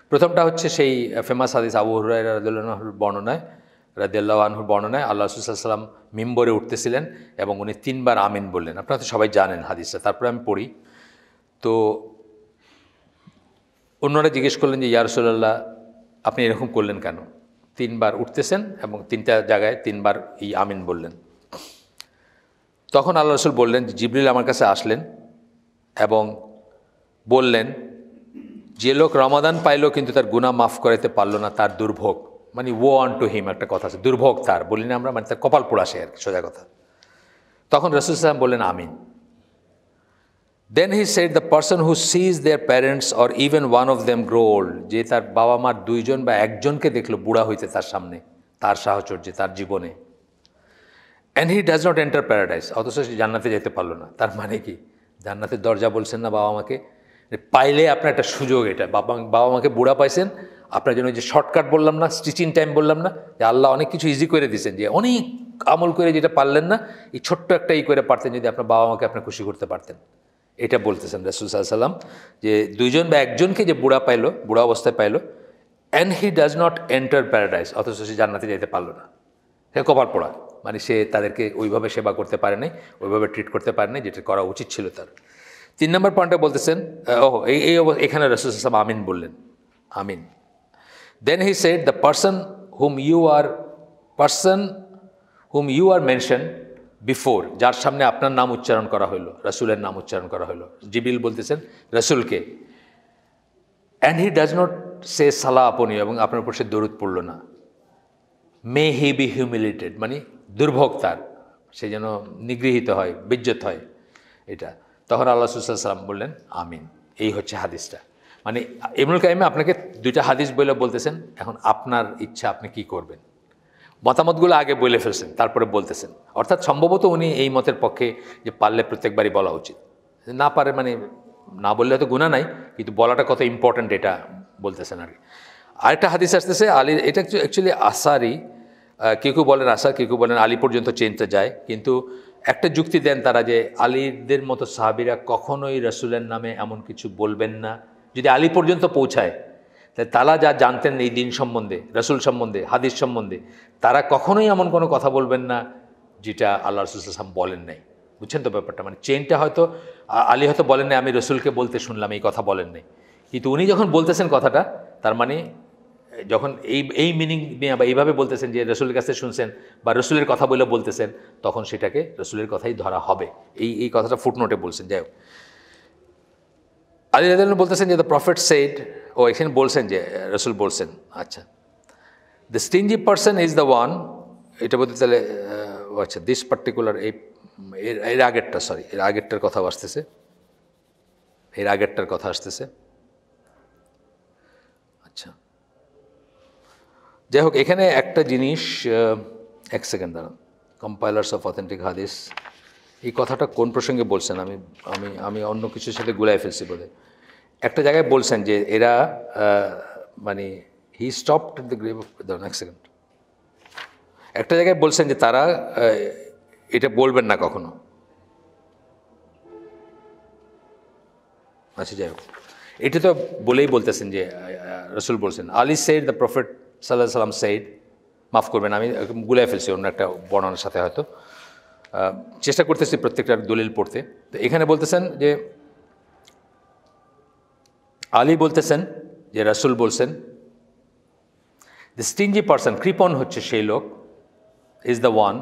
প্রথমটা হচ্ছে সেই ফেমাস হাদিস আবু হুরাইহুর বর্ণনায় রাজিয়াল্লাহ আনহুর বর্ণনায় আল্লাহ সুসাল্লাম মিম্বরে উঠতেছিলেন এবং উনি তিনবার আমিন বললেন আপনারা তো সবাই জানেন হাদিসটা তারপরে আমি পড়ি তো অন্যরা জিজ্ঞেস করলেন যে ইয়ারসুল্লাহ আপনি এরকম করলেন কেন তিনবার উঠতেছেন এবং তিনটা জায়গায় তিনবার এই আমিন বললেন তখন আল্লাহ রসুল বললেন জিবরিল আমার কাছে আসলেন এবং বললেন যে লোক রমাদান পাইল কিন্তু তার গুণা মাফ করাইতে পারলো না তার দুর্ভোগ মানে ও অন টু হিম একটা কথা আছে দুর্ভোগ তার বলি না আমরা মানে তার কপাল পোড়া সে আর সোজা কথা তখন রসুল সাহেব বললেন আমিন then he said the person who sees their parents or even one of them grow old যে তার বাবা মার দুইজন বা একজনকে দেখলো বুড়া হইতে তার সামনে তার সাহচর্যে তার জীবনে and he does not enter paradise অথচ সে জান্নাতে যেতে পারলো না তার মানে কি জান্নাতের দরজা বলছেন না বাবা মাকে পাইলে আপনার একটা সুযোগ এটা বাবা বাবা মাকে বুড়া পাইছেন আপনার জন্য যে শর্টকাট বললাম না স্টিচিং টাইম বললাম না যে আল্লাহ অনেক কিছু ইজি করে দিয়েছেন যে অনেক আমল করে যেটা পারলেন না এই ছোট্ট একটা ই করে পারতেন যদি আপনার বাবা মাকে আপনি খুশি করতে পারতেন এটা বলতেছেন রাসুল সাল্লাম যে দুইজন বা একজনকে যে বুড়া পাইলো বুড়া অবস্থায় পাইলো and he does not enter paradise অথচ সে জান্নাতে যেতে পারলো না সে কপাল পড়া মানে সে তাদেরকে ওইভাবে সেবা করতে পারে নাই ওইভাবে ট্রিট করতে পারে নাই যেটা করা উচিত ছিল তার তিন নম্বর পয়েন্টে বলতেছেন ও এই এই এখানে রাসুল সাল্লাম আমিন বললেন আমিন then he said the person whom you are person whom you are mention before যার সামনে আপনার নাম উচ্চারণ করা হলো রসুলের নাম উচ্চারণ করা হলো জিবিল বলতেছেন রাসুলকে and he does not say salah আপনি এবং আপনার উপর সে দরুদ পড়ল না মে হি বি হিউমিলেটেড মানে দুর্ভোগ তার সে যেন নিগৃহীত হয় বিজ্জত হয় এটা তখন আল্লাহ সুসাল্লাম বললেন আমিন এই হচ্ছে হাদিসটা মানে ইমরুল কাইমে আপনাকে দুইটা হাদিস বলে বলতেছেন এখন আপনার ইচ্ছা আপনি কি করবেন মতামতগুলো আগে বলে ফেলছেন তারপরে বলতেছেন অর্থাৎ সম্ভবত উনি এই মতের পক্ষে যে পারলে প্রত্যেকবারই বলা উচিত না পারে মানে না বললে হয়তো গুণা নাই কিন্তু বলাটা কত ইম্পর্ট্যান্ট এটা বলতেছেন আর কি আরেকটা হাদিস আসতেছে আলী এটা অ্যাকচুয়ালি আসারই কেউ কেউ বলেন আসার কেউ কেউ বলেন আলী পর্যন্ত চেনতে যায় কিন্তু একটা যুক্তি দেন তারা যে আলীদের মতো সাহাবিরা কখনোই রসুলের নামে এমন কিছু বলবেন না যদি আলী পর্যন্ত পৌঁছায় তারা যা জানতেন এই দিন সম্বন্ধে রসুল সম্বন্ধে হাদিস সম্বন্ধে তারা কখনোই এমন কোনো কথা বলবেন না যেটা আল্লাহ রসুল সাল্লাম বলেন নাই বুঝছেন তো ব্যাপারটা মানে চেনটা হয়তো আলী হয়তো বলেন নাই আমি রসুলকে বলতে শুনলাম এই কথা বলেন নাই কিন্তু উনি যখন বলতেছেন কথাটা তার মানে যখন এই এই মিনিং নিয়ে বা এইভাবে বলতেছেন যে রসুলের কাছে শুনছেন বা রসুলের কথা বলে বলতেছেন তখন সেটাকে রসুলের কথাই ধরা হবে এই এই কথাটা ফুটনোটে বলছেন যাই হোক আলী রাজ বলতেছেন যে দ্য প্রফেট সেইড ও এখানে বলছেন যে রসুল বলছেন আচ্ছা the stingy person is the one এটা বলতে তাহলে আচ্ছা দিস পার্টিকুলার এই এর আগেরটা সরি এর আগেরটার কথা আসতেছে এর আগেরটার কথা আসতেছে আচ্ছা যাই হোক এখানে একটা জিনিস এক সেকেন্ড দাঁড়ান কম্পাইলার্স অফ অথেন্টিক হাদিস এই কথাটা কোন প্রসঙ্গে বলছেন আমি আমি আমি অন্য কিছুর সাথে গুলাই ফেলছি বোধহয় একটা জায়গায় বলছেন যে এরা মানে he stop the grave of the accident একটা জায়গায় বলছেন যে তারা এটা বলবেন না কখনো আচ্ছা যাই হোক এটা তো বলেই বলতেছেন যে রসুল বলছেন আলি সেড দ্য প্রফেট সাল্লাহ সাল্লাম সেড মাফ করবেন আমি গুলাই ফেলছি অন্য একটা বর্ণনার সাথে হয়তো চেষ্টা করতেছি প্রত্যেকটা দলিল পড়তে তো এখানে বলতেছেন যে আলী বলতেছেন যে রাসুল বলছেন দ্য স্টিঞ্জি পার্সন কৃপন হচ্ছে সেই লোক is the one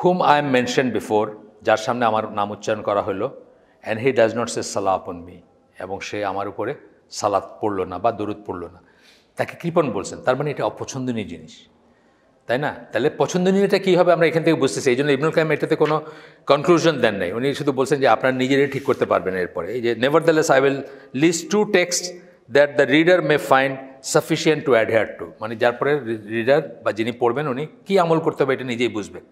whom I am mention before যার সামনে আমার নাম উচ্চারণ করা হলো and he does not say সালা আপন মি এবং সে আমার উপরে সালাত পড়ল না বা দরুদ পড়ল না তাকে কৃপন বলছেন তার মানে এটা অপছন্দনীয় জিনিস তাই না তাহলে এটা কী হবে আমরা এখান থেকে বুঝতেছি এই জন্য ইবনুল কাইম এটাতে কোনো কনক্লুশন দেন নাই উনি শুধু বলছেন যে আপনার নিজেরাই ঠিক করতে পারবেন এরপরে এই যে nevertheless I will list two text that the reader may find sufficient to adhere to মানে যার পরে রিডার বা যিনি পড়বেন উনি কী আমল করতে হবে এটা নিজেই বুঝবেন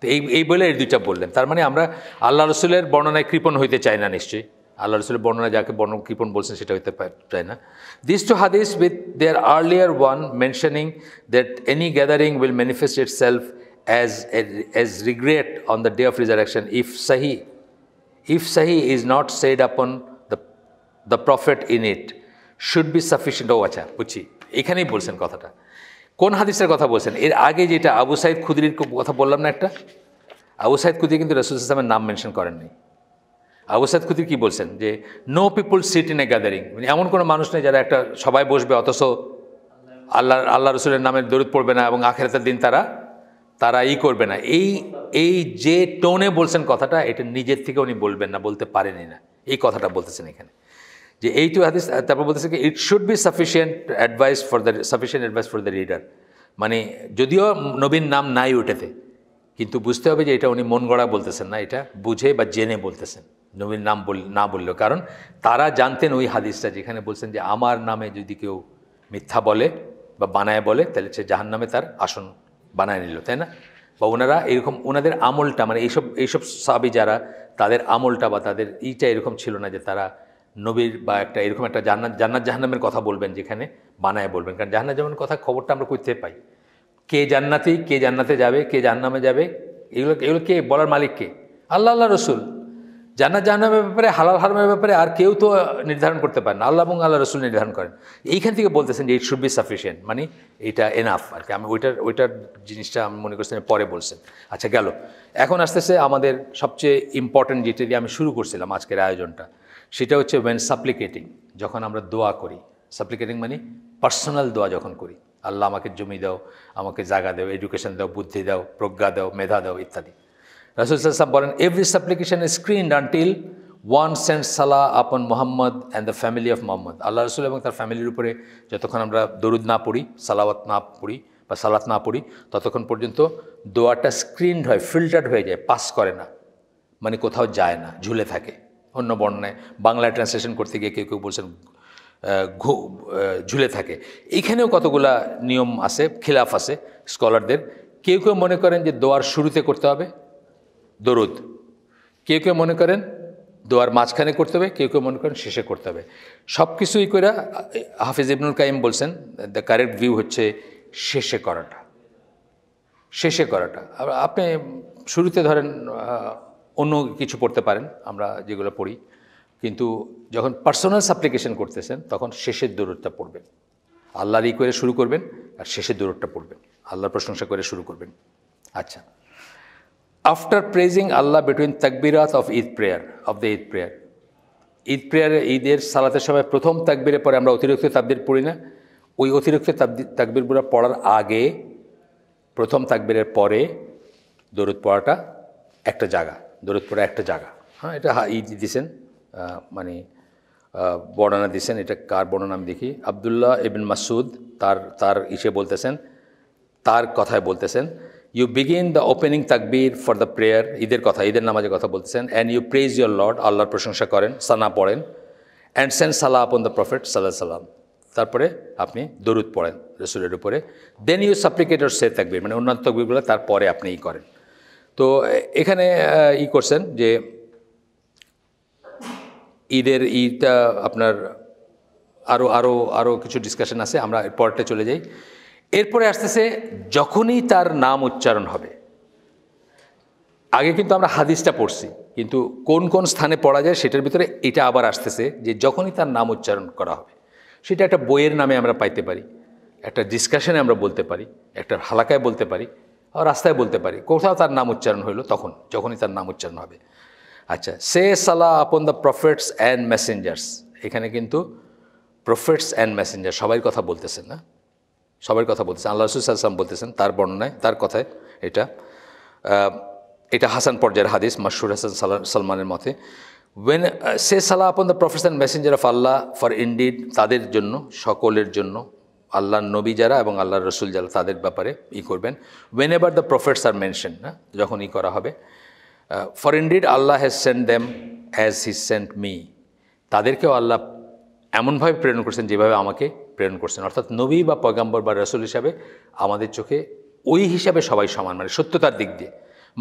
তো এই এই বলে এর দুইটা বললেন তার মানে আমরা আল্লাহ রসুলের বর্ণনায় কৃপণ হইতে চাই না নিশ্চয়ই আল্লাহ রসুলের বর্ণনা যাকে বর্ণ কৃপণ বলছেন সেটা হইতে পারে না this two hadith with their earlier one mentioning that any gathering will manifest itself as as regret on the day of resurrection if salah if salah is not said upon the the prophet in it should be sufficient ও আচ্ছা বুঝছি এখানেই বলছেন কথাটা কোন হাদিসের কথা বলছেন এর আগে যেটা আবু সাইদ খুদরির কথা বললাম না একটা আবু সাইদ খুদির কিন্তু রসুল ইসলামের নাম মেনশন করেননি আবুসাদ খুতি কি বলছেন যে no people sit in a gathering মানে এমন কোনো মানুষ নেই যারা একটা সবাই বসবে অথচ আল্লাহ আল্লাহ রসুলের নামে দরুদ পড়বে না এবং আখেরাতের দিন তারা তারা ই করবে না এই এই যে টোনে বলছেন কথাটা এটা নিজের থেকে উনি বলবেন না বলতে পারেনি না এই কথাটা বলতেছেন এখানে যে এই টু হাদিস তারপর বলতেছে কি it should be sufficient advice for the sufficient advice for the reader মানে যদিও নবীন নাম নাই ওটাতে কিন্তু বুঝতে হবে যে এটা উনি মন গড়া বলতেছেন না এটা বুঝে বা জেনে বলতেছেন নবীর নাম বল না বললো কারণ তারা জানতেন ওই হাদিসটা যেখানে বলছেন যে আমার নামে যদি কেউ মিথ্যা বলে বা বানায় বলে তাহলে সে জাহান নামে তার আসন বানায় নিল তাই না বা ওনারা এরকম ওনাদের আমলটা মানে এইসব এইসব সাবি যারা তাদের আমলটা বা তাদের ইটা এরকম ছিল না যে তারা নবীর বা একটা এরকম একটা জান্নাত জান্নাত জাহান্নামের কথা বলবেন যেখানে বানায় বলবেন কারণ জাহান্নাত জাহান্নামের কথা খবরটা আমরা করতে পাই কে জান্নাতি কে জান্নাতে যাবে কে জাহান্নামে যাবে এগুলো এগুলো কে বলার মালিক কে আল্লাহ আল্লাহ রসুল জানা জানামের ব্যাপারে হালাল হারামের ব্যাপারে আর কেউ তো নির্ধারণ করতে পারেন আল্লাহ এবং আল্লাহ রসুল নির্ধারণ করেন এইখান থেকে বলতেছেন যে ইট শুড বি সাফিসিয়েন্ট মানে এটা এনাফ আর কি আমি ওইটার ওইটার জিনিসটা আমি মনে করছি পরে বলছেন আচ্ছা গেল এখন আস্তে আমাদের সবচেয়ে ইম্পর্ট্যান্ট যেটা দিয়ে আমি শুরু করছিলাম আজকের আয়োজনটা সেটা হচ্ছে ওয়েন সাপ্লিকেটিং যখন আমরা দোয়া করি সাপ্লিকেটিং মানে পার্সোনাল দোয়া যখন করি আল্লাহ আমাকে জমি দাও আমাকে জায়গা দাও এডুকেশন দাও বুদ্ধি দাও প্রজ্ঞা দাও মেধা দাও ইত্যাদি Rasulullah বলেন every supplication is screened until one send salah upon Muhammad and the family of Muhammad Allah রসুল এবং তার ফ্যামিলির উপরে যতক্ষণ আমরা দরুদ না পড়ি সালাওয়াত না পড়ি বা সালাত না পড়ি ততক্ষণ পর্যন্ত দোয়াটা স্ক্রিনড হয় ফিল্টার্ড হয়ে যায় পাস করে না মানে কোথাও যায় না ঝুলে থাকে অন্য বর্ণায় বাংলা ট্রান্সলেশন করতে গিয়ে কেউ কেউ বলছেন ঝুলে থাকে এখানেও কতগুলা নিয়ম আছে খিলাফ আছে স্কলারদের কেউ কেউ মনে করেন যে দোয়ার শুরুতে করতে হবে দরুদ কেউ কেউ মনে করেন দোয়ার মাঝখানে করতে হবে কেউ কেউ মনে করেন শেষে করতে হবে সব কিছুই করে হাফিজ ইবনুল কাইম বলছেন দ্য কারেক্ট ভিউ হচ্ছে শেষে করাটা শেষে করাটা আপনি শুরুতে ধরেন অন্য কিছু পড়তে পারেন আমরা যেগুলো পড়ি কিন্তু যখন পার্সোনাল সাপ্লিকেশন করতেছেন তখন শেষের দূরত্বটা পড়বেন আল্লাহর ই করে শুরু করবেন আর শেষের দূরত্বটা পড়বেন আল্লাহর প্রশংসা করে শুরু করবেন আচ্ছা after praising Allah between takbirat of Eid prayer of the Eid prayer Eid প্রেয়ারে ঈদের সালাতের সময় প্রথম তাকবিরের পরে আমরা অতিরিক্ত তাকবির পড়ি না ওই অতিরিক্ত তাকবিরগুলো পড়ার আগে প্রথম তাকবিরের পরে দরুদ পড়াটা একটা জায়গা দরুদ পড়া একটা জায়গা হ্যাঁ এটা ঈদ দিছেন মানে বর্ণনা দিছেন এটা কার বর্ণনা আমি দেখি আবদুল্লাহ ইবিন মাসুদ তার তার ইসে বলতেছেন তার কথায় বলতেছেন you begin the opening takbir for the prayer ঈদের কথা ঈদের নামাজের কথা বলছেন and you praise your lord আল্লাহর প্রশংসা করেন সানা পড়েন and Sen salah upon the prophet সাল্লাহ সাল্লাম তারপরে আপনি দরুদ পড়েন রসুলের উপরে দেন ইউ সাপ্লিকেটর সে তাকবির মানে অন্যান্য তাকবিরগুলো তারপরে আপনি ই করেন তো এখানে ই করছেন যে ঈদের ঈদটা আপনার আরও আরও আরও কিছু ডিসকাশন আছে আমরা পরটা চলে যাই এরপরে আসতেছে যখনই তার নাম উচ্চারণ হবে আগে কিন্তু আমরা হাদিসটা পড়ছি কিন্তু কোন কোন স্থানে পড়া যায় সেটার ভিতরে এটা আবার আসতেছে যে যখনই তার নাম উচ্চারণ করা হবে সেটা একটা বইয়ের নামে আমরা পাইতে পারি একটা ডিসকাশনে আমরা বলতে পারি একটা হালাকায় বলতে পারি আর রাস্তায় বলতে পারি কোথাও তার নাম উচ্চারণ হইলো তখন যখনই তার নাম উচ্চারণ হবে আচ্ছা সে সালা upon the prophets and messengers এখানে কিন্তু প্রফেটস অ্যান্ড মেসেঞ্জার সবাই কথা বলতেছেন না সবার কথা বলতেছেন আল্লাহ রসুল সাল্লাম বলতেছেন তার বর্ণনায় তার কথায় এটা এটা হাসান পর্যায়ের হাদিস মাসুর হাসান সালমানের মতে ওয়েন সে সালা upon the profession messenger of Allah for indeed তাদের জন্য সকলের জন্য আল্লাহর নবী যারা এবং আল্লাহর রসুল যারা তাদের ব্যাপারে ই করবেন whenever the prophets are mention না যখন ই করা হবে for indeed Allah has sent them as he sent me তাদেরকেও আল্লাহ এমনভাবে প্রেরণ করেছেন যেভাবে আমাকে প্রেরণ করছেন অর্থাৎ নবী বা পয়গম্বর বা রসুল হিসাবে আমাদের চোখে ওই হিসাবে সবাই সমান মানে সত্যতার দিক দিয়ে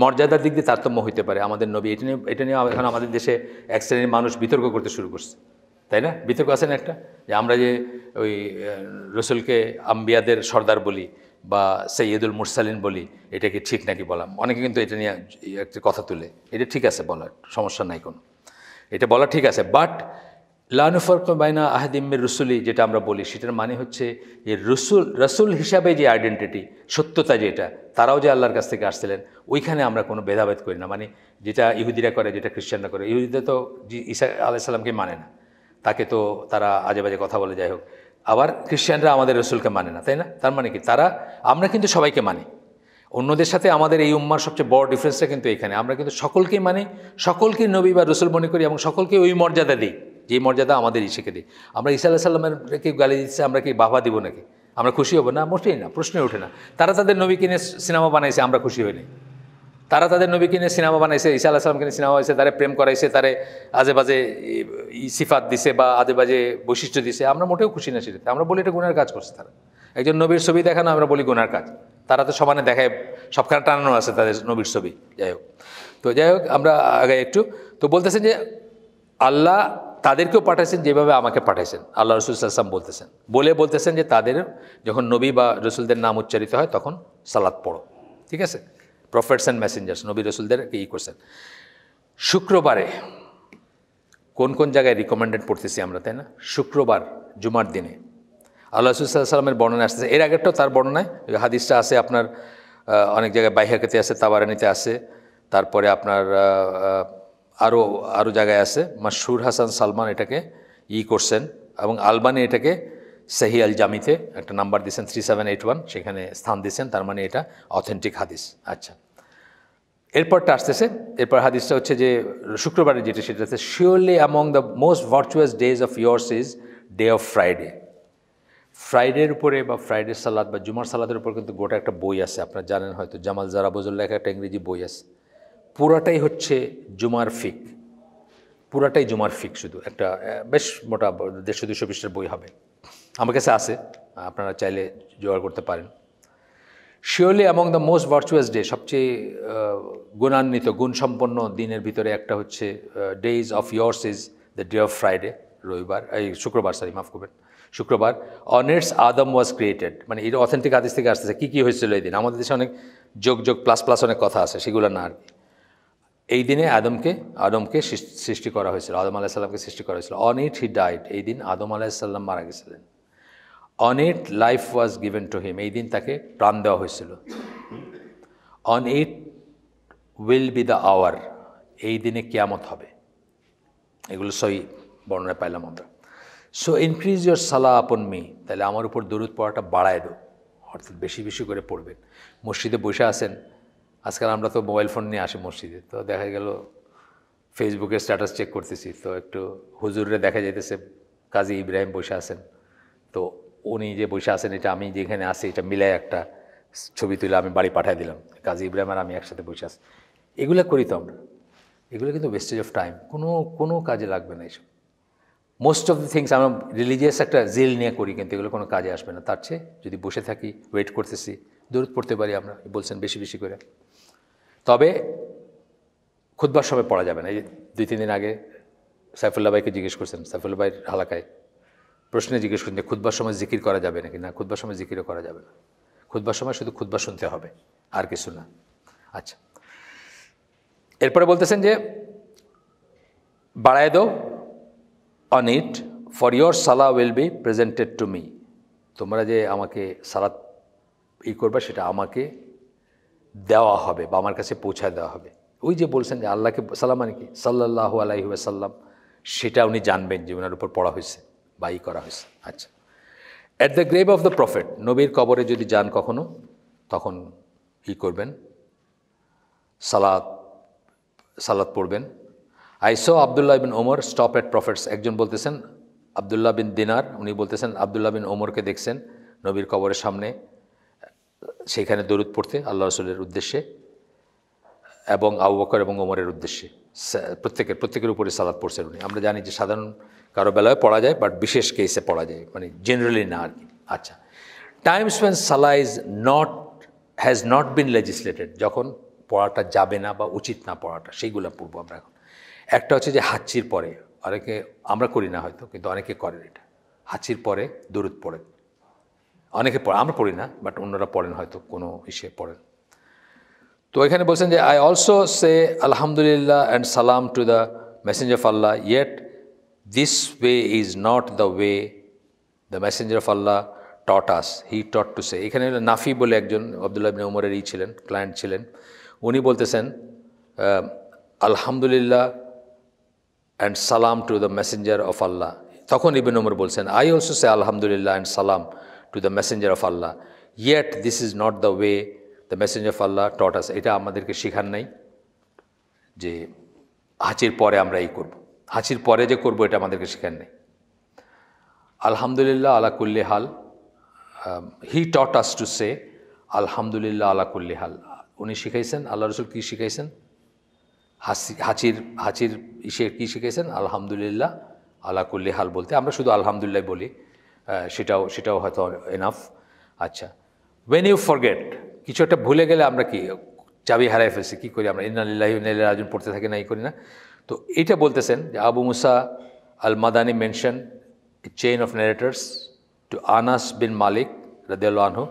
মর্যাদার দিক দিয়ে তারতম্য হইতে পারে আমাদের নবী এটা নিয়ে এটা নিয়ে এখন আমাদের দেশে এক শ্রেণীর মানুষ বিতর্ক করতে শুরু করছে তাই না বিতর্ক আছে না একটা যে আমরা যে ওই রসুলকে আম্বিয়াদের সর্দার বলি বা সৈয়দুল মুরসালিন বলি এটা কি ঠিক নাকি বলাম অনেকে কিন্তু এটা নিয়ে একটা কথা তুলে এটা ঠিক আছে বলার সমস্যা নাই কোনো এটা বলা ঠিক আছে বাট লানুফরক বাইনা আহদিম্মের রসুলি যেটা আমরা বলি সেটার মানে হচ্ছে যে রসুল রসুল হিসাবে যে আইডেন্টিটি সত্যতা যেটা তারাও যে আল্লাহর কাছ থেকে আসছিলেন ওইখানে আমরা কোনো ভেদাভেদ করি না মানে যেটা ইহুদিরা করে যেটা খ্রিস্টানরা করে ইহুদিরা তো ইসা আলাইসাল্লামকে মানে না তাকে তো তারা আজে বাজে কথা বলে যাই হোক আবার খ্রিস্টানরা আমাদের রসুলকে মানে না তাই না তার মানে কি তারা আমরা কিন্তু সবাইকে মানি অন্যদের সাথে আমাদের এই উম্মার সবচেয়ে বড় ডিফারেন্সটা কিন্তু এখানে আমরা কিন্তু সকলকেই মানি সকলকেই নবী বা রসুল মনে করি এবং সকলকে ওই মর্যাদা দিই যে মর্যাদা আমাদের ঈশাকে দিই আমরা ঈশা আল্লাহ সাল্লামকে গালি দিচ্ছে আমরা কি বাবা দিব নাকি আমরা খুশি হবো না মোটেই না প্রশ্নই ওঠে না তারা তাদের নবীকে নিয়ে সিনেমা বানাইছে আমরা খুশি হইনি তারা তাদের নবীকে নিয়ে সিনেমা বানাইছে ঈশা আল্লাহ নিয়ে সিনেমা হয়েছে তারা প্রেম করাইছে তারে আজে বাজে সিফাত দিছে বা আজে বাজে বৈশিষ্ট্য দিছে আমরা মোটেও খুশি না সেটাতে আমরা বলি এটা গুনার কাজ করছে তারা একজন নবীর ছবি দেখানো আমরা বলি গুনার কাজ তারা তো সমানে দেখায় সবখানে টানানো আছে তাদের নবীর ছবি যাই হোক তো যাই হোক আমরা আগে একটু তো বলতেছেন যে আল্লাহ তাদেরকেও পাঠাইছেন যেভাবে আমাকে পাঠাইছেন আল্লাহ রসুল সাল্লাম বলতেছেন বলে বলতেছেন যে তাদের যখন নবী বা রসুলদের নাম উচ্চারিত হয় তখন সালাদ পড়ো ঠিক আছে প্রফেটস অ্যান্ড মেসেঞ্জার্স নবী রসুলদের ই করছেন শুক্রবারে কোন কোন জায়গায় রিকমেন্ডেড পড়তেছি আমরা তাই না শুক্রবার জুমার দিনে আল্লাহ সাল্লামের বর্ণনা আসতেছে এর আগেরটাও তার বর্ণনায় হাদিসটা আছে আপনার অনেক জায়গায় বাইহাকেতে আছে তাবারানিতে আছে তারপরে আপনার আরও আরও জায়গায় আছে মাসুর হাসান সালমান এটাকে ই করছেন এবং আলবানি এটাকে সেহি আল জামিতে একটা নাম্বার দিয়েছেন থ্রি সেভেন এইট ওয়ান সেখানে স্থান দিয়েছেন তার মানে এটা অথেন্টিক হাদিস আচ্ছা এরপরটা আসতেছে এরপর হাদিসটা হচ্ছে যে শুক্রবারে যেটা সেটা আছে surely among the most virtuous days of years is day of Friday ফ্রাইডের উপরে বা ফ্রাইডে সালাদ বা জুমার সালাদের উপর কিন্তু গোটা একটা বই আছে আপনারা জানেন হয়তো জামাল জারাবজুর লেখা একটা ইংরেজি বই আছে পুরাটাই হচ্ছে জুমার ফিক পুরাটাই জুমার ফিক শুধু একটা বেশ মোটা দেড়শো দুশো পৃষ্ঠের বই হবে আমার কাছে আছে আপনারা চাইলে জোগাড় করতে পারেন surely among the most virtuous day সবচেয়ে গুণান্বিত গুণসম্পন্ন দিনের ভিতরে একটা হচ্ছে days of years is the day of Friday রবিবার এই শুক্রবার সরি মাফ করবেন শুক্রবার অনেটস আদম ওয়াজ ক্রিয়েটেড মানে এর অথেন্টিক আদেশ থেকে আসতেছে কী কী হয়েছিল এই দিন আমাদের দেশে অনেক যোগ যোগ প্লাস প্লাস অনেক কথা আছে সেগুলো না আর কি এই দিনে আদমকে আদমকে সৃষ্টি করা হয়েছিল আদম সাল্লামকে সৃষ্টি করা হয়েছিল অন ইট হি ডাইট এই দিন আদম আলাহিসাল্লাম মারা গেছিলেন on it life was given to him এই দিন তাকে প্রাণ দেওয়া হয়েছিল on it will be the hour এই দিনে কেয়ামত হবে এগুলো সই বর্ণনা পাইলাম আমরা সো ইনক্রিজ ইয়োর সালা আপন মি তাহলে আমার উপর দূরত পড়াটা বাড়ায় দেবো অর্থাৎ বেশি বেশি করে পড়বেন মসজিদে বসে আছেন আজকাল আমরা তো মোবাইল ফোন নিয়ে আসি মসজিদে তো দেখা গেল ফেসবুকের স্ট্যাটাস চেক করতেছি তো একটু হুজুরে দেখা যাইতেছে কাজী ইব্রাহিম বসে আছেন তো উনি যে বসে আছেন এটা আমি যেখানে আসি এটা মিলাই একটা ছবি তুলে আমি বাড়ি পাঠিয়ে দিলাম কাজী ইব্রাহিম আর আমি একসাথে বসে আসি এগুলো করি তো আমরা এগুলো কিন্তু ওয়েস্টেজ অফ টাইম কোনো কোনো কাজে লাগবে না এসব মোস্ট অফ দি থিংস আমরা রিলিজিয়াস একটা জেল নিয়ে করি কিন্তু এগুলো কোনো কাজে আসবে না তার চেয়ে যদি বসে থাকি ওয়েট করতেছি দূরত পড়তে পারি আমরা বলছেন বেশি বেশি করে তবে খুদবার সময় পড়া যাবে না এই দুই তিন দিন আগে সাইফুল্লা ভাইকে জিজ্ঞেস করছেন সাইফুল্লা ভাইয়ের হালাকায় প্রশ্নে জিজ্ঞেস করছেন যে খুদবার সময় জিকির করা যাবে নাকি না খুদবার সময় জিকিরও করা যাবে না খুদবার সময় শুধু খুদবার শুনতে হবে আর কিছু না আচ্ছা এরপরে বলতেছেন যে বাড়ায় দো on it for your salah will be presented to me তোমরা যে আমাকে সালাত ই করবে সেটা আমাকে দেওয়া হবে বা আমার কাছে পৌঁছায় দেওয়া হবে ওই যে বলছেন যে আল্লাহকে সালাম মানে কি সাল্লাহ আলাইহি সাল্লাম সেটা উনি জানবেন যে ওনার উপর পড়া হয়েছে বা ই করা হয়েছে আচ্ছা at the grave of the prophet নবীর কবরে যদি যান কখনো তখন ই করবেন সালাদ সালাদ পড়বেন I saw Abdullah bin Umar stop at prophets একজন বলতেছেন আবদুল্লাহ বিন দিনার উনি বলতেছেন আবদুল্লাহ বিন ওমরকে দেখছেন নবীর কবরের সামনে সেখানে দরুদ পড়তে আল্লাহ রসুলের উদ্দেশ্যে এবং আবু বকর এবং ওমরের উদ্দেশ্যে প্রত্যেকের প্রত্যেকের উপরে সালাদ পড়ছেন উনি আমরা জানি যে সাধারণ কারো বেলায় পড়া যায় বাট বিশেষ কেসে পড়া যায় মানে জেনারেলি না আর কি আচ্ছা times when salah is not has not been legislated যখন পড়াটা যাবে না বা উচিত না পড়াটা সেইগুলো পড়বো আমরা এখন একটা হচ্ছে যে হাঁচির পরে অনেকে আমরা করি না হয়তো কিন্তু অনেকে করেন এটা হাঁচির পরে দূরত পড়ে অনেকে পড়ে আমরা পড়ি না বাট অন্যরা পড়েন হয়তো কোনো ইসে পড়েন তো এখানে বলছেন যে I also say alhamdulillah and salam to the messenger of Allah yet this way is not the way the messenger of Allah taught us he taught to say এখানে নাফি বলে একজন আবদুল্লাহ ইবনে উমরের ই ছিলেন ক্লায়েন্ট ছিলেন উনি বলতেছেন alhamdulillah and salam to the messenger of Allah তখন ইবিন ওমর বলছেন I also say alhamdulillah and salam to the messenger of Allah yet this is not the way the messenger of Allah taught এটা আমাদেরকে শেখার নাই যে হাঁচির পরে আমরা এই করব হাঁচির পরে যে করব এটা আমাদেরকে শেখার নেই আলহামদুলিল্লাহ আলা কুল্লি হাল হি টট আস টু সে আলহামদুলিল্লাহ আলা কুল্লি হাল উনি শিখাইছেন আল্লাহ রসুল কী শিখাইছেন হাসি হাঁচির হাঁচির ইসে কী শিখেছেন আলহামদুলিল্লাহ আলা কুল্লি হাল বলতে আমরা শুধু আলহামদুলিল্লাহ বলি সেটাও সেটাও হয়তো এনাফ আচ্ছা ওয়েন ইউ ফরগেট কিছু একটা ভুলে গেলে আমরা কি চাবি হারাই ফেলছি কী করি আমরা ইনআল্লাহ আজম পড়তে থাকি না এই করি না তো এটা বলতেছেন যে Abu Musa al Madani mention chain of narrators to Anas bin Malik রাদেল আনহু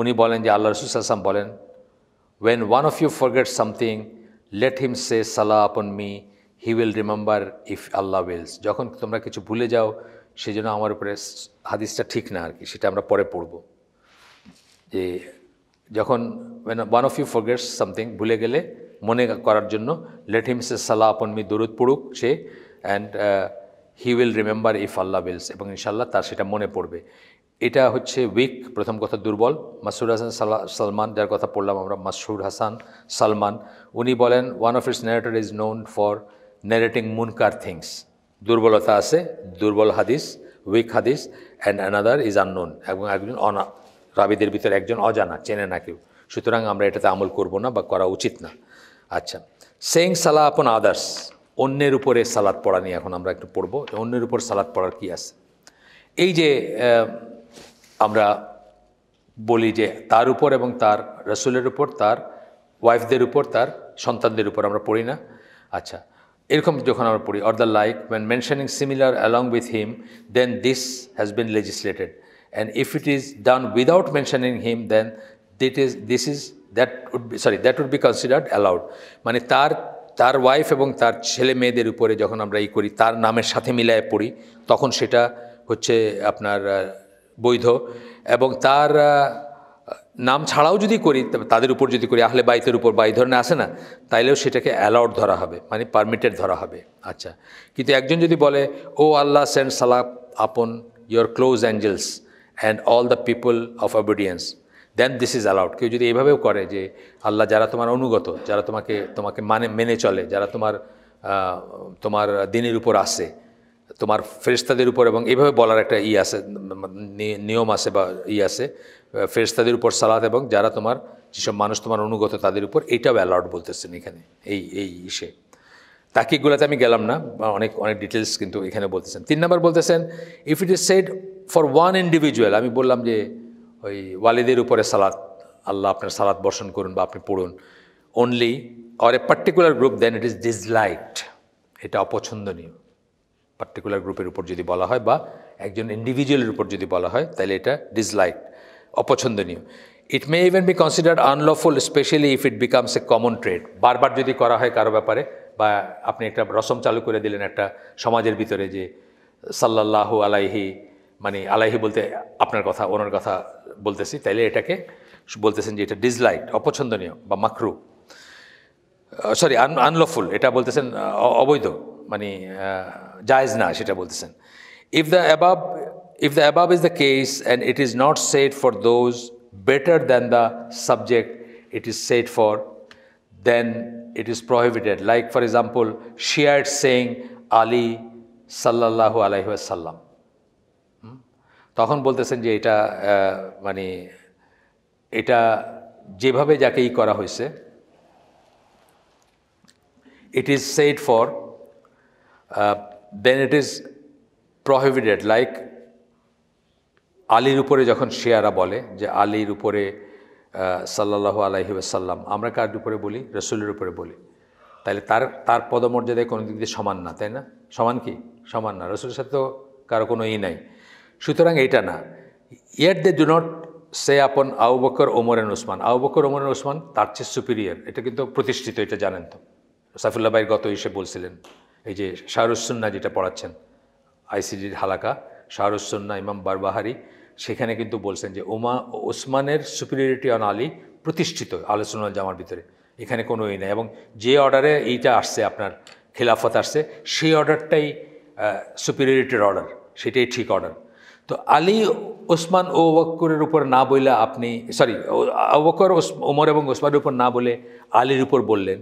উনি বলেন যে আল্লাহ রসুল আসলাম বলেন when one of you forget something let him say সালা upon me he will remember if Allah wills যখন তোমরা কিছু ভুলে যাও সেই জন্য আমার উপরে হাদিসটা ঠিক না আর কি সেটা আমরা পরে পড়ব যে যখন one of you forgets something ভুলে গেলে মনে করার জন্য লেট হিম সে সালাহ আপন মি দরুদ পড়ুক সে and he will remember if Allah wills এবং ইনশাল্লাহ তার সেটা মনে পড়বে এটা হচ্ছে উইক প্রথম কথা দুর্বল মাসুর হাসান সালমান যার কথা পড়লাম আমরা মাসুর হাসান সালমান উনি বলেন one of its narrator is known for narrating munkar things দুর্বলতা আছে দুর্বল হাদিস উইক হাদিস অ্যান্ড অ্যানাদার ইজ আননোন এবং একজন অনা রাবিদের ভিতরে একজন অজানা চেনে না কেউ সুতরাং আমরা এটাতে আমল করব না বা করা উচিত না আচ্ছা সেইং সালা আপন আদার্স অন্যের উপরে সালাদ পড়া নিয়ে এখন আমরা একটু পড়বো অন্যের উপর সালাদ পড়ার কী আছে এই যে আমরা বলি যে তার উপর এবং তার রসুলের উপর তার ওয়াইফদের উপর তার সন্তানদের উপর আমরা পড়ি না আচ্ছা এরকম যখন আমরা পড়ি or the like when mentioning similar along with him then this has been legislated and if it is done without mentioning him then that is this is that would be sorry that would be considered allowed মানে তার তার wife এবং তার ছেলে মেয়েদের উপরে যখন আমরা ই করি তার নামের সাথে মিলায় পড়ি তখন সেটা হচ্ছে আপনার বৈধ এবং তার নাম ছাড়াও যদি করি তাদের উপর যদি করি আহলে বাইতের উপর বা এই ধরনের আসে না তাইলেও সেটাকে অ্যালাউড ধরা হবে মানে পারমিটেড ধরা হবে আচ্ছা কিন্তু একজন যদি বলে ও আল্লাহ send salah upon your close angels and all the people of obedience then this is allowed কেউ যদি এইভাবেও করে যে আল্লাহ যারা তোমার অনুগত যারা তোমাকে তোমাকে মানে মেনে চলে যারা তোমার তোমার দিনের উপর আসে তোমার ফেরিস্তাদের উপর এবং এইভাবে বলার একটা ই আছে নিয়ম আছে বা ই আছে ফেরস্তাদের উপর সালাত এবং যারা তোমার যেসব মানুষ তোমার অনুগত তাদের উপর এইটাও অ্যালাউড বলতেছেন এখানে এই এই ইসে তাকিকগুলোতে আমি গেলাম না অনেক অনেক ডিটেলস কিন্তু এখানে বলতেছেন তিন নম্বর বলতেছেন if it is said for one individual আমি বললাম যে ওই ওয়ালিদের উপরে সালাত আল্লাহ আপনার সালাত বর্ষণ করুন বা আপনি পড়ুন only or a particular group then it is disliked এটা অপছন্দনীয় পার্টিকুলার গ্রুপের উপর যদি বলা হয় বা একজন ইন্ডিভিজুয়ালের উপর যদি বলা হয় তাহলে এটা ডিসলাইকড অপছন্দনীয় it may even be considered unlawful specially if it becomes a common trade বারবার যদি করা হয় কারো ব্যাপারে বা আপনি একটা রসম চালু করে দিলেন একটা সমাজের ভিতরে যে সাল্লাহ আলাইহি মানে আলাইহি বলতে আপনার কথা ওনার কথা বলতেছি তাইলে এটাকে বলতেছেন যে এটা ডিসলাইক অপছন্দনীয় বা মাকরু সরি আন আনলফুল এটা বলতেছেন অবৈধ মানে জায়জ না সেটা বলতেছেন if the above If the above is the case and it is not said for those better than the subject it is said for, then it is prohibited. Like for example, Shiite saying Ali sallallahu alaihi wasallam. Hmm? তখন বলতেছেন যে এটা মানে এটা যেভাবে যাকে করা হয়েছে it is said for, then it is prohibited. Like আলীর উপরে যখন শেয়ারা বলে যে আলীর উপরে সাল্লাহ আলাইহি সাল্লাম আমরা কার উপরে বলি রসুলের উপরে বলি তাহলে তার তার পদমর্যাদায় কোনো দিক দিয়ে সমান না তাই না সমান কি সমান না রসুলের সাথে তো কারো কোনো ই নাই সুতরাং এটা না yet they do not say upon Abu Bakr ওমরেন Osman আউ বকর ওমরেন ওসমান তার চেয়ে সুপিরিয়ার এটা কিন্তু প্রতিষ্ঠিত এটা জানেন তো সাইফুল্লা ভাইয়ের গত এসে বলছিলেন এই যে শাহরুসুন্না যেটা পড়াচ্ছেন আইসিডির হালাকা শাহরুসুন্না ইমাম বারবাহারি সেখানে কিন্তু বলছেন যে ওমা ওসমানের সুপিরিয়রিটি অন আলী প্রতিষ্ঠিত আলোচনা জামার ভিতরে এখানে কোনো ই নেই এবং যে অর্ডারে এইটা আসছে আপনার খেলাফত আসছে সেই অর্ডারটাই সুপিরিয়রিটির অর্ডার সেটাই ঠিক অর্ডার তো আলী ওসমান ও ওয়াক্করের উপর না বললে আপনি সরি ওয়াক্কর ওমর এবং ওসমানের উপর না বলে আলীর উপর বললেন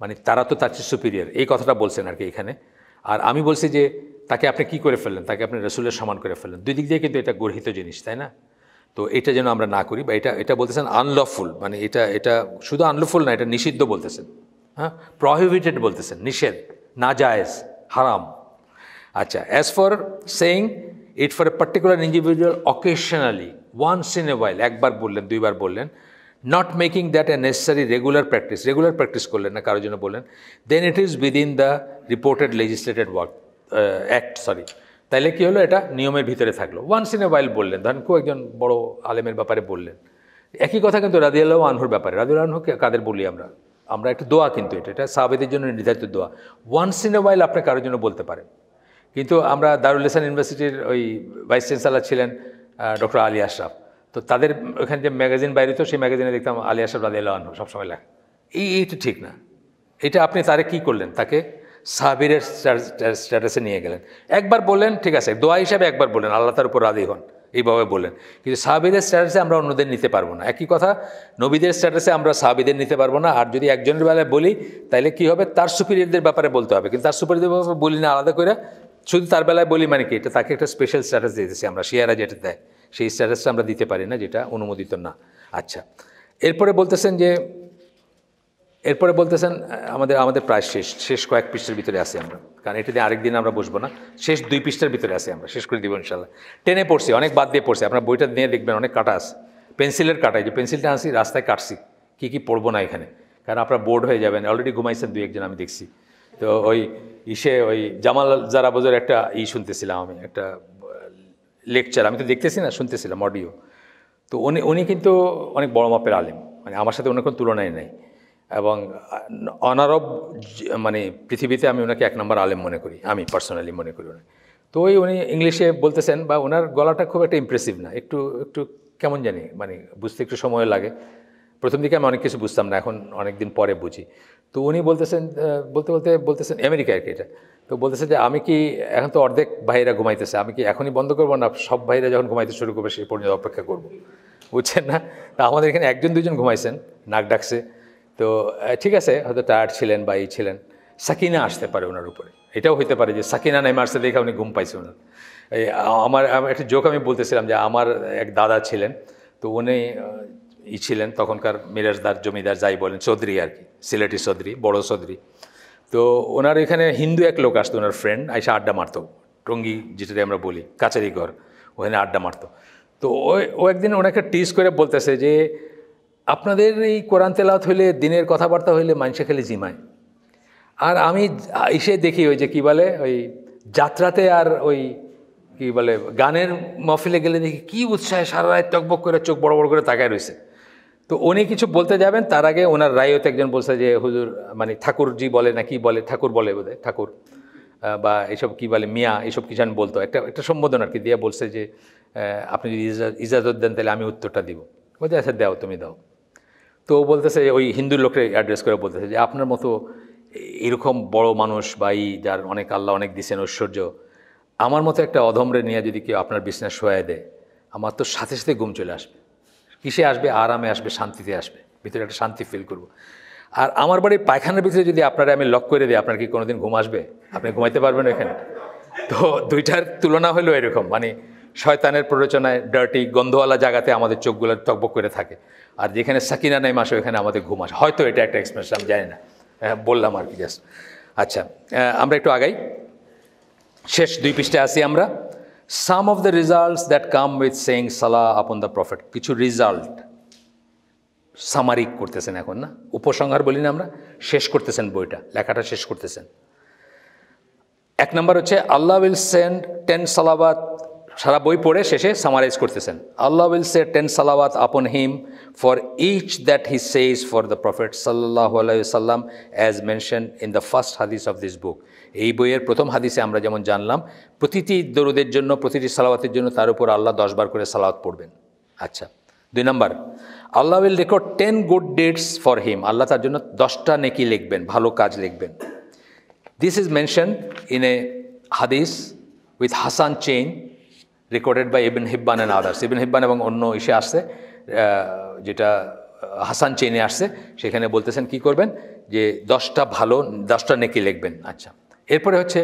মানে তারা তো তার চেয়ে সুপিরিয়ার এই কথাটা বলছেন আর কি এখানে আর আমি বলছি যে তাকে আপনি কি করে ফেললেন তাকে আপনি রসুলের সমান করে ফেললেন দুই দিক দিয়ে কিন্তু এটা গর্হিত জিনিস তাই না তো এটা যেন আমরা না করি বা এটা এটা বলতেছেন আনলফুল মানে এটা এটা শুধু আনলফুল না এটা নিষিদ্ধ বলতেছেন হ্যাঁ প্রহিবিটেড বলতেছেন নিষেধ না জায়েজ হারাম আচ্ছা as for saying it for a particular individual occasionally once in a while একবার বললেন দুইবার বললেন not making that a necessary regular practice regular practice করলেন না কারোর জন্য বললেন then it is within the reported legislated work act sorry তাইলে কি হলো এটা নিয়মের ভিতরে থাকলো ওয়ানস ইন এ ওয়াইল বললেন ধরেন কেউ একজন বড় আলেমের ব্যাপারে বললেন একই কথা কিন্তু রাজিয়াল্লাহ আনহুর ব্যাপারে রাজিউল্লাহ আনহুকে কাদের বলি আমরা আমরা একটা দোয়া কিন্তু এটা এটা সাহাবেদের জন্য নির্ধারিত দোয়া ওয়ানস ইন এ ওয়াইল আপনি কারোর জন্য বলতে পারেন কিন্তু আমরা দারুল ইসলাম ইউনিভার্সিটির ওই ভাইস চ্যান্সেলার ছিলেন ডক্টর আলী আশরাফ তো তাদের ওখানে যে ম্যাগাজিন বাইরে তো সেই ম্যাগাজিনে দেখতাম আলী আশরাফ রাজিয়াল্লাহ আনহু সবসময় লেখা এই এই তো ঠিক না এটা আপনি তারে কি করলেন তাকে সাবিরের স্ট্যাটাসে নিয়ে গেলেন একবার বললেন ঠিক আছে দোয়া হিসাবে একবার বললেন আল্লাহ তার উপর রাজি হন এইভাবে বললেন কিন্তু সাবিদের স্ট্যাটাসে আমরা অন্যদের নিতে পারবো না একই কথা নবীদের স্ট্যাটাসে আমরা সাবিদের নিতে পারবো না আর যদি একজনের বেলায় বলি তাহলে কি হবে তার সুপিরিয়রদের ব্যাপারে বলতে হবে কিন্তু তার সুপিরিয়রদের ব্যাপারে বলি না আলাদা করে শুধু তার বেলায় বলি মানে কি এটা তাকে একটা স্পেশাল স্ট্যাটাস দিতেছি আমরা শেয়ারা যেটা দেয় সেই স্ট্যাটাসটা আমরা দিতে পারি না যেটা অনুমোদিত না আচ্ছা এরপরে বলতেছেন যে এরপরে বলতেছেন আমাদের আমাদের প্রায় শেষ শেষ কয়েক পৃষ্ঠের ভিতরে আসি আমরা কারণ এটা দিয়ে আরেকদিন আমরা বসবো না শেষ দুই পৃষ্ঠের ভিতরে আসি আমরা শেষ করে দিব ইনশাল্লাহ টেনে পড়ছি অনেক বাদ দিয়ে পড়ছি আপনার বইটা নিয়ে দেখবেন অনেক কাটা আস পেন্সিলের কাটাই যে পেন্সিলটা আসি রাস্তায় কাটছি কি কি পড়বো না এখানে কারণ আপনারা বোর্ড হয়ে যাবেন অলরেডি ঘুমাইছেন দুই একজন আমি দেখছি তো ওই ইসে ওই জামাল বোঝার একটা ই শুনতেছিলাম আমি একটা লেকচার আমি তো দেখতেছি না শুনতেছিলাম অডিও তো উনি উনি কিন্তু অনেক বড় মাপের আলেম মানে আমার সাথে অন্য কোনো তুলনায় নেই এবং অনারব মানে পৃথিবীতে আমি ওনাকে এক নম্বর আলেম মনে করি আমি পার্সোনালি মনে করি ওনাকে তো ওই উনি ইংলিশে বলতেছেন বা ওনার গলাটা খুব একটা ইমপ্রেসিভ না একটু একটু কেমন জানি মানে বুঝতে একটু সময় লাগে প্রথম দিকে আমি অনেক কিছু বুঝতাম না এখন অনেক দিন পরে বুঝি তো উনি বলতেছেন বলতে বলতে বলতেছেন আমেরিকা আর কি এটা তো বলতেছে যে আমি কি এখন তো অর্ধেক ভাইরা ঘুমাইতেছে আমি কি এখনই বন্ধ করবো না সব ভাইরা যখন ঘুমাইতে শুরু করবে সেই পর্যন্ত অপেক্ষা করব বুঝছেন না তা আমাদের এখানে একজন দুজন ঘুমাইছেন নাক ডাকছে তো ঠিক আছে হয়তো টায়ার্ড ছিলেন বা ই ছিলেন সাকিনা আসতে পারে ওনার উপরে এটাও হইতে পারে যে সাকিনা নেমে আসতে দেখে উনি ঘুম পাইছে ওনার আমার একটা জোক আমি বলতেছিলাম যে আমার এক দাদা ছিলেন তো উনি ই ছিলেন তখনকার মিরাজদার জমিদার যাই বলেন চৌধুরী আর কি সিলেটি চৌধুরী বড় চৌধুরী তো ওনার এখানে হিন্দু এক লোক আসতো ওনার ফ্রেন্ড আইসা আড্ডা মারতো টঙ্গি যেটাকে আমরা বলি কাচারি ঘর ওখানে আড্ডা মারতো তো ওই ও একদিন ওনাকে টিস করে বলতেছে যে আপনাদের এই কোরআন তেলাওত হইলে দিনের কথাবার্তা হইলে মানুষে খেলে জিমায় আর আমি এসে দেখি ওই যে কি বলে ওই যাত্রাতে আর ওই কি বলে গানের মফিলে গেলে দেখি কি উৎসাহে সারা রায় টকবক করে চোখ বড় বড় করে তাকায় রয়েছে তো উনি কিছু বলতে যাবেন তার আগে ওনার রায়তে একজন বলছে যে হুজুর মানে ঠাকুরজি বলে না কি বলে ঠাকুর বলে বোধ ঠাকুর বা এসব কি বলে মিয়া এসব কিছু বলতো একটা একটা সম্বোধন আর কি দিয়ে বলছে যে আপনি যদি ইজাজত দেন তাহলে আমি উত্তরটা দিব বলছে আচ্ছা দাও তুমি দাও তো ও বলতেছে ওই হিন্দু লোককে অ্যাড্রেস করে বলতেছে যে আপনার মতো এরকম বড় মানুষ বা এই যার অনেক আল্লাহ অনেক দিছেন ঐশ্বর্য আমার মতো একটা অধম্রে নিয়ে যদি কেউ আপনার বিজনেস শোয়াই দেয় আমার তো সাথে সাথে ঘুম চলে আসবে কিসে আসবে আরামে আসবে শান্তিতে আসবে ভিতরে একটা শান্তি ফিল করব আর আমার বাড়ির পায়খানার ভিতরে যদি আপনারা আমি লক করে দিই আপনার কি কোনো দিন ঘুম আসবে আপনি ঘুমাইতে পারবেন এখানে তো দুইটার তুলনা হলো এরকম মানে শয়তানের প্ররোচনায় ডার্টি গন্ধওয়ালা জায়গাতে আমাদের চোখগুলো টকবক করে থাকে আর যেখানে সাকিনা নাই মাসে ওইখানে আমাদের ঘুম আসে হয়তো এটা একটা এক্সপ্রেশন আমি জানি না হ্যাঁ, বললাম আর কি জাস্ট আচ্ছা আমরা একটু আগাই শেষ দুই পৃষ্ঠে আসি আমরা some of the results that come with saying salah upon the prophet কিছু রেজাল্ট সামারিক করতেছেন এখন না উপসংহার বলি না আমরা শেষ করতেছেন বইটা লেখাটা শেষ করতেছেন এক নম্বর হচ্ছে Allah will send ten salawat সারা বই পড়ে শেষে সামারাইজ করতেছেন আল্লাহ will say ten salawat upon him for each that he says for the prophet সাল্লাহ সাল্লাম as mention in the first হাদিস অফ দিস বুক এই বইয়ের প্রথম হাদিসে আমরা যেমন জানলাম প্রতিটি দরুদের জন্য প্রতিটি সালাওয়াতের জন্য তার উপর আল্লাহ দশবার করে সালাওয়াত পড়বেন আচ্ছা দুই নম্বর Allah will record ten good deeds for him Allah তার জন্য দশটা নেকি লিখবেন ভালো কাজ লিখবেন this is mention in a hadith with hasan chain recorded by Ibn Hibban and others Ibn Hibban এবং অন্য ইসে আসছে যেটা হাসান চেনে আসছে সেখানে বলতেছেন কি করবেন যে দশটা ভালো দশটা নেকি লিখবেন আচ্ছা এরপরে হচ্ছে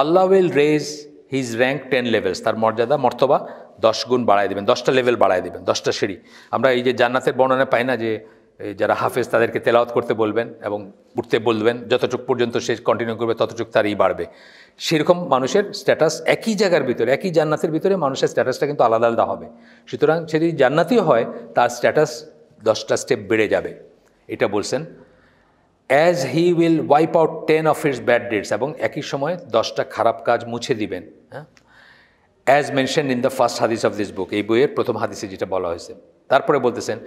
Allah will raise his rank ten levels তার মর্যাদা মর্তবা দশ গুণ বাড়ায় দেবেন দশটা লেভেল বাড়ায় দেবেন দশটা সিঁড়ি আমরা এই যে জান্নাতের বর্ণনা পাই না যে যারা হাফেজ তাদেরকে তেলাওয়াত করতে বলবেন এবং উঠতে বলবেন যতটুক পর্যন্ত সে কন্টিনিউ করবে ততটুক তারই বাড়বে সেরকম মানুষের স্ট্যাটাস একই জায়গার ভিতরে একই জান্নাতের ভিতরে মানুষের স্ট্যাটাসটা কিন্তু আলাদা আলাদা হবে সুতরাং সে যদি জান্নাতই হয় তার স্ট্যাটাস দশটা স্টেপ বেড়ে যাবে এটা বলছেন as he will wipe out ten of hits bad deeds এবং একই সময় দশটা খারাপ কাজ মুছে দিবেন হ্যাঁ as mention in the first হাদিস অফ দিস বুক এই বইয়ের প্রথম হাদিসে যেটা বলা হয়েছে তারপরে বলতেছেন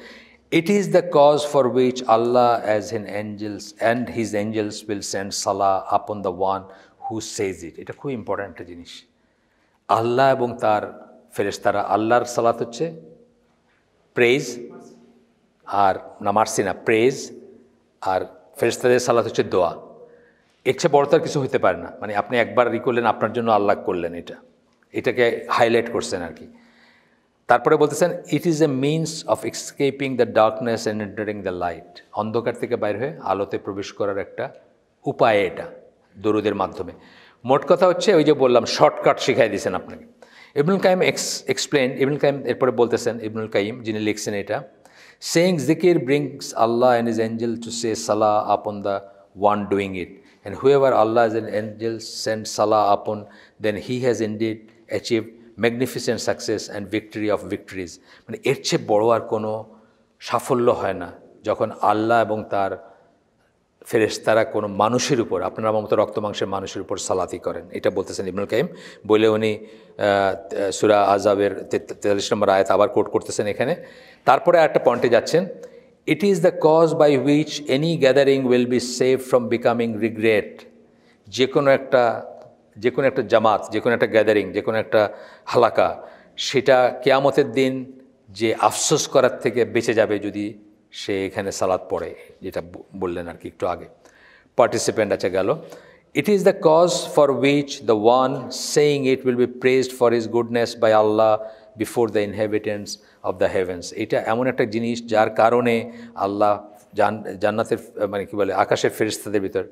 It is the cause for which Allah as an angels and his angels will send salah upon the one who says it. এটা খুব ইম্পর্ট্যান্ট একটা জিনিস আল্লাহ এবং তার ফেরেস্তারা আল্লাহর সালাত হচ্ছে প্রেজ আর না মারসি না প্রেজ আর ফেরেস্তাদের সালাত হচ্ছে দোয়া এর চেয়ে বড় তার কিছু হতে পারে না মানে আপনি একবার ই করলেন আপনার জন্য আল্লাহ করলেন এটা এটাকে হাইলাইট করছেন আর কি তারপরে বলতেছেন it is a means of escaping the darkness and entering the light অন্ধকার থেকে বাইর হয়ে আলোতে প্রবেশ করার একটা উপায় এটা দরুদের মাধ্যমে মোট কথা হচ্ছে ওই যে বললাম শর্টকাট শিখাই দিয়েছেন আপনাকে Ibnul Qayyim ex explain Ibnul Qayyim এরপরে বলতেছেন ইবনুল কাইম যিনি লিখছেন এটা সেইং জিকির brings Allah and is angel to say সালা upon the one doing it and whoever Allah is an angel send সালাহ upon then he has indeed achieved magnificent success and victory of victories মানে এর চেয়ে বড়ো আর কোনো সাফল্য হয় না যখন আল্লাহ এবং তার ফেরেশতারা কোনো মানুষের উপর আপনার মতো রক্ত রক্তমাংসের মানুষের উপর সালাতি করেন এটা বলতেছেন ইমরুল কাইম বলে উনি সুরা আজাবের তেতাল্লিশ নম্বর আয়াত আবার কোট করতেছেন এখানে তারপরে একটা পয়েন্টে যাচ্ছেন it is the cause by which any gathering will be save from becoming regret যে কোনো একটা যে কোনো একটা জামাত যে কোনো একটা গ্যাদারিং যে কোনো একটা হালাকা সেটা কেয়ামতের দিন যে আফসোস করার থেকে বেঁচে যাবে যদি সে এখানে সালাদ পড়ে যেটা বললেন আর কি একটু আগে পার্টিসিপেন্ট আছে গেল it is the cause for which the one saying it will be pressed for is goodness by Allah before the inhabitants of the heavens এটা এমন একটা জিনিস যার কারণে আল্লাহ জান্নাতের মানে কি বলে আকাশের ফেরিস্তাদের ভিতর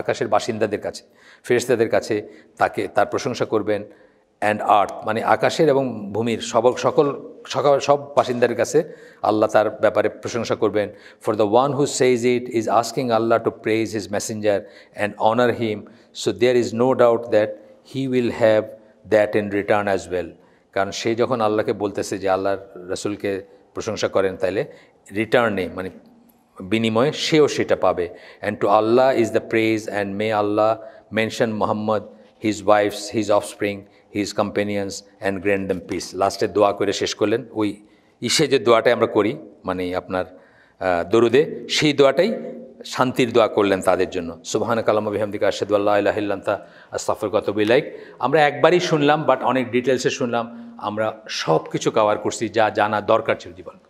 আকাশের বাসিন্দাদের কাছে ফেরিস্তাদের কাছে তাকে তার প্রশংসা করবেন অ্যান্ড আর্থ মানে আকাশের এবং ভূমির সব সকল সকাল সব বাসিন্দার কাছে আল্লাহ তার ব্যাপারে প্রশংসা করবেন for the one who says it is asking Allah to praise his messenger and honour him so there is no doubt that he will have that in return as well কারণ সে যখন আল্লাহকে বলতেছে যে আল্লাহর রসুলকে প্রশংসা করেন তাইলে রিটার্নে মানে বিনিময়ে সেও সেটা পাবে and to Allah is the praise and may Allah mention Muhammad his wives his offspring his companions and grand peace লাস্টে দোয়া করে শেষ করলেন ওই ইসে যে দোয়াটাই আমরা করি মানে আপনার দরুদে সেই দোয়াটাই শান্তির দোয়া করলেন তাদের জন্য সুবাহান কালাম আহমদিক আশেদুল্লাহ আল্লাহ আল্লাহিল্লান্তা আস্তাফর লাইক আমরা একবারই শুনলাম বাট অনেক ডিটেলসে শুনলাম আমরা সব কিছু কভার করছি যা জানা দরকার ছিল জীবন